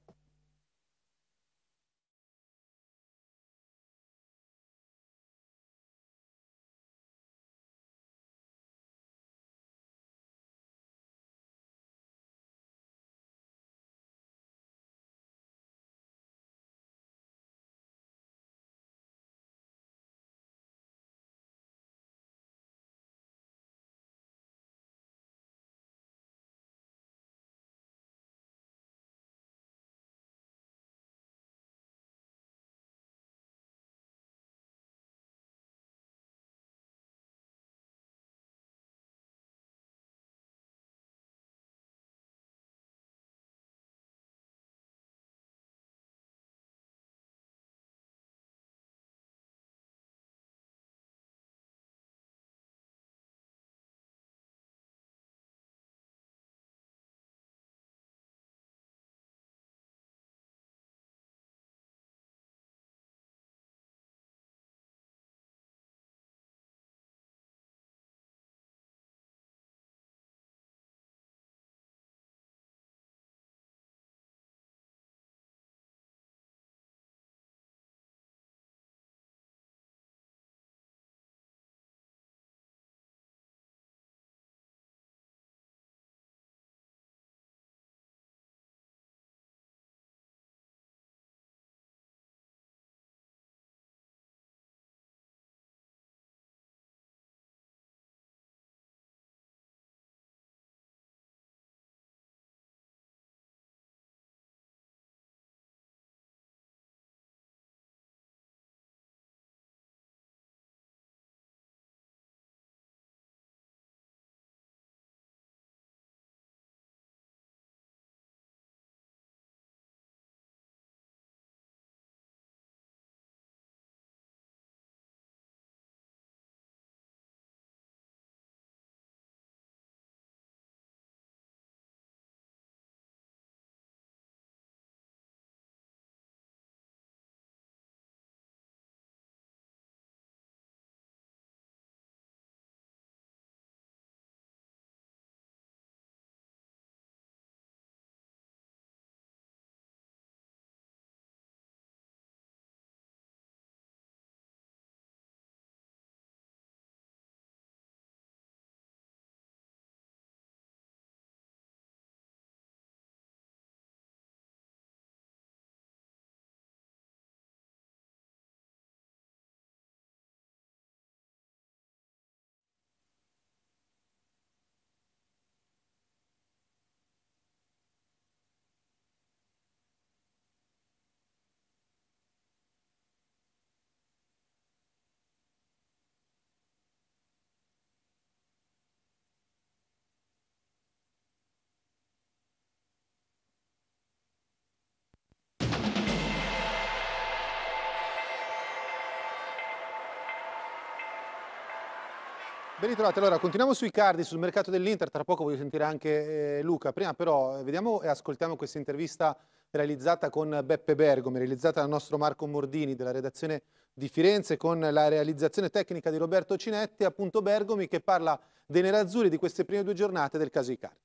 Ben ritrovati, allora continuiamo sui cardi, sul mercato dell'Inter, tra poco voglio sentire anche eh, Luca, prima però eh, vediamo e ascoltiamo questa intervista realizzata con Beppe Bergomi, realizzata dal nostro Marco Mordini della redazione di Firenze con la realizzazione tecnica di Roberto Cinetti, appunto Bergomi che parla dei nerazzurri di queste prime due giornate del caso Icardi.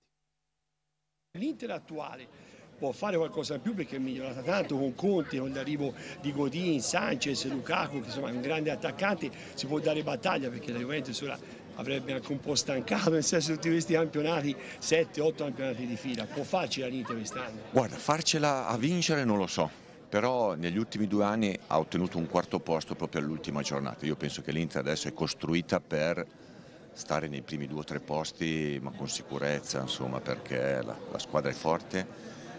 L'Inter attuale può fare qualcosa in più perché è migliorata tanto con Conte, con l'arrivo di Godin, Sanchez, Lukaku, che insomma è un grande attaccante, si può dare battaglia perché la Juventus ora avrebbe anche un po' stancato, nel senso tutti questi campionati, 7-8 campionati di fila, può farcela l'Inter quest'anno? Guarda, farcela a vincere non lo so. Però negli ultimi due anni ha ottenuto un quarto posto proprio all'ultima giornata. Io penso che l'Inter adesso è costruita per stare nei primi due o tre posti, ma con sicurezza, insomma, perché la, la squadra è forte,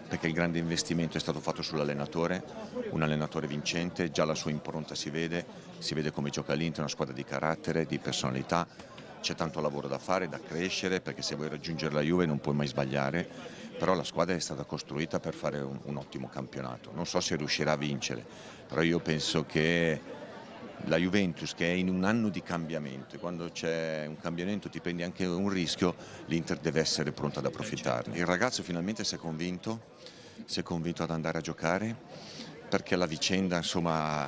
perché il grande investimento è stato fatto sull'allenatore, un allenatore vincente, già la sua impronta si vede, si vede come gioca l'Inter, una squadra di carattere, di personalità, c'è tanto lavoro da fare, da crescere, perché se vuoi raggiungere la Juve non puoi mai sbagliare, però la squadra è stata costruita per fare un, un ottimo campionato. Non so se riuscirà a vincere, però io penso che la Juventus che è in un anno di cambiamento e quando c'è un cambiamento ti prendi anche un rischio, l'Inter deve essere pronta ad approfittarne. Il ragazzo finalmente si è convinto, si è convinto ad andare a giocare perché la vicenda insomma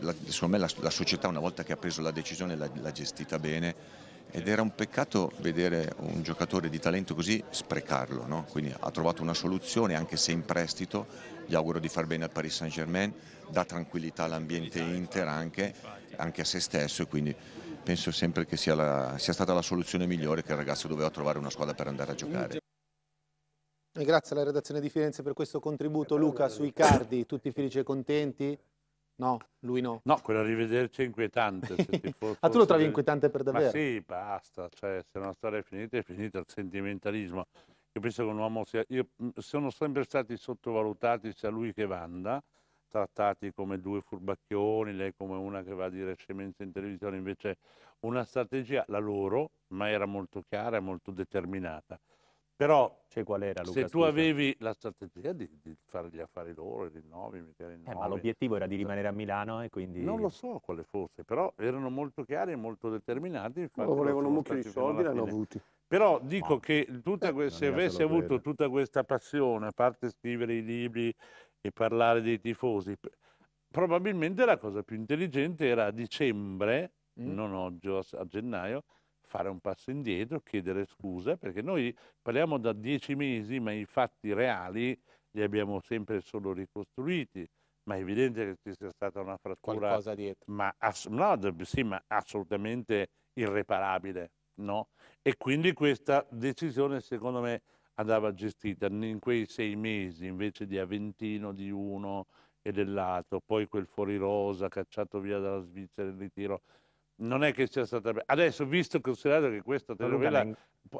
la, secondo me la, la, società una volta che ha preso la decisione l'ha gestita bene ed era un peccato vedere un giocatore di talento così sprecarlo, no? quindi ha trovato una soluzione anche se in prestito, gli auguro di far bene al Paris Saint Germain, dà tranquillità all'ambiente Inter anche, anche, a se stesso e quindi penso sempre che sia, la, sia stata la soluzione migliore che il ragazzo doveva trovare una squadra per andare a giocare. Grazie alla redazione di Firenze per questo contributo Luca sui cardi, tutti felici e contenti? No, lui no. No, quella rivederci è inquietante. Fosse... ah, tu lo trovi inquietante per davvero? Ma sì, basta, cioè, se una storia è finita è finita il sentimentalismo. Io penso che un uomo sia... Io, mm, sono sempre stati sottovalutati sia lui che Vanda, trattati come due furbacchioni, lei come una che va a dire scemenze in televisione, invece una strategia, la loro, ma era molto chiara e molto determinata. Però cioè, qual era, Luca, se tu scusa? avevi la strategia di, di, fare gli affari loro, i rinnovi, mettere in eh, ma l'obiettivo era di cioè, rimanere a Milano e quindi... Non lo so quale fosse, però erano molto chiari e molto determinati. Infatti, lo volevano molto di soldi, l'hanno avuti. Però dico ma... che eh, se avesse avuto vedere. tutta questa passione, a parte scrivere i libri e parlare dei tifosi, probabilmente la cosa più intelligente era a dicembre, mm. non oggi, a gennaio, fare un passo indietro, chiedere scusa, perché noi parliamo da dieci mesi, ma i fatti reali li abbiamo sempre solo ricostruiti, ma è evidente che ci sia stata una frattura, ma, ass- no, sì, ma assolutamente irreparabile. No? E quindi questa decisione, secondo me, andava gestita in quei sei mesi invece di Aventino di uno e dell'altro, poi quel fuori rosa cacciato via dalla Svizzera in ritiro non è che sia stata... Adesso, visto considerato che questa telenovela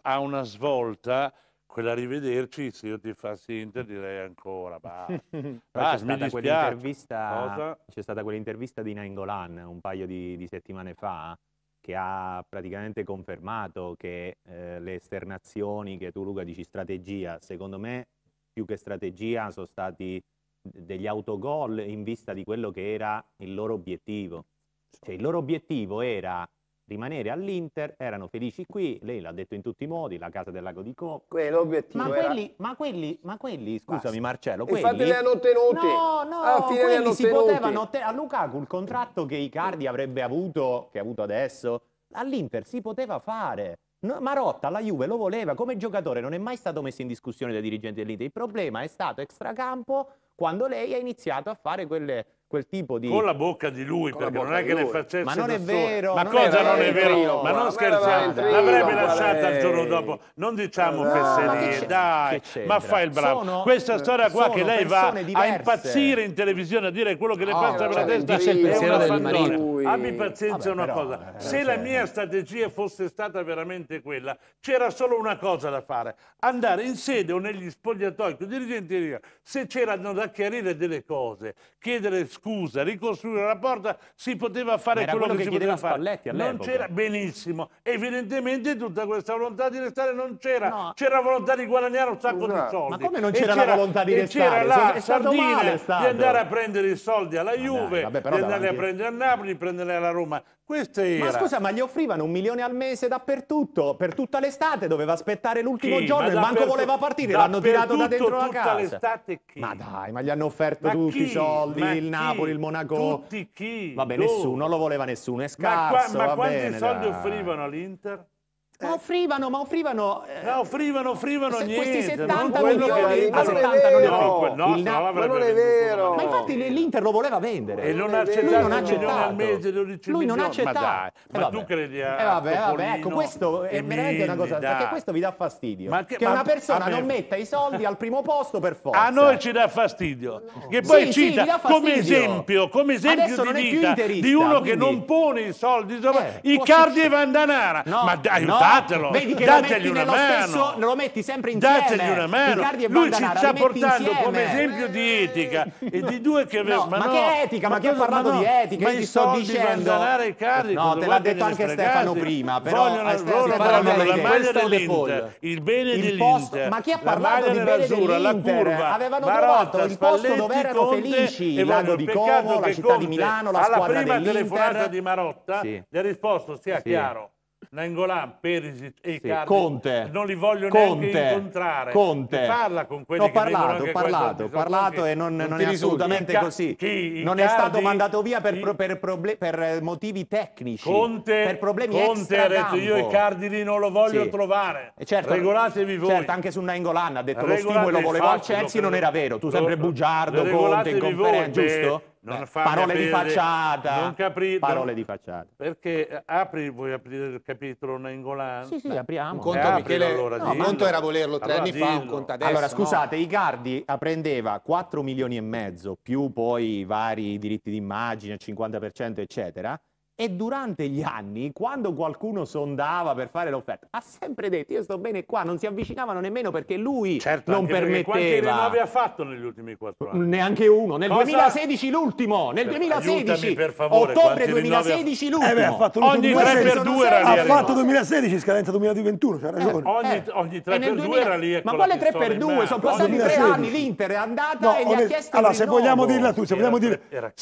ha una svolta, quella rivederci, se io ti fassi Inter direi ancora, bah. ah, c'è, stata quell'intervista, c'è stata quell'intervista di Nainggolan un paio di, di, settimane fa che ha praticamente confermato che eh, le esternazioni che tu Luca dici strategia, secondo me più che strategia sono stati degli autogol in vista di quello che era il loro obiettivo se il loro obiettivo era rimanere all'Inter, erano felici qui, lei l'ha detto in tutti i modi, la casa del lago di Co. L'obiettivo ma, era... quelli, ma quelli, ma quelli, scusami Basta. Marcello, quelli... Infatti li hanno ottenuti. No, no, Alla fine quelli si potevano ottenere... A Lukaku il contratto che Icardi avrebbe avuto, che ha avuto adesso, all'Inter si poteva fare. No, Marotta, la Juve lo voleva come giocatore, non è mai stato messo in discussione dai dirigenti dell'Inter. Il problema è stato extracampo quando lei ha iniziato a fare quelle quel tipo di... Con la bocca di lui, perché non è che le facesse... Ma non è vero! Ma cosa non è vero? Ma non scherziamo, l'avrebbe lasciata il giorno dopo. Non diciamo fesserie, dai, ma fai il bravo. Questa eh, storia qua che lei va a impazzire in televisione a dire quello che le passa per la cioè, testa è una del marito cui... Abbi pazienza Vabbè, una però, cosa, eh, se cioè... la mia strategia fosse stata veramente quella, c'era solo una cosa da fare, andare in sede o negli spogliatoi con i dirigenti e se c'erano da chiarire delle cose, chiedere scusa, ricostruire la porta, si poteva fare quello, quello, che, che si poteva fare. Non c'era benissimo, evidentemente tutta questa volontà di restare non c'era, no. c'era volontà di guadagnare un sacco scusa. di soldi. Ma come non c'era la volontà di restare? C'era la sardina di andare a prendere i soldi alla Juve, vabbè, vabbè, di andare davanti... a prendere a Napoli, prendere prendere la Roma. Questo era. Ma scusa, ma gli offrivano un milione al mese dappertutto, per tutta l'estate, doveva aspettare l'ultimo sì, giorno, il banco voleva partire, l'hanno tirato da dentro la casa. l'estate chi? Ma dai, ma gli hanno offerto ma tutti chi? i soldi, ma il chi? Napoli, il Monaco. Tutti chi? Vabbè, Dove? nessuno, lo voleva nessuno, è scarso, Ma, qua, ma quanti bene, soldi dai. offrivano all'Inter? Ma offrivano, ma offrivano... Eh, ma offrivano, offrivano niente. Questi 70 milioni a 70 non no, no, il, no, no, non è vero. Ma infatti eh. l'Inter lo voleva vendere. E non ha accettato, non ha accettato. Mese, Lui non ha accettato. Ma, dai, eh, ma tu credi a eh, vabbè, vabbè, ecco, questo è veramente una cosa... Dai. Perché questo vi dà fastidio. Ma che, che ma, una persona non metta i soldi al primo posto per forza. A noi ci dà fastidio. Che poi sì, cita sì, come esempio, come esempio di vita di uno che non pone i soldi. Eh, I Cardi e Vandanara. Ma dai, aiutate. Datelo, Vedi che dategli lo metti una mano. Stesso, lo metti sempre insieme. Dategli una mano. Lui ci sta portando insieme. come esempio di etica e di due che avevano. No, ma, no, che etica? Ma, ma chi ha parlato no, di etica? Ma io ti sto dicendo. Carli, no, te l'ha detto anche Stefano prima. Però vogliono, loro parlano della maglia dell'Inter, il bene dell'Inter. Ma chi ha parlato di bene dell'Inter? Avevano trovato il posto dove erano felici. Il lago di Como, la città di Milano, la squadra dell'Inter. Alla prima telefonata di Marotta gli ha risposto, sia chiaro Nangolan, Perisic e sì, Icardi Conte. non li voglio Conte. neanche incontrare. Conte. Parla con quelli ho che parlato, ho parlato, ho parlato e non, non, non è assolutamente Ica- così. Chi? Non Icardi, è stato mandato via per, pro, per, proble- per motivi tecnici, Conte, per problemi Conte ha detto io Icardi Cardini non lo voglio sì. trovare. E eh, certo, Regolatevi voi. Certo, anche su Nangolan ha detto Regolate lo stimulo voleva al Chelsea, non era vero. Tu sempre bugiardo, Conte, in conferenza, giusto? Beh, parole, di facciata, Non capri... parole di facciata. Perché apri, vuoi aprire il capitolo Nainggolan? Sì, sì, Beh, apriamo. Un conto, eh, apri, Michele... allora, no, conto era volerlo tre allora, anni dillo. fa, un conto adesso. Allora, scusate, no. Icardi prendeva 4 milioni e mezzo, più poi vari diritti d'immagine, 50%, eccetera. E durante gli anni, quando qualcuno sondava per fare l'offerta, ha sempre detto io sto bene qua, non si avvicinavano nemmeno perché lui certo, non permetteva. Quanti rinnovi ha fatto negli ultimi quattro anni? Neanche uno. Nel Cosa? 2016 l'ultimo, nel 2016, cioè, Aiutami, per favore, ottobre 2016 ha... l'ultimo. Eh ha fatto ogni 3 per 2 era lì. Ha eh. fatto 2016, scadenza 2021, c'ha ragione. Eh, ogni, eh. ogni 3 per 2 era lì. Ecco Ma quale 3 per 2? Sono passati 3 anni, l'Inter è andata no, e gli ha chiesto Allora, se vogliamo dirla tu, se vogliamo dirla tutta,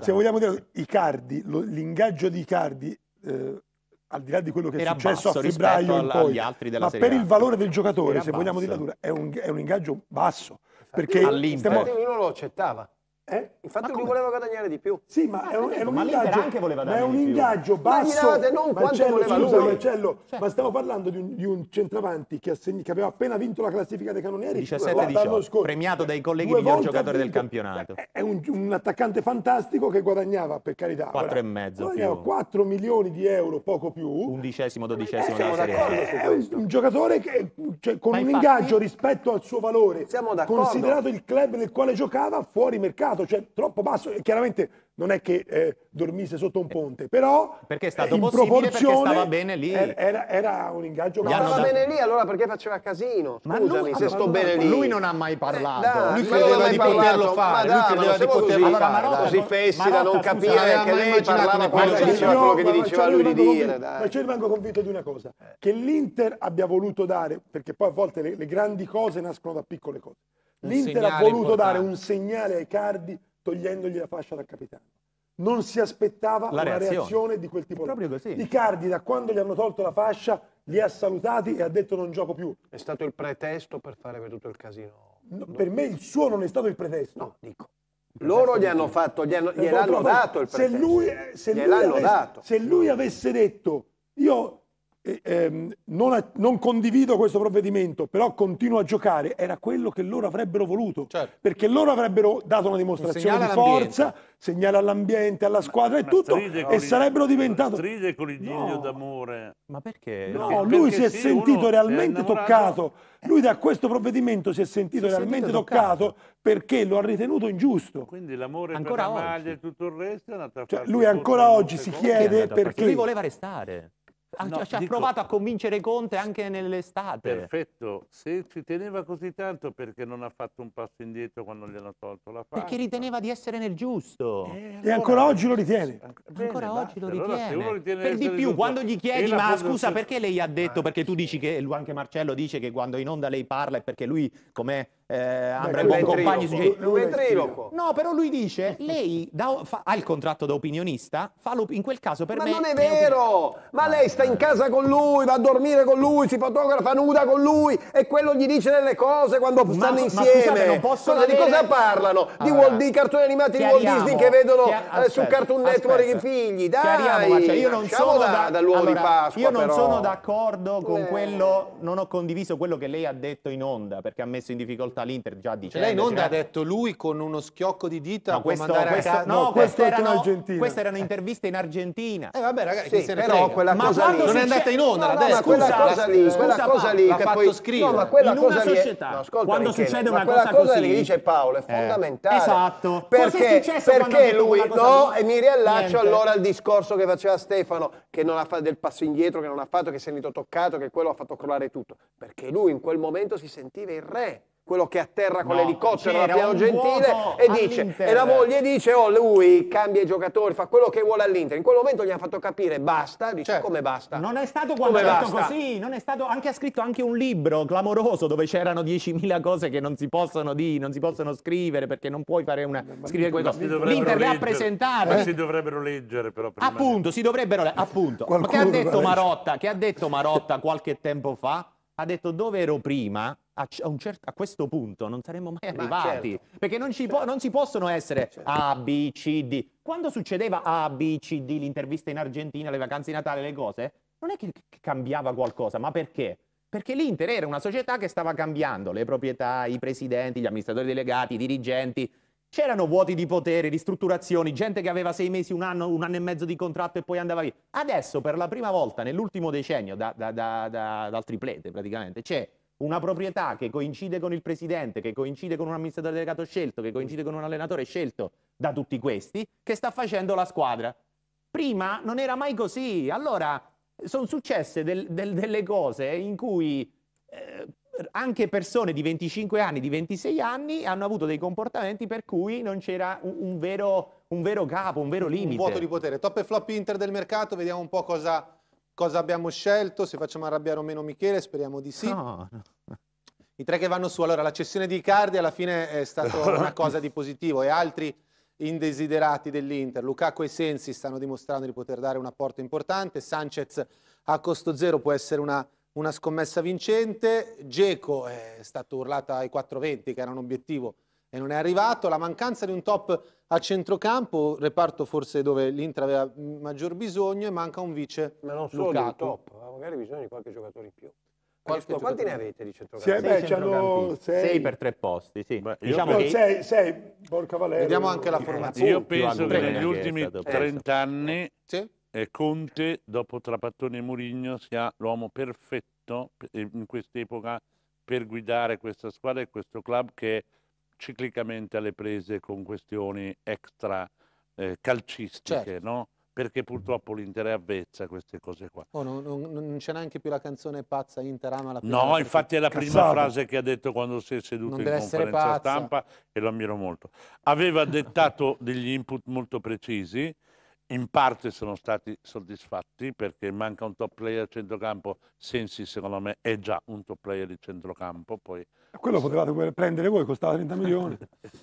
se vogliamo eh, dirla eh, i cari Icardi, lo, l'ingaggio di Icardi, eh, al di là di quello che era è successo a febbraio alla, poi, altri ma per il valore del giocatore, se basso. vogliamo dirla dura, è un, è un ingaggio basso. Esatto. Perché io, stiamo... io non lo accettava. Eh? Infatti lui voleva guadagnare di più. Sì, ma è un, è un ma ingaggio, anche voleva ma è un ingaggio basso. Immaginate Marcello, scusa, Marcello, cioè. ma stiamo parlando di un, di un centravanti che, assegni, che, aveva appena vinto la classifica dei canonieri 17-18, premiato dai colleghi due miglior giocatore del campionato. È un, un, attaccante fantastico che guadagnava, per carità, 4 guadagnava 4 milioni di euro, poco più. Undicesimo, dodicesimo eh, della Serie È un, un giocatore che, cioè, con ma un infatti, ingaggio rispetto al suo valore, considerato il club nel quale giocava fuori mercato sbagliato, cioè troppo basso. e Chiaramente non è che eh, dormisse sotto un ponte, però perché è eh, stato in proporzione stava bene lì. Era, era un ingaggio stava da... bene lì, allora perché faceva casino? Scusami, ma lui, se sto bene lì. Lui non ha mai eh, parlato. Eh, da, lui credeva di parlato. poterlo fare, ma da, lui credeva di poterlo allora, fare. Marotta, così fessi da non capire che lei parlava quello che diceva, quello cioè, lui di dire. Ma ci cioè, rimango convinto di una cosa, che l'Inter abbia voluto dare, perché poi a volte le grandi cose nascono da piccole cose L'Inter ha voluto importante. dare un segnale ai Cardi togliendogli la fascia dal capitano. Non si aspettava la una reazione. reazione di quel tipo. Proprio così. I Cardi, da quando gli hanno tolto la fascia, li ha salutati e ha detto non gioco più. È stato il pretesto per fare veduto il casino. No, per me il suo non è stato il pretesto. No, dico. Loro gli hanno fatto, gli hanno, gliel'hanno dato il pretesto. Se lui, se, lui avesse, se lui avesse detto io ehm, non, non, condivido questo provvedimento, però continuo a giocare, era quello che loro avrebbero voluto. Certo. Perché loro avrebbero dato una dimostrazione un di forza, segnale all'ambiente, alla squadra ma, e tutto, e sarebbero diventato... Stride con il no. d'amore. Ma perché? No, perché, perché lui si è sì, sentito realmente è toccato. Eh. Lui da questo provvedimento si è sentito si realmente sentito toccato, toccato perché lo ha ritenuto ingiusto. Quindi l'amore per la maglia e tutto il resto è andato a cioè, Lui ancora oggi si chiede perché... Lui voleva restare. Ah, no, ci ha dico, provato a convincere Conte anche nell'estate. Perfetto, se ci teneva così tanto perché non ha fatto un passo indietro quando gli hanno tolto la faccia? Perché riteneva di essere nel giusto. Eh, allora, e ancora oggi lo ritiene. Bene, ancora basta, oggi lo ritiene. Allora, ritiene per di più, giusto, quando gli chiedi, ma scusa, perché lei ha detto, perché tu dici che, anche Marcello dice che quando in onda lei parla è perché lui, com'è eh, andrebbe compagni suggeri- lui è triloco. No, però lui dice, eh. lei da, fa, ha il contratto da opinionista, fa in quel caso per ma me... Ma non è vero! È ma lei sta in casa con lui, va a dormire con lui, si fotografa nuda con lui e quello gli dice delle cose quando ma, stanno ma insieme. Scusate, non posso cosa, avere... Di cosa parlano? Allora, di, Walt, di cartoni animati di Walt Disney che vedono chiar- eh, su Cartoon Network aspetta, i figli, dai! Cioè io non sono da, da allora, Pasqua, Io non però. sono d'accordo con eh. quello, non ho condiviso quello che lei ha detto in onda perché ha messo in difficoltà volta l'Inter già dice. Lei non ha detto lui con uno schiocco di dita no, questo, questo, casa. no, no questo queste, erano, queste erano interviste in Argentina. Eh vabbè ragazzi, sì, però quella ma cosa lì non è andata in onda no, no, adesso. Scusa, quella cosa lì, scusa, quella cosa lì che poi scrivere. No, ma quella in cosa lì è... no, ascolta, quando Michele, succede una cosa, cosa così, lì dice Paolo è eh. fondamentale. esatto. Perché, perché lui no e mi riallaccio allora al discorso che faceva Stefano che non ha fatto del passo indietro, che non ha fatto che si è toccato, che quello ha fatto crollare tutto, perché lui in quel momento si sentiva il re quello che atterra con no, l'elicottero alla piano gentile e dice e la moglie dice oh lui cambia i giocatori fa quello che vuole all'Inter in quel momento gli ha fatto capire basta dice cioè, come basta non è stato quando ha detto così non è stato anche ha scritto anche un libro clamoroso dove c'erano 10.000 cose che non si possono dire non si possono scrivere perché non puoi fare una scrivere quelle l'Inter le ha presentate ma si dovrebbero leggere però prima appunto si dovrebbero leggere appunto Qualcuno ma che ha detto Marotta che ha detto Marotta qualche tempo fa ha detto dove ero prima a, un certo, a, questo punto non saremmo mai eh, arrivati, ma certo. perché non, cioè po- non, si possono essere certo. A, B, C, D. Quando succedeva A, B, C, D, l'intervista in Argentina, le vacanze di Natale, le cose, non è che cambiava qualcosa, ma perché? Perché l'Inter era una società che stava cambiando le proprietà, i presidenti, gli amministratori delegati, i dirigenti. C'erano vuoti di potere, ristrutturazioni, gente che aveva sei mesi, un anno, un anno e mezzo di contratto e poi andava via. Adesso, per la prima volta nell'ultimo decennio, da, da, da, dal triplete praticamente, c'è una proprietà che coincide con il presidente, che coincide con un amministratore delegato scelto, che coincide con un allenatore scelto da tutti questi, che sta facendo la squadra. Prima non era mai così, allora sono successe del, del, delle cose in cui eh, anche persone di 25 anni, di 26 anni hanno avuto dei comportamenti per cui non c'era un, un, vero, un vero, capo, un vero limite. Un vuoto di potere. Top e flop Inter del mercato, vediamo un po' cosa cosa abbiamo scelto, se facciamo arrabbiare o meno Michele, speriamo di sì. No, no. I tre che vanno su, allora la cessione di Icardi alla fine è stata una cosa di positivo e altri indesiderati dell'Inter, Lukaku e Sensi stanno dimostrando di poter dare un apporto importante, Sanchez a costo zero può essere una, una scommessa vincente, Geco è stato urlato ai 4.20 che era un obiettivo e non è arrivato. La mancanza di un top a centrocampo, reparto forse dove l'Inter aveva maggior bisogno e manca un vice Ma non solo un top, magari bisogno di qualche giocatore in più. Qualche quanti ne avete di centrocampo? Sì, eh, centrocampi. Sei. sei. per tre posti, sì. Beh, diciamo che... sei, sei, Borca Valerio. Vediamo anche la formazione. Io penso che negli ultimi 30 anni sì? Conte, dopo Trapattoni e Murigno, sia l'uomo perfetto in quest'epoca per guidare questa squadra e questo club che ciclicamente alle prese con questioni extra eh, calcistiche, certo. no? perché purtroppo l'Inter è avvezza a queste cose qua. Oh, non, non, non, c'è neanche più la canzone pazza Inter ama la prima. No, infatti è la Cazzone. prima frase che ha detto quando si è seduto non in conferenza stampa e lo ammiro molto. Aveva dettato degli input molto precisi, in parte sono stati soddisfatti perché manca un top player a centrocampo. Sensi, secondo me, è già un top player di centrocampo. Poi... Eh, quello potevate prendere voi, costava 30 milioni,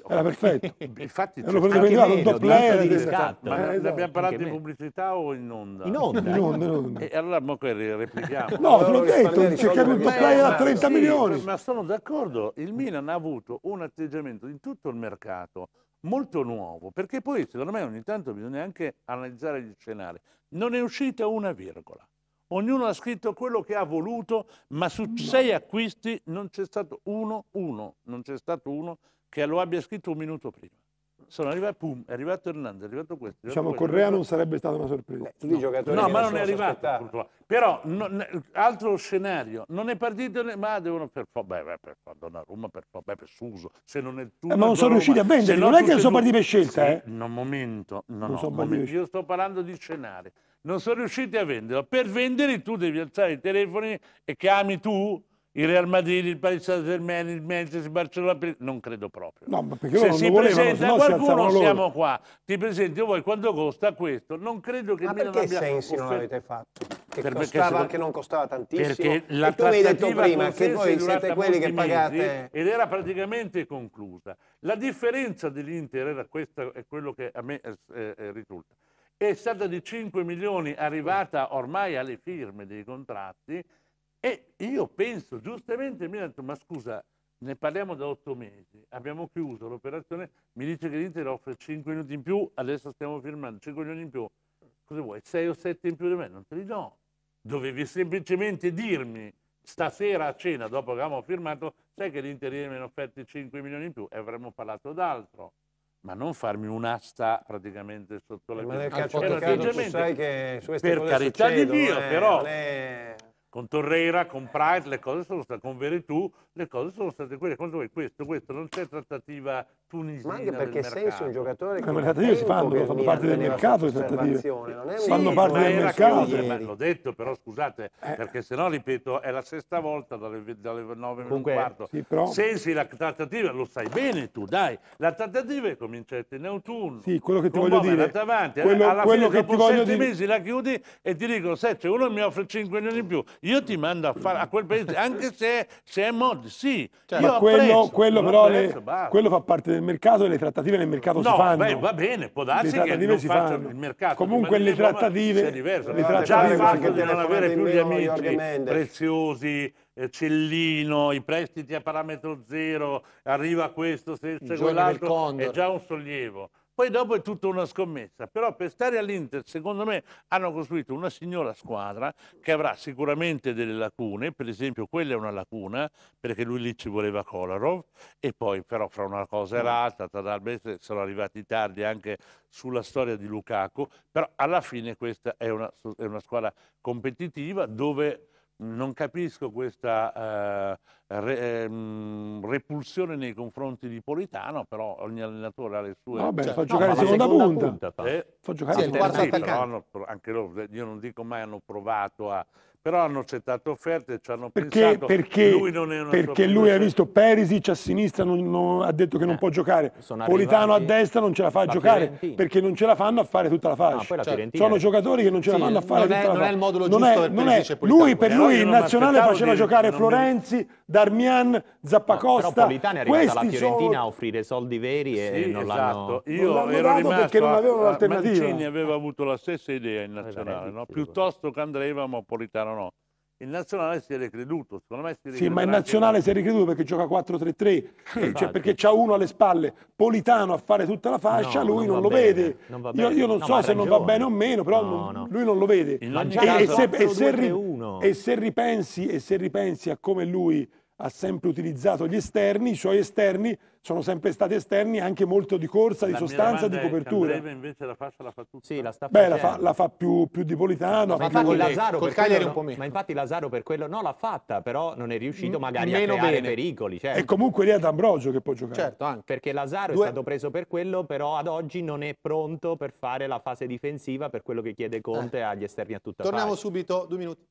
era perfetto. Infatti, e lo prendevate un top player di riscatto. Ma eh, esatto. abbiamo parlato di pubblicità o in onda? In onda. In onda, in onda. E allora, mo che replichiamo. no, te l'ho detto, cerchiamo un top player a 30 sì, milioni. Ma sono d'accordo, il Milan ha avuto un atteggiamento in tutto il mercato molto nuovo, perché poi secondo me ogni tanto bisogna anche analizzare gli scenari. Non è uscita una virgola. Ognuno ha scritto quello che ha voluto, ma su sei acquisti non c'è stato uno, uno, non c'è stato uno che lo abbia scritto un minuto prima sono arrivati, pum, è arrivato Hernandez, è arrivato questo. È arrivato diciamo, questo, Correa non sarebbe stata una sorpresa. Beh, no, no ma non, è arrivato. Però, non, eh, altro scenario, non è partito, ne, ma devono per forza, beh, per forza, Donnarumma, per favore, per Suso, se non è tu. Eh, ma non sono riusciti a vendere, non, non è che sono partiti per scelta, sì, eh? No, momento, no, no, momento. io sto parlando di scenario. Non sono riusciti a venderlo. Per vendere tu devi alzare i telefoni e chiami tu il Real Madrid, il Paris Saint Germain, il Manchester, il Barcellona, non credo proprio. No, Se si volevano, presenta qualcuno si siamo qua, ti presenti voi quanto costa questo, non credo che... Ma Milan che sensi non l'avete fatto? Che per costava perché, anche non costava tantissimo? Perché la e tu mi hai detto prima che voi siete quelli che pagate... Ed era praticamente conclusa. La differenza dell'Inter era questa, è quello che a me è eh, eh, risulta. È stata di 5 milioni arrivata ormai alle firme dei contratti e io penso giustamente, mi ha detto, ma scusa, ne parliamo da otto mesi, abbiamo chiuso l'operazione, mi dice che l'Inter offre 5 minuti in più, adesso stiamo firmando 5 minuti in più, cosa vuoi, 6 o 7 in più di me? Non te li do. Dovevi semplicemente dirmi stasera a cena, dopo che avevamo firmato, sai che l'Inter mi ha offerto 5 milioni in più e avremmo parlato d'altro. Ma non farmi un'asta praticamente sotto la mia... Ma nel calcio, calcio tu sai che su per carità succedo, di Dio, eh, è, però... È con Torreira, con Pride, le cose sono state, con Veretù, le cose sono state quelle. secondo Quando questo, questo non c'è trattativa ma anche perché Sensi è un giocatore che ma io si fanno, fanno parte del mercato le non è sì, fanno parte del mercato ieri. Eh, l'ho detto però scusate eh. perché se no ripeto è la sesta volta dalle, dalle 9 Comunque, quarto sì, però... Sensi la trattativa lo sai bene tu dai la trattativa è cominciata in autunno sì quello che ti voglio dire avanti. quello, alla quello fine, che ti voglio dire mesi la chiudi e ti dicono se c'è uno mi offre 5 anni in più io ti mando a fare a quel paese anche se, se è mod sì cioè, ma quello, quello però quello fa parte del mercato e le trattative nel mercato no, si fanno. Beh, va bene, può darsi le che non si fanno. il mercato. Comunque le trattative, diverso, le trattative... Già il fatto di non avere più gli amici preziosi, eh, Cellino, i prestiti a parametro zero, arriva questo, senza quell'altro, è già un sollievo. Poi dopo è tutta una scommessa, però per stare all'Inter secondo me hanno costruito una signora squadra che avrà sicuramente delle lacune, per esempio quella è una lacuna perché lui lì ci voleva Kolarov e poi però fra una cosa e mm. l'altra, talmente sono arrivati tardi anche sulla storia di Lukaku, però alla fine questa è una, è una squadra competitiva dove non capisco questa eh, re, eh, repulsione nei confronti di Politano, però ogni allenatore ha le sue... Vabbè, cioè, fa giocare no, la seconda, seconda punta. punta eh, fa giocare la il quarto anche loro, io non dico mai hanno provato a però hanno accettato offerte, e ci hanno perché, pensato perché lui non è una perché lui ha visto Perisic a sinistra non, non, ha detto che non eh, può giocare Politano a destra non ce la fa a giocare Fiorentina. perché non ce la fanno a fare tutta la fascia no, cioè, sono giocatori che non ce la fanno a fare tutta è, la fascia non è il modulo non giusto è, non è. lui per lui in nazionale faceva giocare Florenzi mi... Darmian Zappacosta no, però Politano è arrivato alla Fiorentina sono... a offrire soldi veri e sì, non esatto. l'hanno io ero rimasto non avevano l'alternativa Mancini aveva avuto la stessa idea in eh, nazionale piuttosto che Andreva ma Politano o no? Il nazionale si è ricreduto, secondo me si è ricreduto. Sì, ma il nazionale anche... si è ricreduto perché gioca 4-3-3, eh, cioè perché c'ha uno alle spalle Politano a fare tutta la fascia, no, lui non, non lo bene. vede. Non io, io, non no, so se ragione. non va bene o meno, però no, non, lui non lo vede. E, se, ripensi, e se ripensi a come lui ha sempre utilizzato gli esterni, i suoi esterni sono sempre stati esterni anche molto di corsa, di la sostanza, di copertura. Candreve invece la faccia la fa tutta. Sì, la sta Beh, la fa, la fa, più, più di Politano. Ma infatti Lazaro col Cagliari un po' meno. Ma infatti Lazaro per quello no, l'ha fatta, però non è riuscito magari meno a creare bene. pericoli. Certo. E comunque lì è D'Ambrogio che può giocare. Certo, anche. Perché Lazaro Due... è stato preso per quello, però ad oggi non è pronto per fare la fase difensiva per quello che chiede Conte eh. agli esterni a tutta Torniamo Torniamo subito, due minuti.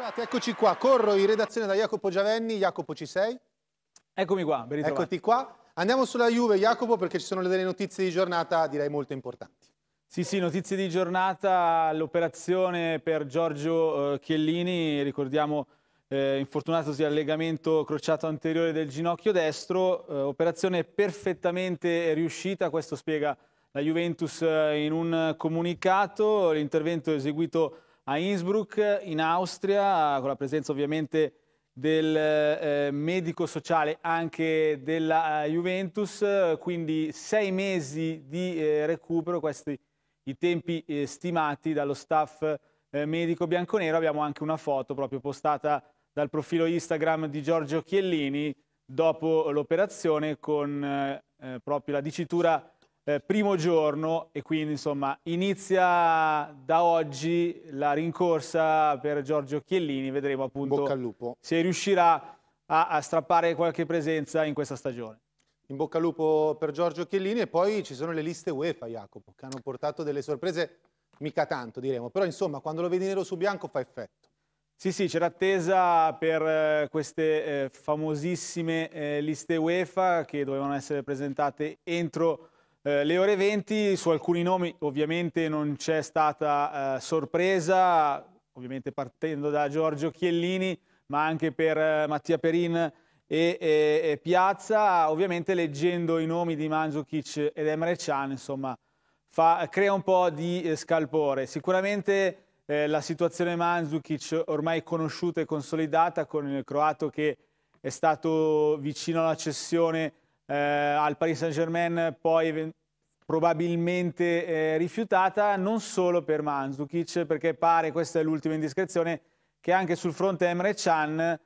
Bentornati, eccoci qua. Corro in redazione da Jacopo Giavenni. Jacopo, ci sei? Eccomi qua, ben ritrovato. Eccoti qua. Andiamo sulla Juve, Jacopo, perché ci sono delle notizie di giornata, direi molto importanti. Sì, sì, notizie di giornata, l'operazione per Giorgio eh, Chiellini, ricordiamo eh, infortunatosi al legamento crociato anteriore del ginocchio destro, eh, operazione perfettamente riuscita, questo spiega la Juventus eh, in un comunicato, l'intervento eseguito a Innsbruck in Austria, con la presenza ovviamente del eh, medico sociale anche della eh, Juventus, quindi sei mesi di eh, recupero, questi i tempi eh, stimati dallo staff eh, medico bianconero. Abbiamo anche una foto proprio postata dal profilo Instagram di Giorgio Chiellini dopo l'operazione con eh, proprio la dicitura eh, primo giorno e quindi insomma inizia da oggi la rincorsa per Giorgio Chiellini, vedremo appunto se riuscirà a, a strappare qualche presenza in questa stagione. In bocca al lupo per Giorgio Chiellini e poi ci sono le liste UEFA, Jacopo, che hanno portato delle sorprese, mica tanto diremo, però insomma quando lo vedi nero su bianco fa effetto. Sì, sì, c'era attesa per eh, queste eh, famosissime eh, liste UEFA che dovevano essere presentate entro eh, le ore 20, su alcuni nomi ovviamente non c'è stata eh, sorpresa, ovviamente partendo da Giorgio Chiellini, ma anche per eh, Mattia Perin e, e, e, Piazza, ovviamente leggendo i nomi di Mandzukic ed Emre Can, insomma, fa, crea un po' di eh, scalpore. Sicuramente eh, la situazione Mandzukic ormai conosciuta e consolidata con il croato che è stato vicino alla cessione eh, al Paris Saint Germain, poi probabilmente eh, rifiutata non solo per Mandzukic, perché pare, questa è l'ultima indiscrezione, che anche sul fronte Emre Chan, eh,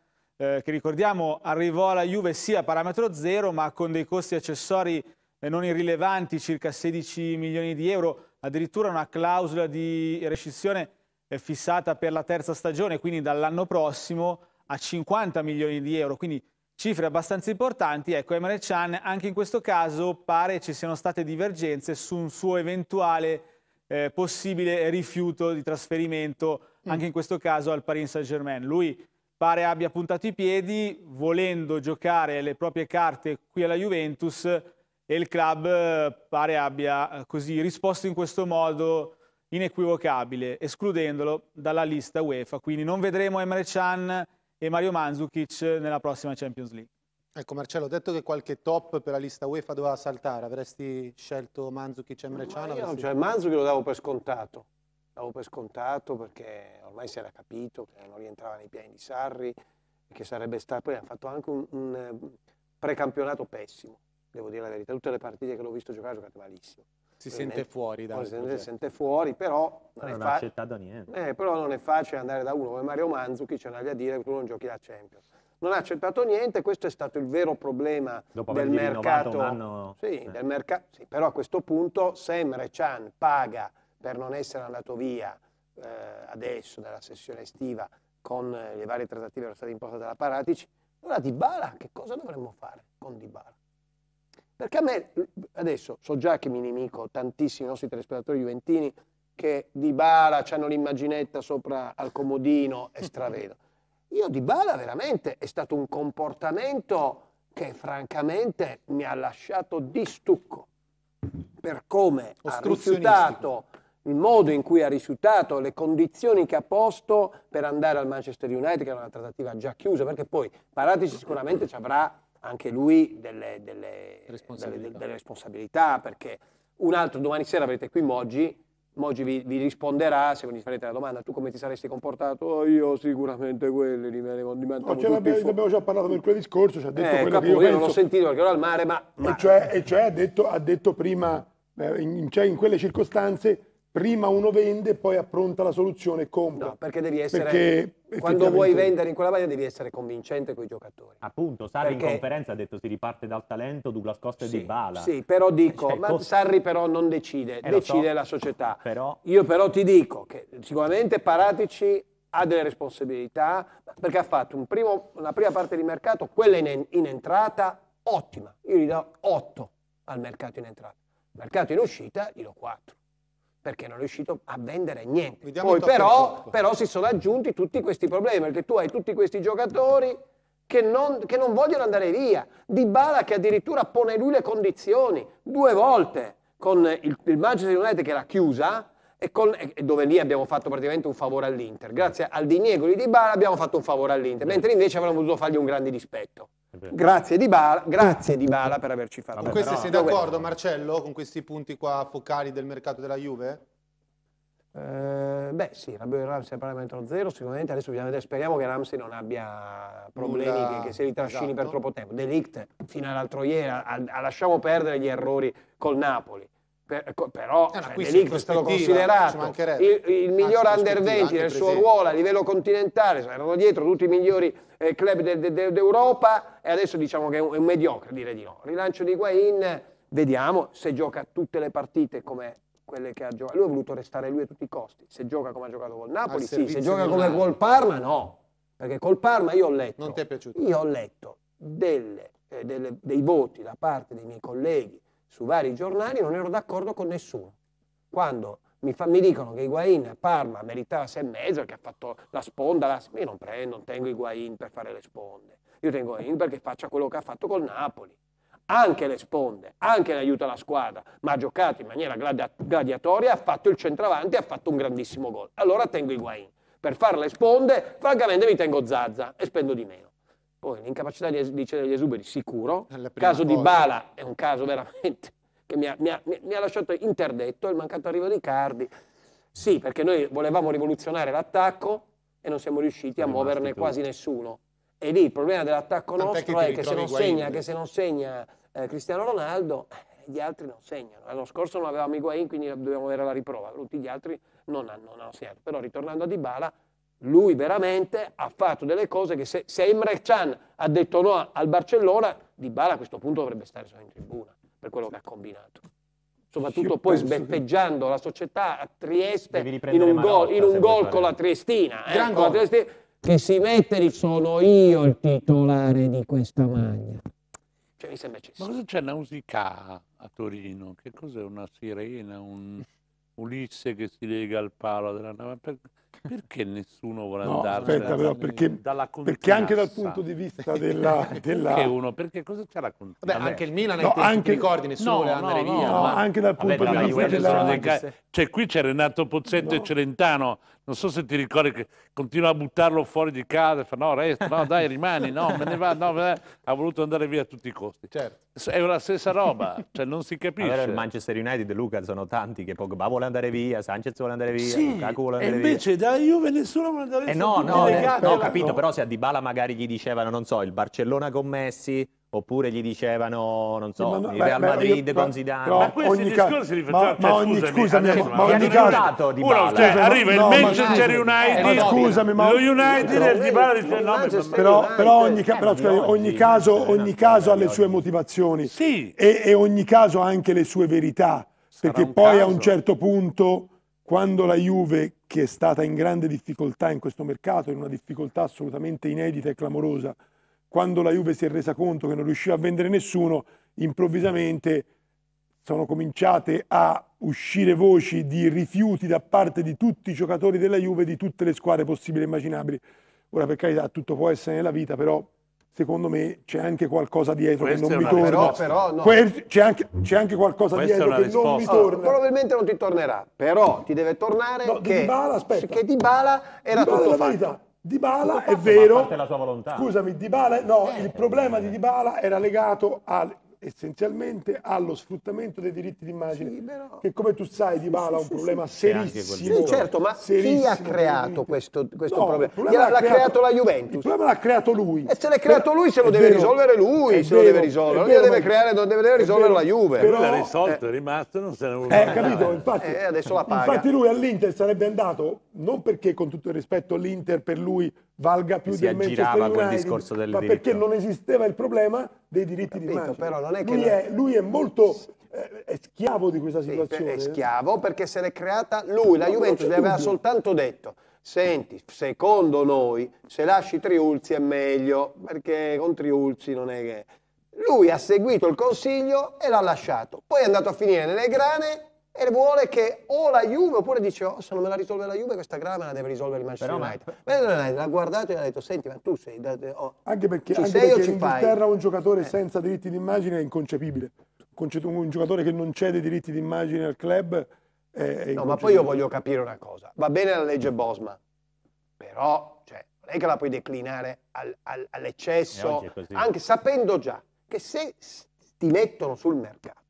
che ricordiamo arrivò alla Juve sia a parametro zero, ma con dei costi accessori eh, non irrilevanti, circa 16 milioni di euro, addirittura una clausola di rescissione eh, fissata per la terza stagione, quindi dall'anno prossimo a 50 milioni di euro, quindi Cifre abbastanza importanti, ecco Emre Chan, anche in questo caso pare ci siano state divergenze su un suo eventuale eh, possibile rifiuto di trasferimento mm. anche in questo caso al Paris Saint-Germain. Lui pare abbia puntato i piedi volendo giocare le proprie carte qui alla Juventus e il club eh, pare abbia eh, così risposto in questo modo inequivocabile, escludendolo dalla lista UEFA. Quindi non vedremo Emre Chan e Mario Mandzukic nella prossima Champions League. Ecco Marcello, ho detto che qualche top per la lista UEFA doveva saltare, avresti scelto Mandzukic e Mreciano? Avresti... No, cioè Mandzukic lo davo per scontato, davo per scontato perché ormai si era capito che non rientrava nei piani di Sarri, che sarebbe stato, poi ha fatto anche un, un eh, precampionato pessimo, devo dire la verità, tutte le partite che l'ho visto giocare ha giocato malissimo si eh, sente eh, fuori da si sente, sente fuori, però non, è, accettato niente eh, però non è facile andare da uno come Mario Manzucchi, ce n'aveva a dire che tu non giochi la Champions. Non ha accettato niente, questo è stato il vero problema del mercato. Anno... Sì, eh. del mercato. Sì, però a questo punto Semre Chan paga per non essere andato via eh, adesso nella sessione estiva con eh, le varie trattative che sono state imposte dalla Paratici. ora Di che cosa dovremmo fare con Di perché a me, adesso, so già che mi nemico tantissimi nostri telespettatori juventini che di Bala hanno l'immaginetta sopra al comodino e stravedo. Io di Bala veramente è stato un comportamento che francamente mi ha lasciato di stucco per come ha rifiutato il modo in cui ha rifiutato le condizioni che ha posto per andare al Manchester United, che era una trattativa già chiusa, perché poi Paratici sicuramente ci avrà anche lui delle, delle, responsabilità. Delle, delle, responsabilità. perché un altro domani sera avrete qui Moggi, Moggi vi, vi risponderà, se vi farete la domanda, tu come ti saresti comportato? Oh, io sicuramente quelli li me di mandiamo no, cioè, abbiamo già parlato quel discorso, ci ha detto eh, quello capo, che io, io non l'ho sentito perché ero al mare, ma... ma... E cioè, e cioè ha, detto, ha, detto, prima, eh, in, cioè in quelle circostanze prima uno vende, poi appronta la soluzione e compra. No, perché devi essere. Perché quando vuoi vendere in quella maniera devi essere convincente con i giocatori. Appunto, Sarri perché... in conferenza ha detto si riparte dal talento, Douglas Costa sì, e Di Bala. Sì, però cioè, dico, cioè, costa... Sarri però non decide, eh, decide so, la società. Però... Io però ti dico che sicuramente Paratici ha delle responsabilità perché ha fatto un primo, una prima parte di mercato, quella in, in entrata ottima. Io gli do 8 al mercato in entrata. Mercato in uscita gli do 4 perché non è riuscito a vendere niente. Vediamo Poi però, però, si sono aggiunti tutti questi problemi, perché tu hai tutti questi giocatori che non, che non vogliono andare via. Di Bala che addirittura pone lui le condizioni due volte con il, il Manchester United che era chiusa, e, con, e, dove lì abbiamo fatto praticamente un favore all'Inter. Grazie al diniego di Dybala abbiamo fatto un favore all'Inter, mentre invece avremmo voluto fargli un grande dispetto. Grazie Di Bala, grazie Di Bala per averci fatto. Con questo sei d'accordo Marcello, con questi punti qua focali del mercato della Juve? Eh, beh sì, Rabio e Ramsey a parametro zero, sicuramente adesso bisogna vedere, speriamo che Ramsey non abbia problemi Nulla... che, che se li trascini esatto. per troppo tempo. Delict fino all'altro ieri, a, a, lasciamo perdere gli errori col Napoli, per, ecco, però eh, no, cioè, è considerato il, il miglior ah, under 20 nel suo ruolo a livello continentale, cioè, erano dietro tutti i migliori eh, club de, de, de, d'Europa e adesso diciamo che è un, è un mediocre dire di no. Rilancio di Guain, vediamo se gioca tutte le partite come quelle che ha giocato. Lui ha voluto restare lui a tutti i costi, se gioca come ha giocato col Napoli, sì, se gioca come col Parma no, perché col Parma io ho letto, io ho letto delle, eh, delle, dei voti da parte dei miei colleghi su vari giornali, non ero d'accordo con nessuno. Quando mi, fa, mi dicono che Higuain a Parma meritava 6 e mezzo, che ha fatto la sponda, la, io non prendo, non tengo Higuain per fare le sponde. Io tengo Higuain perché faccia quello che ha fatto col Napoli. Anche le sponde, anche l'aiuto alla squadra, ma ha giocato in maniera gladiatoria, ha fatto il centravanti, ha fatto un grandissimo gol. Allora tengo Higuain. Per fare le sponde, francamente mi tengo Zazza e spendo di meno. Poi l'incapacità di, es- di cedere gli esuberi, sicuro. Il caso cosa. di Bala è un caso veramente che mi ha, mi, ha, mi ha, lasciato interdetto, il mancato arrivo di Cardi. Sì, perché noi volevamo rivoluzionare l'attacco e non siamo riusciti a non muoverne quasi nessuno. E lì il problema dell'attacco Tant'è nostro che è che se, segna, che se non segna, eh, Cristiano Ronaldo, eh, gli altri non segnano. L'anno scorso non avevamo Higuain, quindi dobbiamo avere la riprova. Tutti gli altri non hanno, non hanno segnato. Però ritornando a Dybala, lui veramente ha fatto delle cose che se, se Emre Can ha detto no al Barcellona, Di Bala a questo punto dovrebbe stare solo in tribuna per quello che ha combinato. Soprattutto Io poi sbeffeggiando che... la società a Trieste in un gol, in un gol con la Triestina. Eh, con la Triestina che si mette di sono io il titolare di questa maglia. Cioè, mi sembra eccessivo. Ma cosa c'è Nausicaa a Torino? Che cos'è una sirena, un Ulisse che si lega al palo della nave? Perché nessuno vuole no, andare aspetta, però, perché, perché, anche dal punto di vista della... della... Perché uno? Perché cosa c'è la Vabbè, anche il Milan no, anche... ricordi, nessuno no, vuole andare no, via. No, ma... anche dal punto Vabbè, di vista della... Cioè qui c'è Renato Pozzetto e Celentano non so se ti ricordi che continua a buttarlo fuori di casa, fa no, resta, no, dai, rimani, no, me ne vado, no, ha voluto andare via a tutti i costi. Certo. È la stessa roba, cioè non si capisce. Allora il Manchester United e Luca sono tanti che Pogba vuole andare via, Sanchez vuole andare via, sì, Lukaku vuole andare invece via. invece da Juve nessuno vuole andare eh via. Eh no, no, no, ho capito, però se a Dybala magari gli dicevano, non so, il Barcellona con Messi Oppure gli dicevano, non so, sì, il Real beh, Madrid io, con Zidane. No, ma questi discorsi li facciamo. Ma, ma cioè, ogni, scusami, scusami ma, ma ogni caso, di uno, cioè, arriva no, il Manchester no, United, eh, scusami, ma, lo United e il Dybala dice eh, no, però, però ogni, eh, però, cioè, ogni caso, ogni caso ha le sue motivazioni sì. e, e ogni caso ha anche le sue verità, perché poi a un certo punto quando la Juve, che è stata in grande difficoltà in questo mercato, in una difficoltà assolutamente inedita e clamorosa, quando la Juve si è resa conto che non riusciva a vendere nessuno, improvvisamente sono cominciate a uscire voci di rifiuti da parte di tutti i giocatori della Juve di tutte le squadre possibili e immaginabili. Ora per carità tutto può essere nella vita, però secondo me c'è anche qualcosa dietro Questa che non mi torna. Però, però, no. c'è, anche, c'è, anche, qualcosa Questa dietro che risposta. non mi torna. Allora, probabilmente non ti tornerà, però ti deve tornare no, che, Dybala, aspetta. che Dybala era Dybala tutto fatto. Verità. Di è vero. Scusami, Di Bala, no, eh. il problema di Di era legato al essenzialmente allo sfruttamento dei diritti d'immagine, sì, però... che come tu sai Di Bala è un problema serissimo. Sì, certo, ma chi ha creato questo, questo no, problema? problema l'ha creato, creato, la Juventus. Il problema l'ha creato lui. E se l'ha creato lui se lo deve vero, risolvere lui, se vero, lo deve risolvere, non deve, creare, non deve risolvere la Juve. Però l'ha risolto, è rimasto, non se ne vuole. Eh, capito, eh, infatti, eh, adesso la paga. infatti lui all'Inter sarebbe andato, non perché con tutto il rispetto l'Inter per lui valga più si di Manchester United, discorso del ma diritto. perché non esisteva il problema dei diritti capito, di immagine. Però non è che lui, non... è, lui è molto eh, è schiavo di questa situazione. Sì, è schiavo perché se l'è creata lui, la no, Juventus gli aveva soltanto detto senti, secondo noi se lasci Triulzi è meglio perché con Triulzi non è che... Lui ha seguito il consiglio e l'ha lasciato, poi è andato a finire nelle grane e vuole che o la Juve oppure dice oh, se non me la risolve la Juve questa grave me la deve risolvere il Manchester Però, United ma... Beh, l'ha guardato e ha detto senti ma tu sei da, oh, anche perché, anche perché in Inghilterra un giocatore eh. senza diritti d'immagine è inconcepibile un giocatore che non cede i diritti d'immagine al club è no ma poi io voglio capire una cosa va bene la legge Bosma però cioè, non è che la puoi declinare al, al, all'eccesso anche sapendo già che se ti mettono sul mercato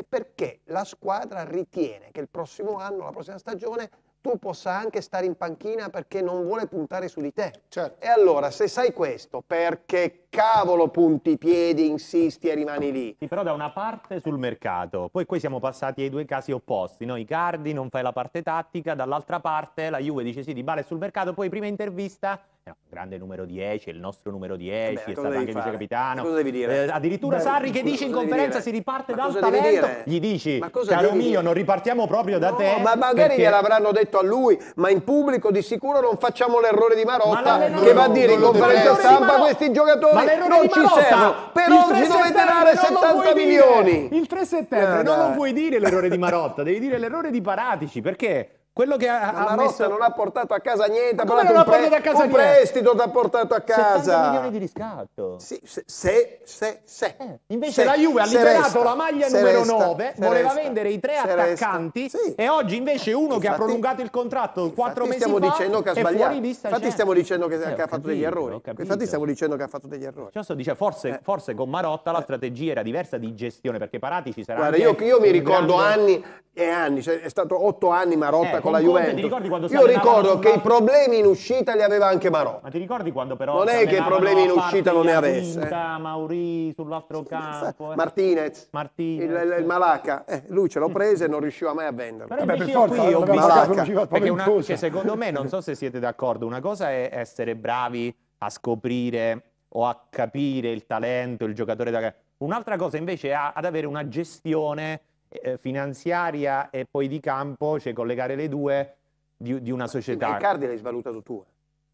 è perché la squadra ritiene che il prossimo anno, la prossima stagione, tu possa anche stare in panchina perché non vuole puntare su di te. Certo. E allora, se sai questo, perché cavolo punti i piedi, insisti e rimani lì? Sì, però da una parte sul mercato, poi qui siamo passati ai due casi opposti, no? cardi, non fai la parte tattica, dall'altra parte la Juve dice sì, Di Bale sul mercato, poi prima intervista no, grande numero 10, il nostro numero 10, eh Beh, è stato anche fare? capitano. Cosa devi dire? Eh, addirittura Beh, Sarri che dice in conferenza si riparte ma dal talento, gli dici caro mio dire? non ripartiamo proprio da no, te. Ma magari perché... gliel'avranno detto a lui, ma in pubblico di sicuro non facciamo l'errore di Marotta che va a dire in conferenza stampa questi giocatori non ci servono, però ci dovete dare 70 milioni. Il 3 settembre eh, non lo puoi dire l'errore di Marotta, devi dire l'errore di Paratici perché quello che ha, ha messo... non ha portato a casa niente, ha portato un, pre... a casa un niente? prestito ti ha portato a casa. milioni di riscatto. Sì, se, se, se, se. Eh. Invece se, la Juve ha liberato la maglia numero resta, 9, voleva resta, vendere i tre attaccanti sì. e oggi invece uno infatti, che ha prolungato il contratto quattro mesi stiamo fa dicendo che ha sbagliato. Infatti certo. stiamo dicendo che, eh, che ha fatto degli errori. Infatti stiamo dicendo che ha fatto degli errori. Cioè, dice, forse, eh. forse, con Marotta la eh. strategia era diversa di gestione perché Parati ci sarà... Guarda, io mi ricordo anni e anni, è stato otto anni Marotta eh con, la Juventus. Conte, Io ricordo che i problemi in uscita li aveva anche Marò. Ma ti ricordi quando però... Non è che i problemi in uscita non ne avesse. Quinta, eh. Mauri sull'altro campo. Eh. Martinez. Martinez. Il, il, il Malaca. Eh, lui ce l'ho preso e non riusciva mai a vendere. Vabbè, per forza, qui ho visto... Perché una, che secondo me, non so se siete d'accordo, una cosa è essere bravi a scoprire o a capire il talento, il giocatore da... Un'altra cosa invece è ad avere una gestione eh, finanziaria e poi di campo, cioè collegare le due di, di una società. Il Riccardi l'hai svalutato tu.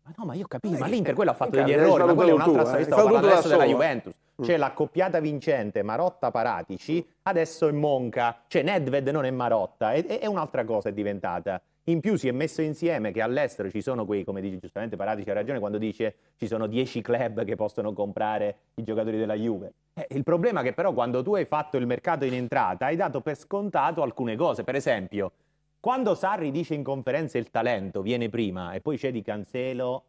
Ma no, ma io capisco, ma l'Inter quello ha fatto degli errori, ma quella è un'altra storia, eh? sto parlando adesso della Juventus. Cioè mm. l'accoppiata vincente Marotta-Paratici, adesso è Monca, cioè Nedved non è Marotta, è, è un'altra cosa è diventata. In più si è messo insieme che all'estero ci sono quei, come dice giustamente Paratici ha ragione quando dice ci sono 10 club che possono comprare i giocatori della Juve. Eh, il problema è che però quando tu hai fatto il mercato in entrata hai dato per scontato alcune cose. Per esempio, quando Sarri dice in conferenza il talento viene prima e poi c'è di Cancelo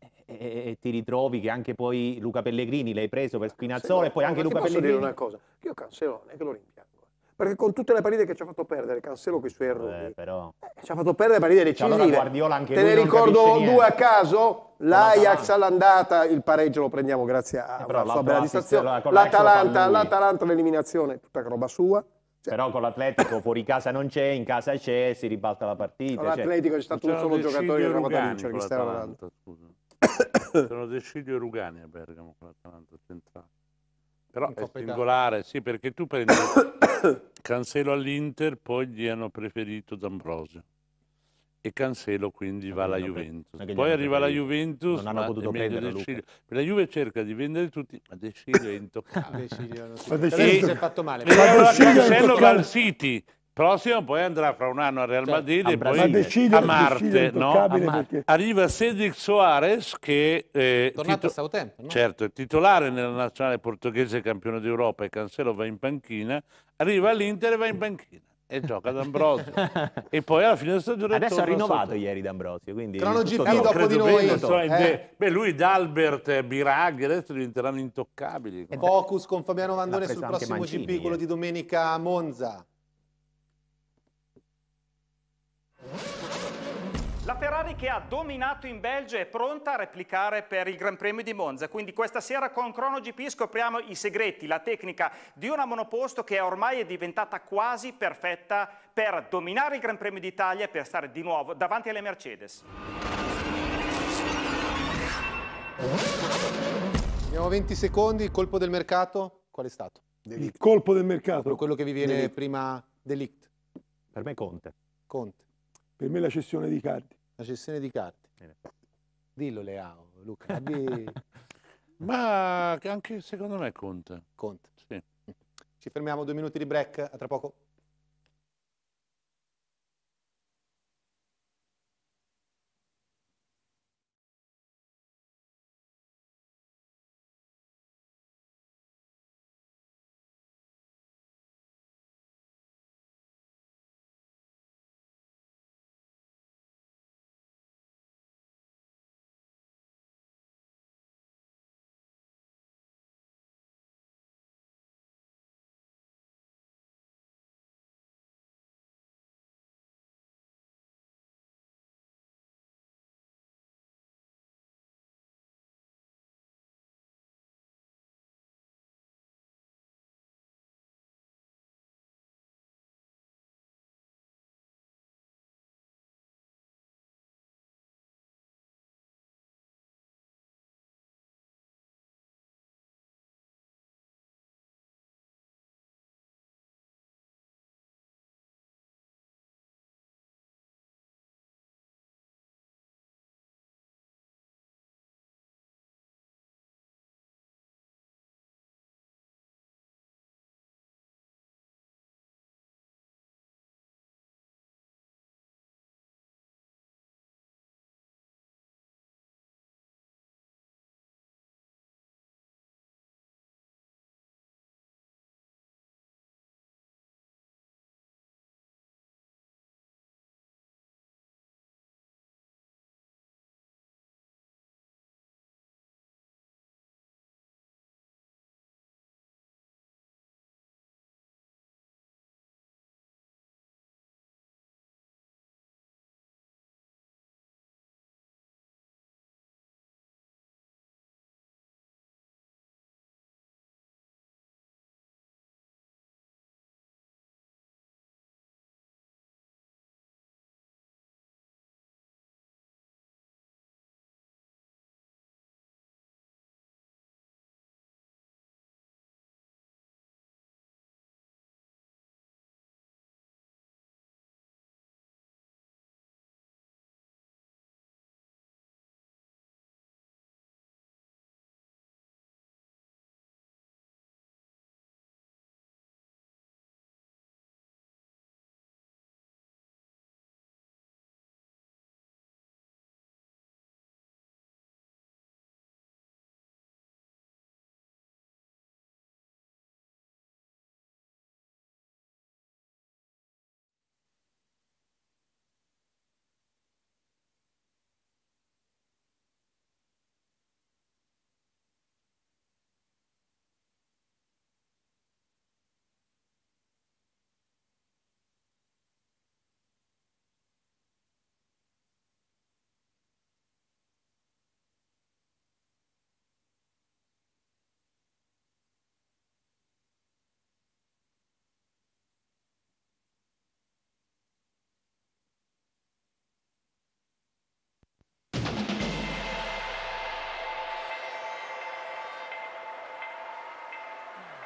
e, eh, e, eh, e ti ritrovi che anche poi Luca Pellegrini l'hai preso per Spinazzola e poi anche Luca Pellegrini... Posso dire una cosa? Io Cancelo non è che lo rinvio perché con tutte le partite che ci ha fatto perdere Cancelo con i suoi errori eh, però... Eh, ci ha fatto perdere partite cioè, decisive allora anche te ne ricordo due a caso l'Ajax all'andata il pareggio lo prendiamo grazie a eh, sua bella distrazione eh, l'Atalanta, l'Atalanta l'eliminazione tutta roba sua cioè. Però con l'Atletico fuori casa non c'è, in casa c'è, si ribalta la partita. Con cioè. l'Atletico c'è stato un solo giocatore che era andato a vincere, Cristiano Sono Decidio e Rugani a Bergamo con l'Atalanta centrale. Però è singolare, sì, perché tu prendi Cancelo all'Inter, poi gli hanno preferito D'Ambrosio e Cancelo quindi va alla Juventus. Poi arriva la Juventus, non hanno potuto prendere Lucca. La Juve cerca di vendere tutti, ma De Sciglio è intoccato. De Sciglio non si è fatto male. Cancelo va al City prossimo poi andrà fra un anno cioè, a Real Madrid cioè, e poi decide, a Marte, no? a Marte. arriva Cedric Soares che è eh, tornato tito- a tempo, no? certo, è titolare nella nazionale portoghese campione d'Europa e Cancelo va in panchina arriva all'Inter e va in panchina e gioca D'Ambrosio e poi alla fine della stagione adesso ha rinnovato ieri D'Ambrosio quindi GP no, dopo di noi bene, so, eh. de... beh lui D'Albert eh, Biraghi adesso diventeranno intoccabili focus eh, con Fabiano Vandone sul prossimo Mancini, GP quello di domenica a Monza La Ferrari che ha dominato in Belgio è pronta a replicare per il Gran Premio di Monza, quindi questa sera con Crono GP scopriamo i segreti, la tecnica di una monoposto che ormai è diventata quasi perfetta per dominare il Gran Premio d'Italia e per stare di nuovo davanti alle Mercedes. Abbiamo 20 secondi, il colpo del mercato, qual è stato? Delict. Il colpo del mercato? Quello che vi viene Delict. prima delict. Per me Conte. Conte. Per me la cessione di carte. La cessione di carte. Dillo Leao, Luca. Abbi... Ma anche secondo me conta. Conta. Sì. Ci fermiamo due minuti di break, a tra poco.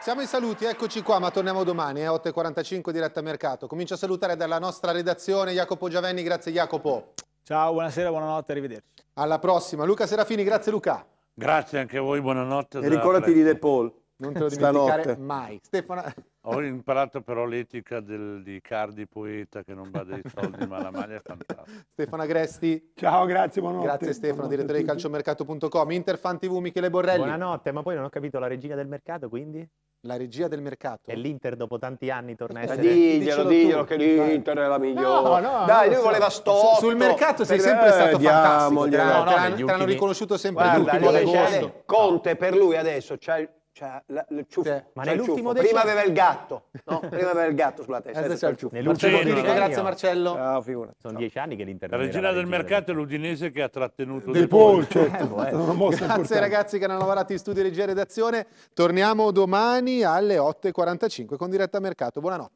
Siamo ai saluti, eccoci qua, ma torniamo domani, eh, 8.45 diretta mercato. Comincio a salutare dalla nostra redazione Jacopo Giavenni, grazie Jacopo. Ciao, buonasera, buonanotte, arrivederci. Alla prossima. Luca Serafini, grazie Luca. Grazie anche a voi, buonanotte. E ricordati di De Paul non te lo dimenticare Stanotte. mai. Stefano... Ho imparato però l'etica del, di Cardi Poeta che non va dei soldi ma la maglia è fantastica. Stefano Agresti. Ciao, grazie, buonanotte. Grazie Stefano, buonanotte direttore di calciomercato.com, Interfan TV Michele Borrelli. Buonanotte, ma poi non ho capito la regina del mercato quindi? La regia del mercato. E l'Inter dopo tanti anni torna a eh, essere... Diglielo, diglielo che l'Inter è la migliore. No, no, Dai, lui so. voleva sto. Sul mercato sei sempre eh, stato eh, fantastico. Diamo, no, no, te l'hanno riconosciuto sempre Guarda, l'ultimo Conte per lui adesso c'è cioè cioè, la, il ciuffo, cioè, ma cioè nell'ultimo ciuffo. Prima aveva il gatto, no? Prima aveva il gatto sulla testa. Adesso c'è il ciuffo. Marcello, Marcello, grazie Marcello. Ciao, figura. Sono Ciao. dieci anni che l'Inter. La regina del mercato è l'Udinese che ha trattenuto De Paul. Certo. Eh, boh, eh. Grazie importante. ragazzi che hanno lavorato in studio regia e redazione. Torniamo domani alle 8.45 con diretta mercato. Buonanotte.